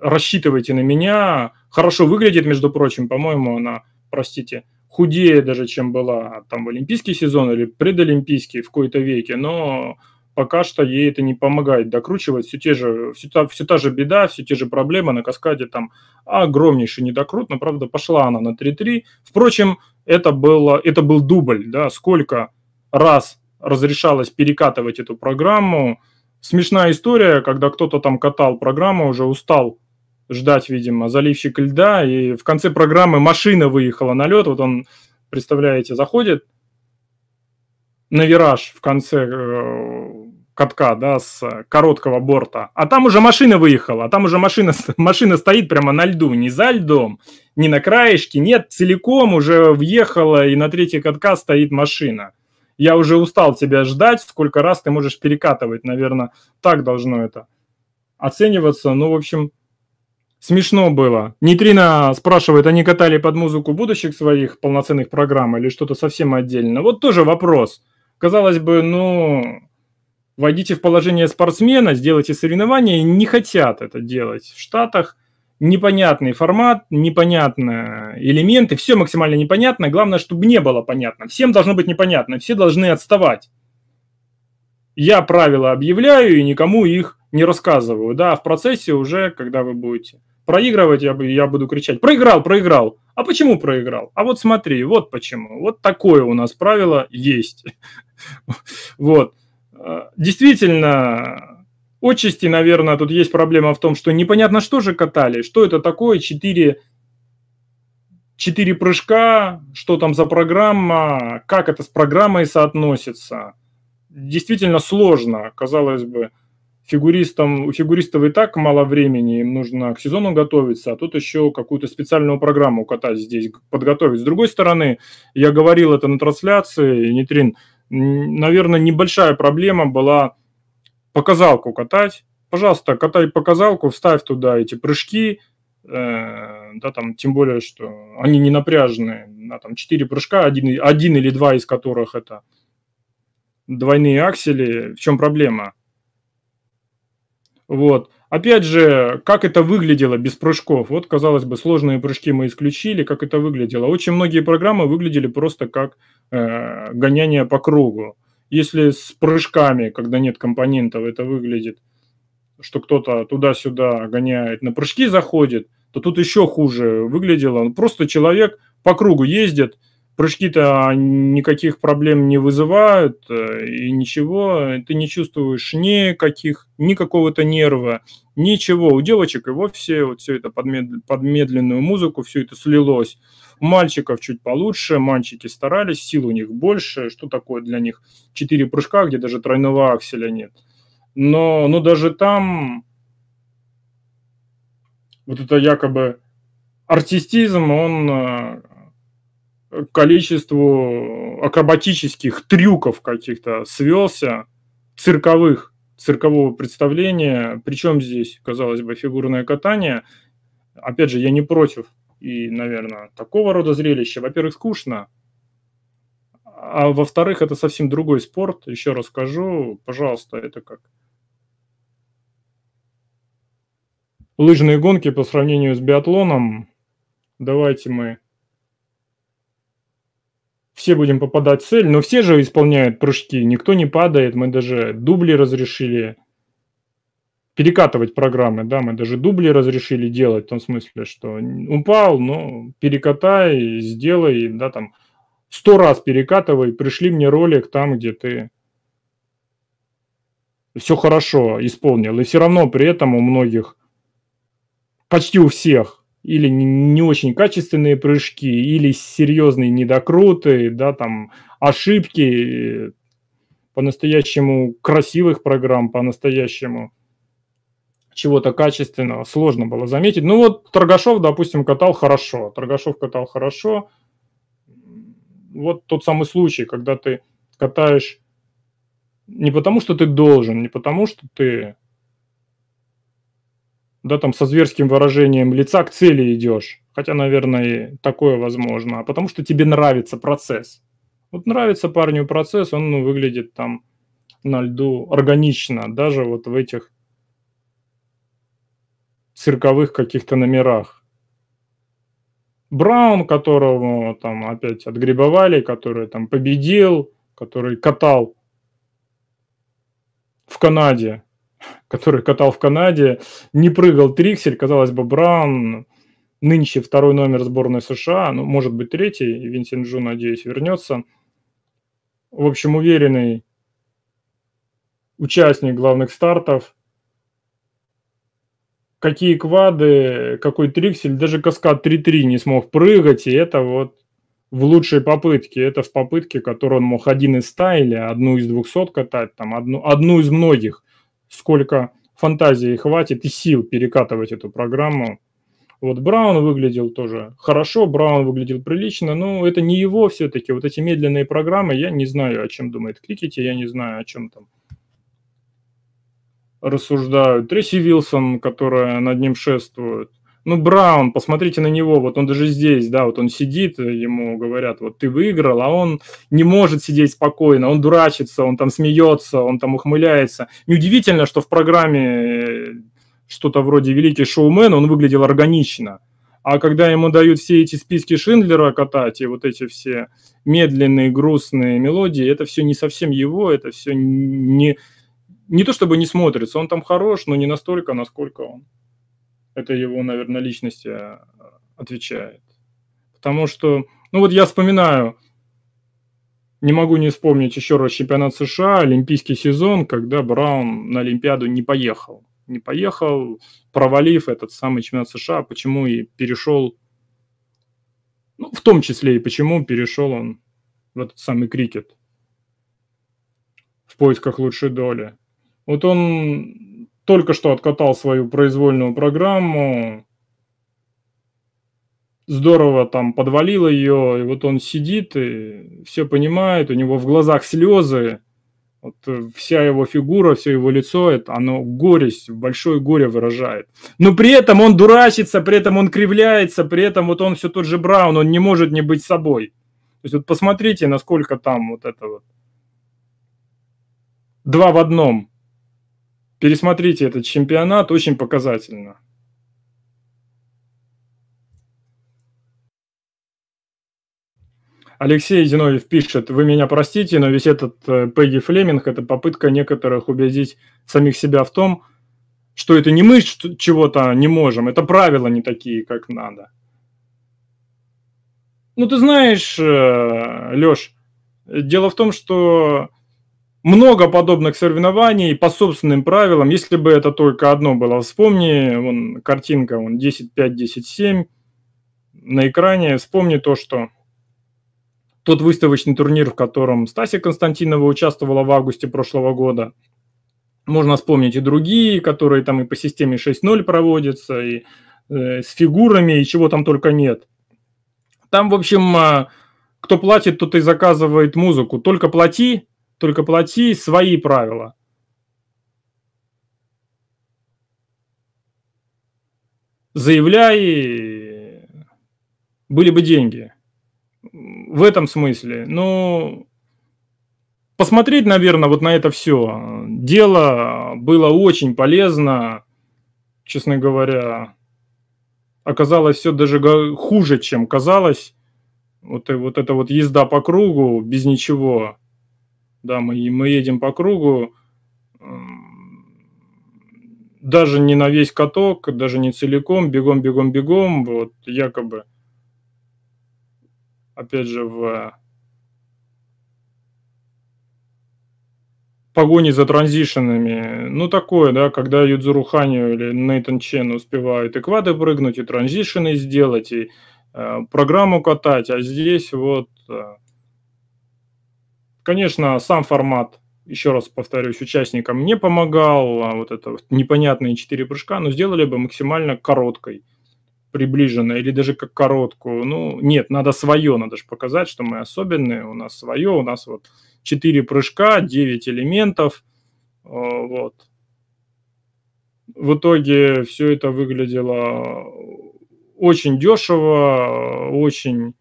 рассчитывайте на меня, хорошо выглядит, между прочим, по-моему, она, простите, худее даже, чем была там в олимпийский сезон или предолимпийский в какой-то веке, но пока что ей это не помогает докручивать. Все, те же, все, та, все та же беда, все те же проблемы на каскаде там огромнейший недокрут, но, правда, пошла она на 3-3. Впрочем, это, было, это был дубль, да, сколько раз разрешалось перекатывать эту программу. Смешная история, когда кто-то там катал программу, уже устал ждать, видимо, заливщик льда, и в конце программы машина выехала на лед, вот он, представляете, заходит на вираж в конце э, катка, да, с э, короткого борта, а там уже машина выехала, а там уже машина, машина стоит прямо на льду, не за льдом, не на краешке, нет, целиком уже въехала, и на третьей катка стоит машина. Я уже устал тебя ждать, сколько раз ты можешь перекатывать, наверное, так должно это оцениваться. Ну, в общем, смешно было. Нитрина спрашивает, они а катали под музыку будущих своих полноценных программ или что-то совсем отдельно? Вот тоже вопрос. Казалось бы, ну, Войдите в положение спортсмена, сделайте соревнования, не хотят это делать. В Штатах непонятный формат, непонятные элементы, все максимально непонятно. Главное, чтобы не было понятно. Всем должно быть непонятно, все должны отставать. Я правила объявляю и никому их не рассказываю. Да, в процессе уже, когда вы будете проигрывать, я, я буду кричать, проиграл, проиграл. А почему проиграл? А вот смотри, вот почему. Вот такое у нас правило есть. Вот. Действительно, отчасти, наверное, тут есть проблема в том, что непонятно, что же катали, что это такое, 4, 4 прыжка, что там за программа, как это с программой соотносится. Действительно сложно, казалось бы. Фигуристам, у фигуристов и так мало времени, им нужно к сезону готовиться, а тут еще какую-то специальную программу катать здесь, подготовить. С другой стороны, я говорил это на трансляции, Нитрин, э, наверное, небольшая проблема была показалку катать. Пожалуйста, катай показалку, вставь туда эти прыжки, э, да, там, тем более, что они не напряженные, На там, 4 прыжка, один, один или два из которых это двойные аксели, в чем проблема? Вот. Опять же, как это выглядело без прыжков? Вот, казалось бы, сложные прыжки мы исключили, как это выглядело. Очень многие программы выглядели просто как э, гоняние по кругу. Если с прыжками, когда нет компонентов, это выглядит, что кто-то туда-сюда гоняет, на прыжки заходит, то тут еще хуже выглядело. Просто человек по кругу ездит, прыжки-то никаких проблем не вызывают э, и ничего, ты не чувствуешь никаких, ни какого-то нерва, ничего. У девочек и вовсе вот все это под, мед, под медленную музыку, все это слилось. У мальчиков чуть получше, мальчики старались, сил у них больше. Что такое для них? Четыре прыжка, где даже тройного акселя нет. Но, но даже там вот это якобы артистизм, он э, количеству э, акробатических трюков каких-то свелся, цирковых, циркового представления. Причем здесь, казалось бы, фигурное катание. Опять же, я не против и, наверное, такого рода зрелища. Во-первых, скучно, а во-вторых, это совсем другой спорт. Еще раз скажу, пожалуйста, это как лыжные гонки по сравнению с биатлоном. Давайте мы все будем попадать в цель, но все же исполняют прыжки, никто не падает, мы даже дубли разрешили перекатывать программы, да, мы даже дубли разрешили делать, в том смысле, что упал, но перекатай, сделай, да, там, сто раз перекатывай, пришли мне ролик там, где ты все хорошо исполнил, и все равно при этом у многих, почти у всех, или не очень качественные прыжки, или серьезные недокруты, да, там ошибки, э, по-настоящему красивых программ, по-настоящему чего-то качественного сложно было заметить. Ну вот Торгашов, допустим, катал хорошо, Торгашов катал хорошо. Вот тот самый случай, когда ты катаешь не потому, что ты должен, не потому, что ты да, там со зверским выражением лица к цели идешь. Хотя, наверное, такое возможно. А потому что тебе нравится процесс. Вот нравится парню процесс, он ну, выглядит там на льду органично, даже вот в этих цирковых каких-то номерах. Браун, которого там опять отгребовали, который там победил, который катал в Канаде – который катал в Канаде, не прыгал Триксель, казалось бы, Браун, нынче второй номер сборной США, ну, может быть, третий, и Винсент Джу, надеюсь, вернется. В общем, уверенный участник главных стартов. Какие квады, какой триксель, даже каскад 3-3 не смог прыгать, и это вот в лучшей попытке. Это в попытке, которую он мог один из ста или одну из двухсот катать, там одну, одну из многих сколько фантазии хватит и сил перекатывать эту программу. Вот Браун выглядел тоже хорошо, Браун выглядел прилично, но это не его все-таки. Вот эти медленные программы, я не знаю, о чем думает Кликити, я не знаю, о чем там рассуждают. Трейси Вилсон, которая над ним шествует – ну, Браун, посмотрите на него, вот он даже здесь, да, вот он сидит, ему говорят, вот ты выиграл, а он не может сидеть спокойно, он дурачится, он там смеется, он там ухмыляется. Неудивительно, что в программе э, что-то вроде «Великий шоумен» он выглядел органично. А когда ему дают все эти списки Шиндлера катать и вот эти все медленные, грустные мелодии, это все не совсем его, это все не, не то чтобы не смотрится, он там хорош, но не настолько, насколько он это его, наверное, личности а, отвечает. Потому что, ну вот я вспоминаю, не могу не вспомнить еще раз чемпионат США, олимпийский сезон, когда Браун на Олимпиаду не поехал. Не поехал, провалив этот самый чемпионат США, почему и перешел, ну, в том числе и почему перешел он в этот самый крикет в поисках лучшей доли. Вот он только что откатал свою произвольную программу, здорово там подвалил ее, и вот он сидит, и все понимает, у него в глазах слезы, вот э, вся его фигура, все его лицо, это оно горесть, большое горе выражает. Но при этом он дурачится, при этом он кривляется, при этом вот он все тот же Браун, он не может не быть собой. То есть вот посмотрите, насколько там вот это вот два в одном – Пересмотрите этот чемпионат, очень показательно. Алексей Зиновьев пишет, вы меня простите, но весь этот э, Пегги Флеминг – это попытка некоторых убедить самих себя в том, что это не мы чего-то не можем, это правила не такие, как надо. Ну, ты знаешь, э, Леш, дело в том, что много подобных соревнований по собственным правилам. Если бы это только одно было, вспомни, вон, картинка вон, 10-5-10-7 на экране, вспомни то, что тот выставочный турнир, в котором Стасия Константинова участвовала в августе прошлого года. Можно вспомнить и другие, которые там и по системе 6.0 проводятся, и э, с фигурами, и чего там только нет. Там, в общем, э, кто платит, тот и заказывает музыку. Только плати, только плати свои правила. Заявляй, были бы деньги. В этом смысле. Ну, посмотреть, наверное, вот на это все. Дело было очень полезно, честно говоря. Оказалось все даже хуже, чем казалось. Вот, э, вот эта вот езда по кругу без ничего да, мы, мы едем по кругу, эм, даже не на весь каток, даже не целиком, бегом, бегом, бегом, вот якобы, опять же, в погоне за транзишенами. Ну, такое, да, когда Юдзуру Ханю или Нейтан Чен успевают и квады прыгнуть, и транзишены сделать, и э, программу катать, а здесь вот э, Конечно, сам формат, еще раз повторюсь, участникам не помогал, а вот это вот непонятные четыре прыжка, но сделали бы максимально короткой, приближенной или даже как короткую. Ну, нет, надо свое, надо же показать, что мы особенные, у нас свое, у нас вот четыре прыжка, 9 элементов, а, вот. В итоге все это выглядело очень дешево, очень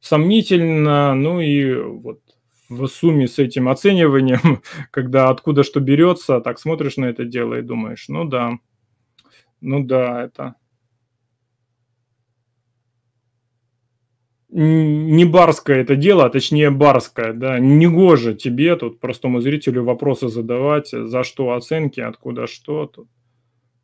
сомнительно, ну и вот в сумме с этим оцениванием, когда откуда что берется, так смотришь на это дело и думаешь, ну да, ну да, это не барское это дело, а точнее барское, да, не гоже тебе тут простому зрителю вопросы задавать, за что оценки, откуда что, тут,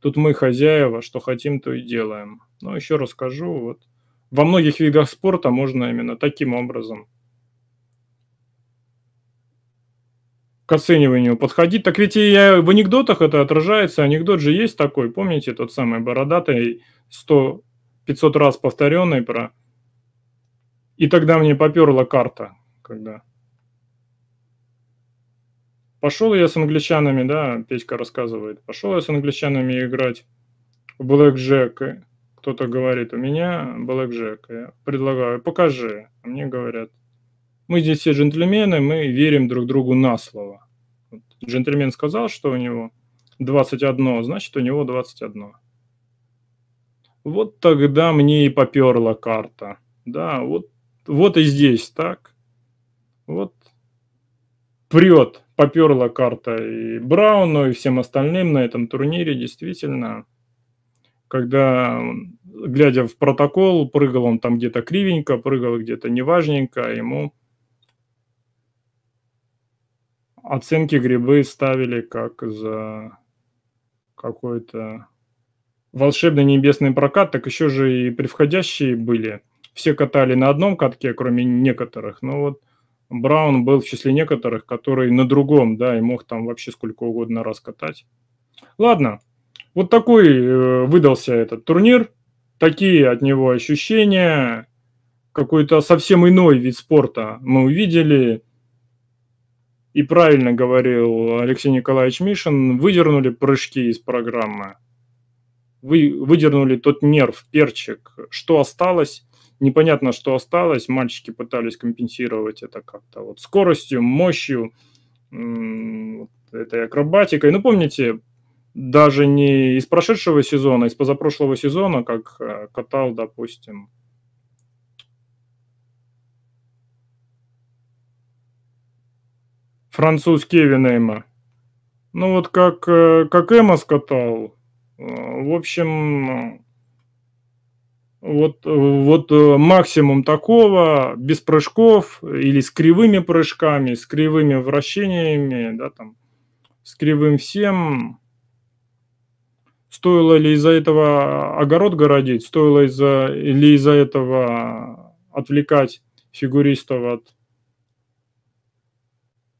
тут мы хозяева, что хотим, то и делаем. Но еще расскажу, вот во многих видах спорта можно именно таким образом – к оцениванию подходить. Так ведь и в анекдотах это отражается. Анекдот же есть такой, помните, тот самый бородатый, 100, 500 раз повторенный про... И тогда мне поперла карта, когда... Пошел я с англичанами, да, Петька рассказывает, пошел я с англичанами играть в блэкджек. Кто-то говорит, у меня блэкджек. Я предлагаю, покажи. А мне говорят, мы здесь все джентльмены, мы верим друг другу на слово. Джентльмен сказал, что у него 21, значит, у него 21. Вот тогда мне и поперла карта. Да, вот, вот и здесь так. Вот прет, поперла карта и Брауну, и всем остальным на этом турнире, действительно. Когда, глядя в протокол, прыгал он там где-то кривенько, прыгал где-то неважненько, ему оценки грибы ставили как за какой-то волшебный небесный прокат, так еще же и превходящие были. Все катали на одном катке, кроме некоторых. Но вот Браун был в числе некоторых, который на другом, да, и мог там вообще сколько угодно раз катать. Ладно, вот такой э, выдался этот турнир. Такие от него ощущения. Какой-то совсем иной вид спорта мы увидели и правильно говорил Алексей Николаевич Мишин, выдернули прыжки из программы, вы, выдернули тот нерв, перчик. Что осталось? Непонятно, что осталось. Мальчики пытались компенсировать это как-то вот скоростью, мощью, этой акробатикой. Ну, помните, даже не из прошедшего сезона, а из позапрошлого сезона, как э, катал, допустим, француз Кевин Эйма, Ну вот как, э, как Эма скатал, э, в общем, э, вот, вот максимум такого, без прыжков или с кривыми прыжками, с кривыми вращениями, да, там, с кривым всем. Стоило ли из-за этого огород городить, стоило из-за, ли из-за этого отвлекать фигуристов от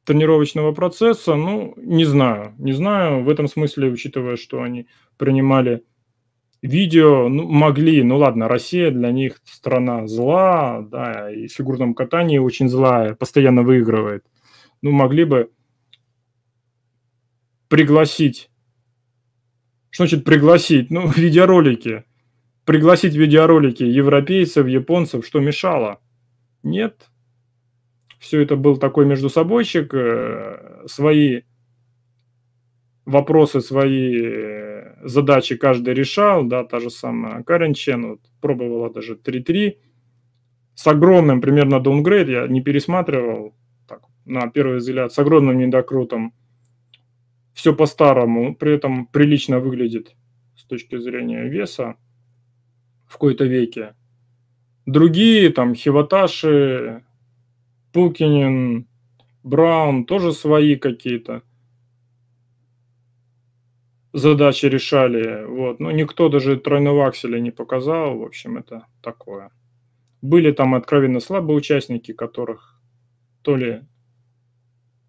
тренировочного процесса, ну, не знаю. Не знаю, в этом смысле, учитывая, что они принимали видео, ну, могли, ну ладно, Россия для них страна зла, да, и в фигурном катании очень злая, постоянно выигрывает. Ну, могли бы пригласить. Что значит пригласить? Ну, видеоролики. Пригласить видеоролики европейцев, японцев, что мешало? Нет, все это был такой между собойчик, э, свои вопросы, свои э, задачи каждый решал, да, та же самая Карен Чен вот, пробовала даже 3-3 с огромным примерно даунгрейд, я не пересматривал так, на первый взгляд, с огромным недокрутом, все по-старому, при этом прилично выглядит с точки зрения веса в какой-то веке. Другие, там, Хиваташи, Пукинин, Браун тоже свои какие-то задачи решали. Вот. Но никто даже тройного акселя не показал. В общем, это такое. Были там откровенно слабые участники, которых то ли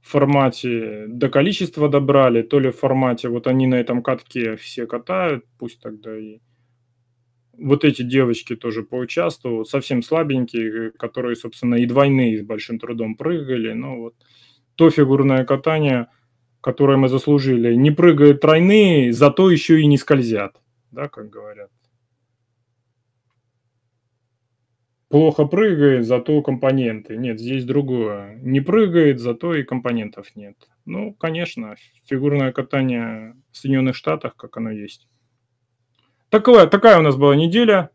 в формате до количества добрали, то ли в формате вот они на этом катке все катают, пусть тогда и вот эти девочки тоже поучаствовали, совсем слабенькие, э, которые, собственно, и двойные с большим трудом прыгали. Но вот то фигурное катание, которое мы заслужили, не прыгают тройные, зато еще и не скользят, да, как говорят. Плохо прыгает, зато компоненты. Нет, здесь другое. Не прыгает, зато и компонентов нет. Ну, конечно, фигурное катание в Соединенных Штатах, как оно есть. Такая, такая у нас была неделя.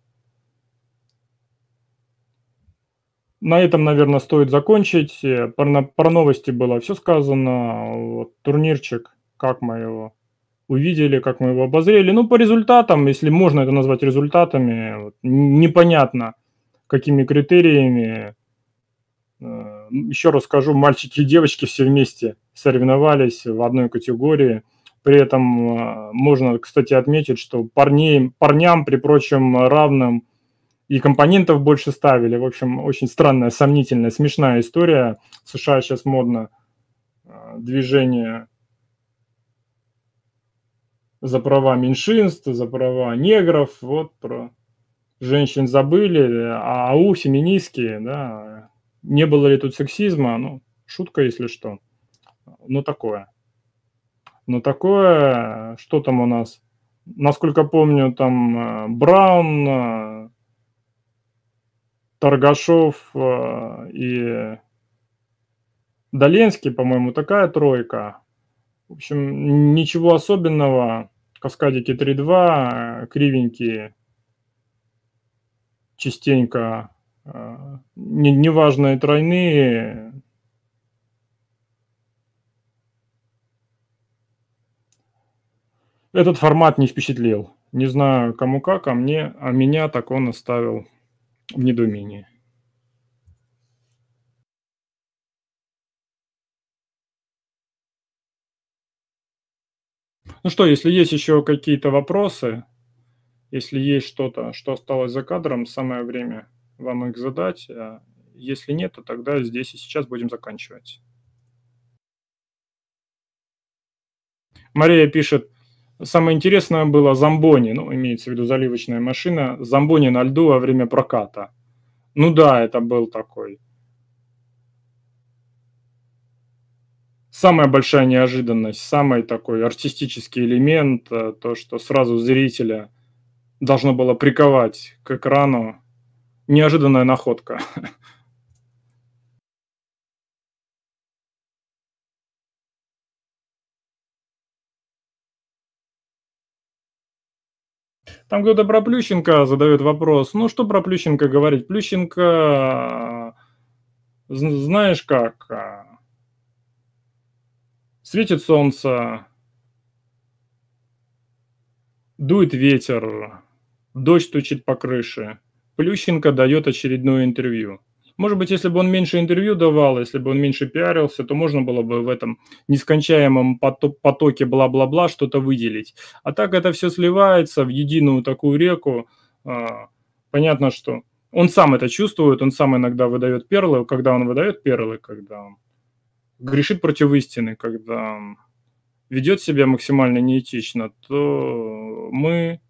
На этом, наверное, стоит закончить. Про, про новости было все сказано. Вот, турнирчик, как мы его увидели, как мы его обозрели. Ну, по результатам, если можно это назвать результатами, вот, непонятно, какими критериями. Э, Еще раз скажу, мальчики и девочки все вместе соревновались в одной категории – при этом э, можно, кстати, отметить, что парней, парням при прочем равным и компонентов больше ставили. В общем, очень странная, сомнительная, смешная история. В США сейчас модно э, движение за права меньшинств, за права негров, вот про женщин забыли, а ау, феминистки, да, не было ли тут сексизма, ну, шутка, если что, но такое но ну, такое, э, что там у нас, насколько помню, там э, Браун, э, Торгашов и Доленский, по-моему, такая тройка. В общем, ничего особенного. Каскадики 3-2, кривенькие, частенько. Неважные тройные, Этот формат не впечатлил. Не знаю, кому как, а мне, а меня так он оставил в недоумении. Ну что, если есть еще какие-то вопросы, если есть что-то, что осталось за кадром, самое время вам их задать. А если нет, то тогда здесь и сейчас будем заканчивать. Мария пишет, Самое интересное было Замбони, ну, имеется в виду заливочная машина, Замбони на льду во время проката. Ну да, это был такой. Самая большая неожиданность, самый такой артистический элемент, э, то, что сразу зрителя должно было приковать к экрану. Неожиданная находка. Там кто-то про Плющенко задает вопрос. Ну, что про Плющенко говорить? Плющенко, э, знаешь как, э, светит солнце, дует ветер, дождь стучит по крыше. Плющенко дает очередное интервью. Может быть, если бы он меньше интервью давал, если бы он меньше пиарился, то можно было бы в этом нескончаемом потоке бла-бла-бла что-то выделить. А так это все сливается в единую такую реку. А, понятно, что он сам это чувствует, он сам иногда выдает перлы, когда он выдает перлы, когда он грешит против истины, когда ведет себя максимально неэтично, то мы,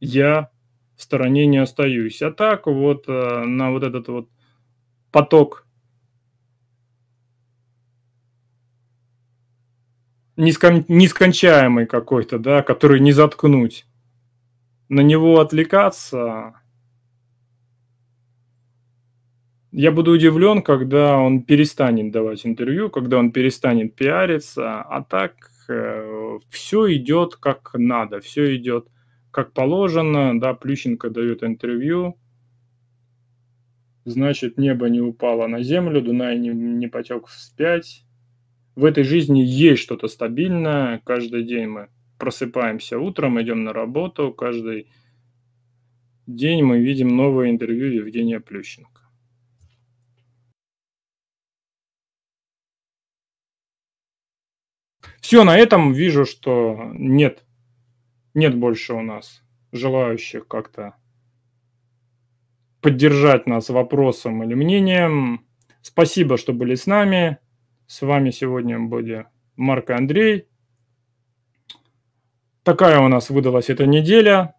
я в стороне не остаюсь. А так вот э, на вот этот вот поток нескон, нескончаемый какой-то, да, который не заткнуть. На него отвлекаться. Я буду удивлен, когда он перестанет давать интервью, когда он перестанет пиариться, а так э, все идет как надо, все идет как положено, да, Плющенко дает интервью, значит, небо не упало на землю, Дунай не, не потек вспять. В этой жизни есть что-то стабильное. Каждый день мы просыпаемся утром, идем на работу. Каждый день мы видим новое интервью Евгения Плющенко. Все, на этом вижу, что нет, нет больше у нас желающих как-то поддержать нас вопросом или мнением. Спасибо, что были с нами. С вами сегодня были Марк и Андрей. Такая у нас выдалась эта неделя,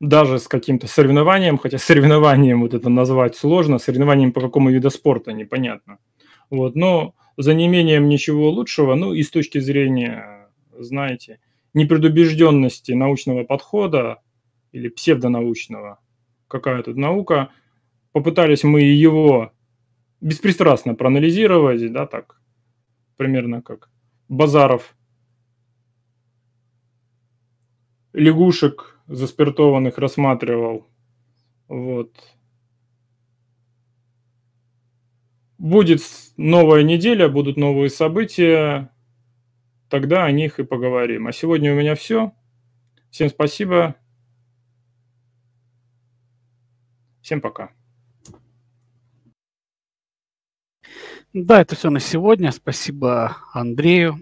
даже с каким-то соревнованием, хотя соревнованием вот это назвать сложно, соревнованием по какому виду спорта, непонятно. Вот, но за неимением ничего лучшего, ну и с точки зрения, знаете, непредубежденности научного подхода или псевдонаучного – какая тут наука. Попытались мы его беспристрастно проанализировать, да, так, примерно как Базаров лягушек заспиртованных рассматривал. Вот. Будет новая неделя, будут новые события. Тогда о них и поговорим. А сегодня у меня все. Всем спасибо. Всем пока. Да, это все на сегодня. Спасибо Андрею.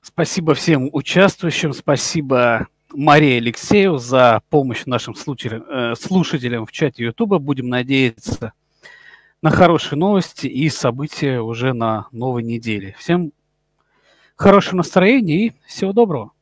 Спасибо всем участвующим. Спасибо Марии Алексею за помощь нашим э, слушателям в чате Ютуба. Будем надеяться на хорошие новости и события уже на новой неделе. Всем хорошего настроения и всего доброго.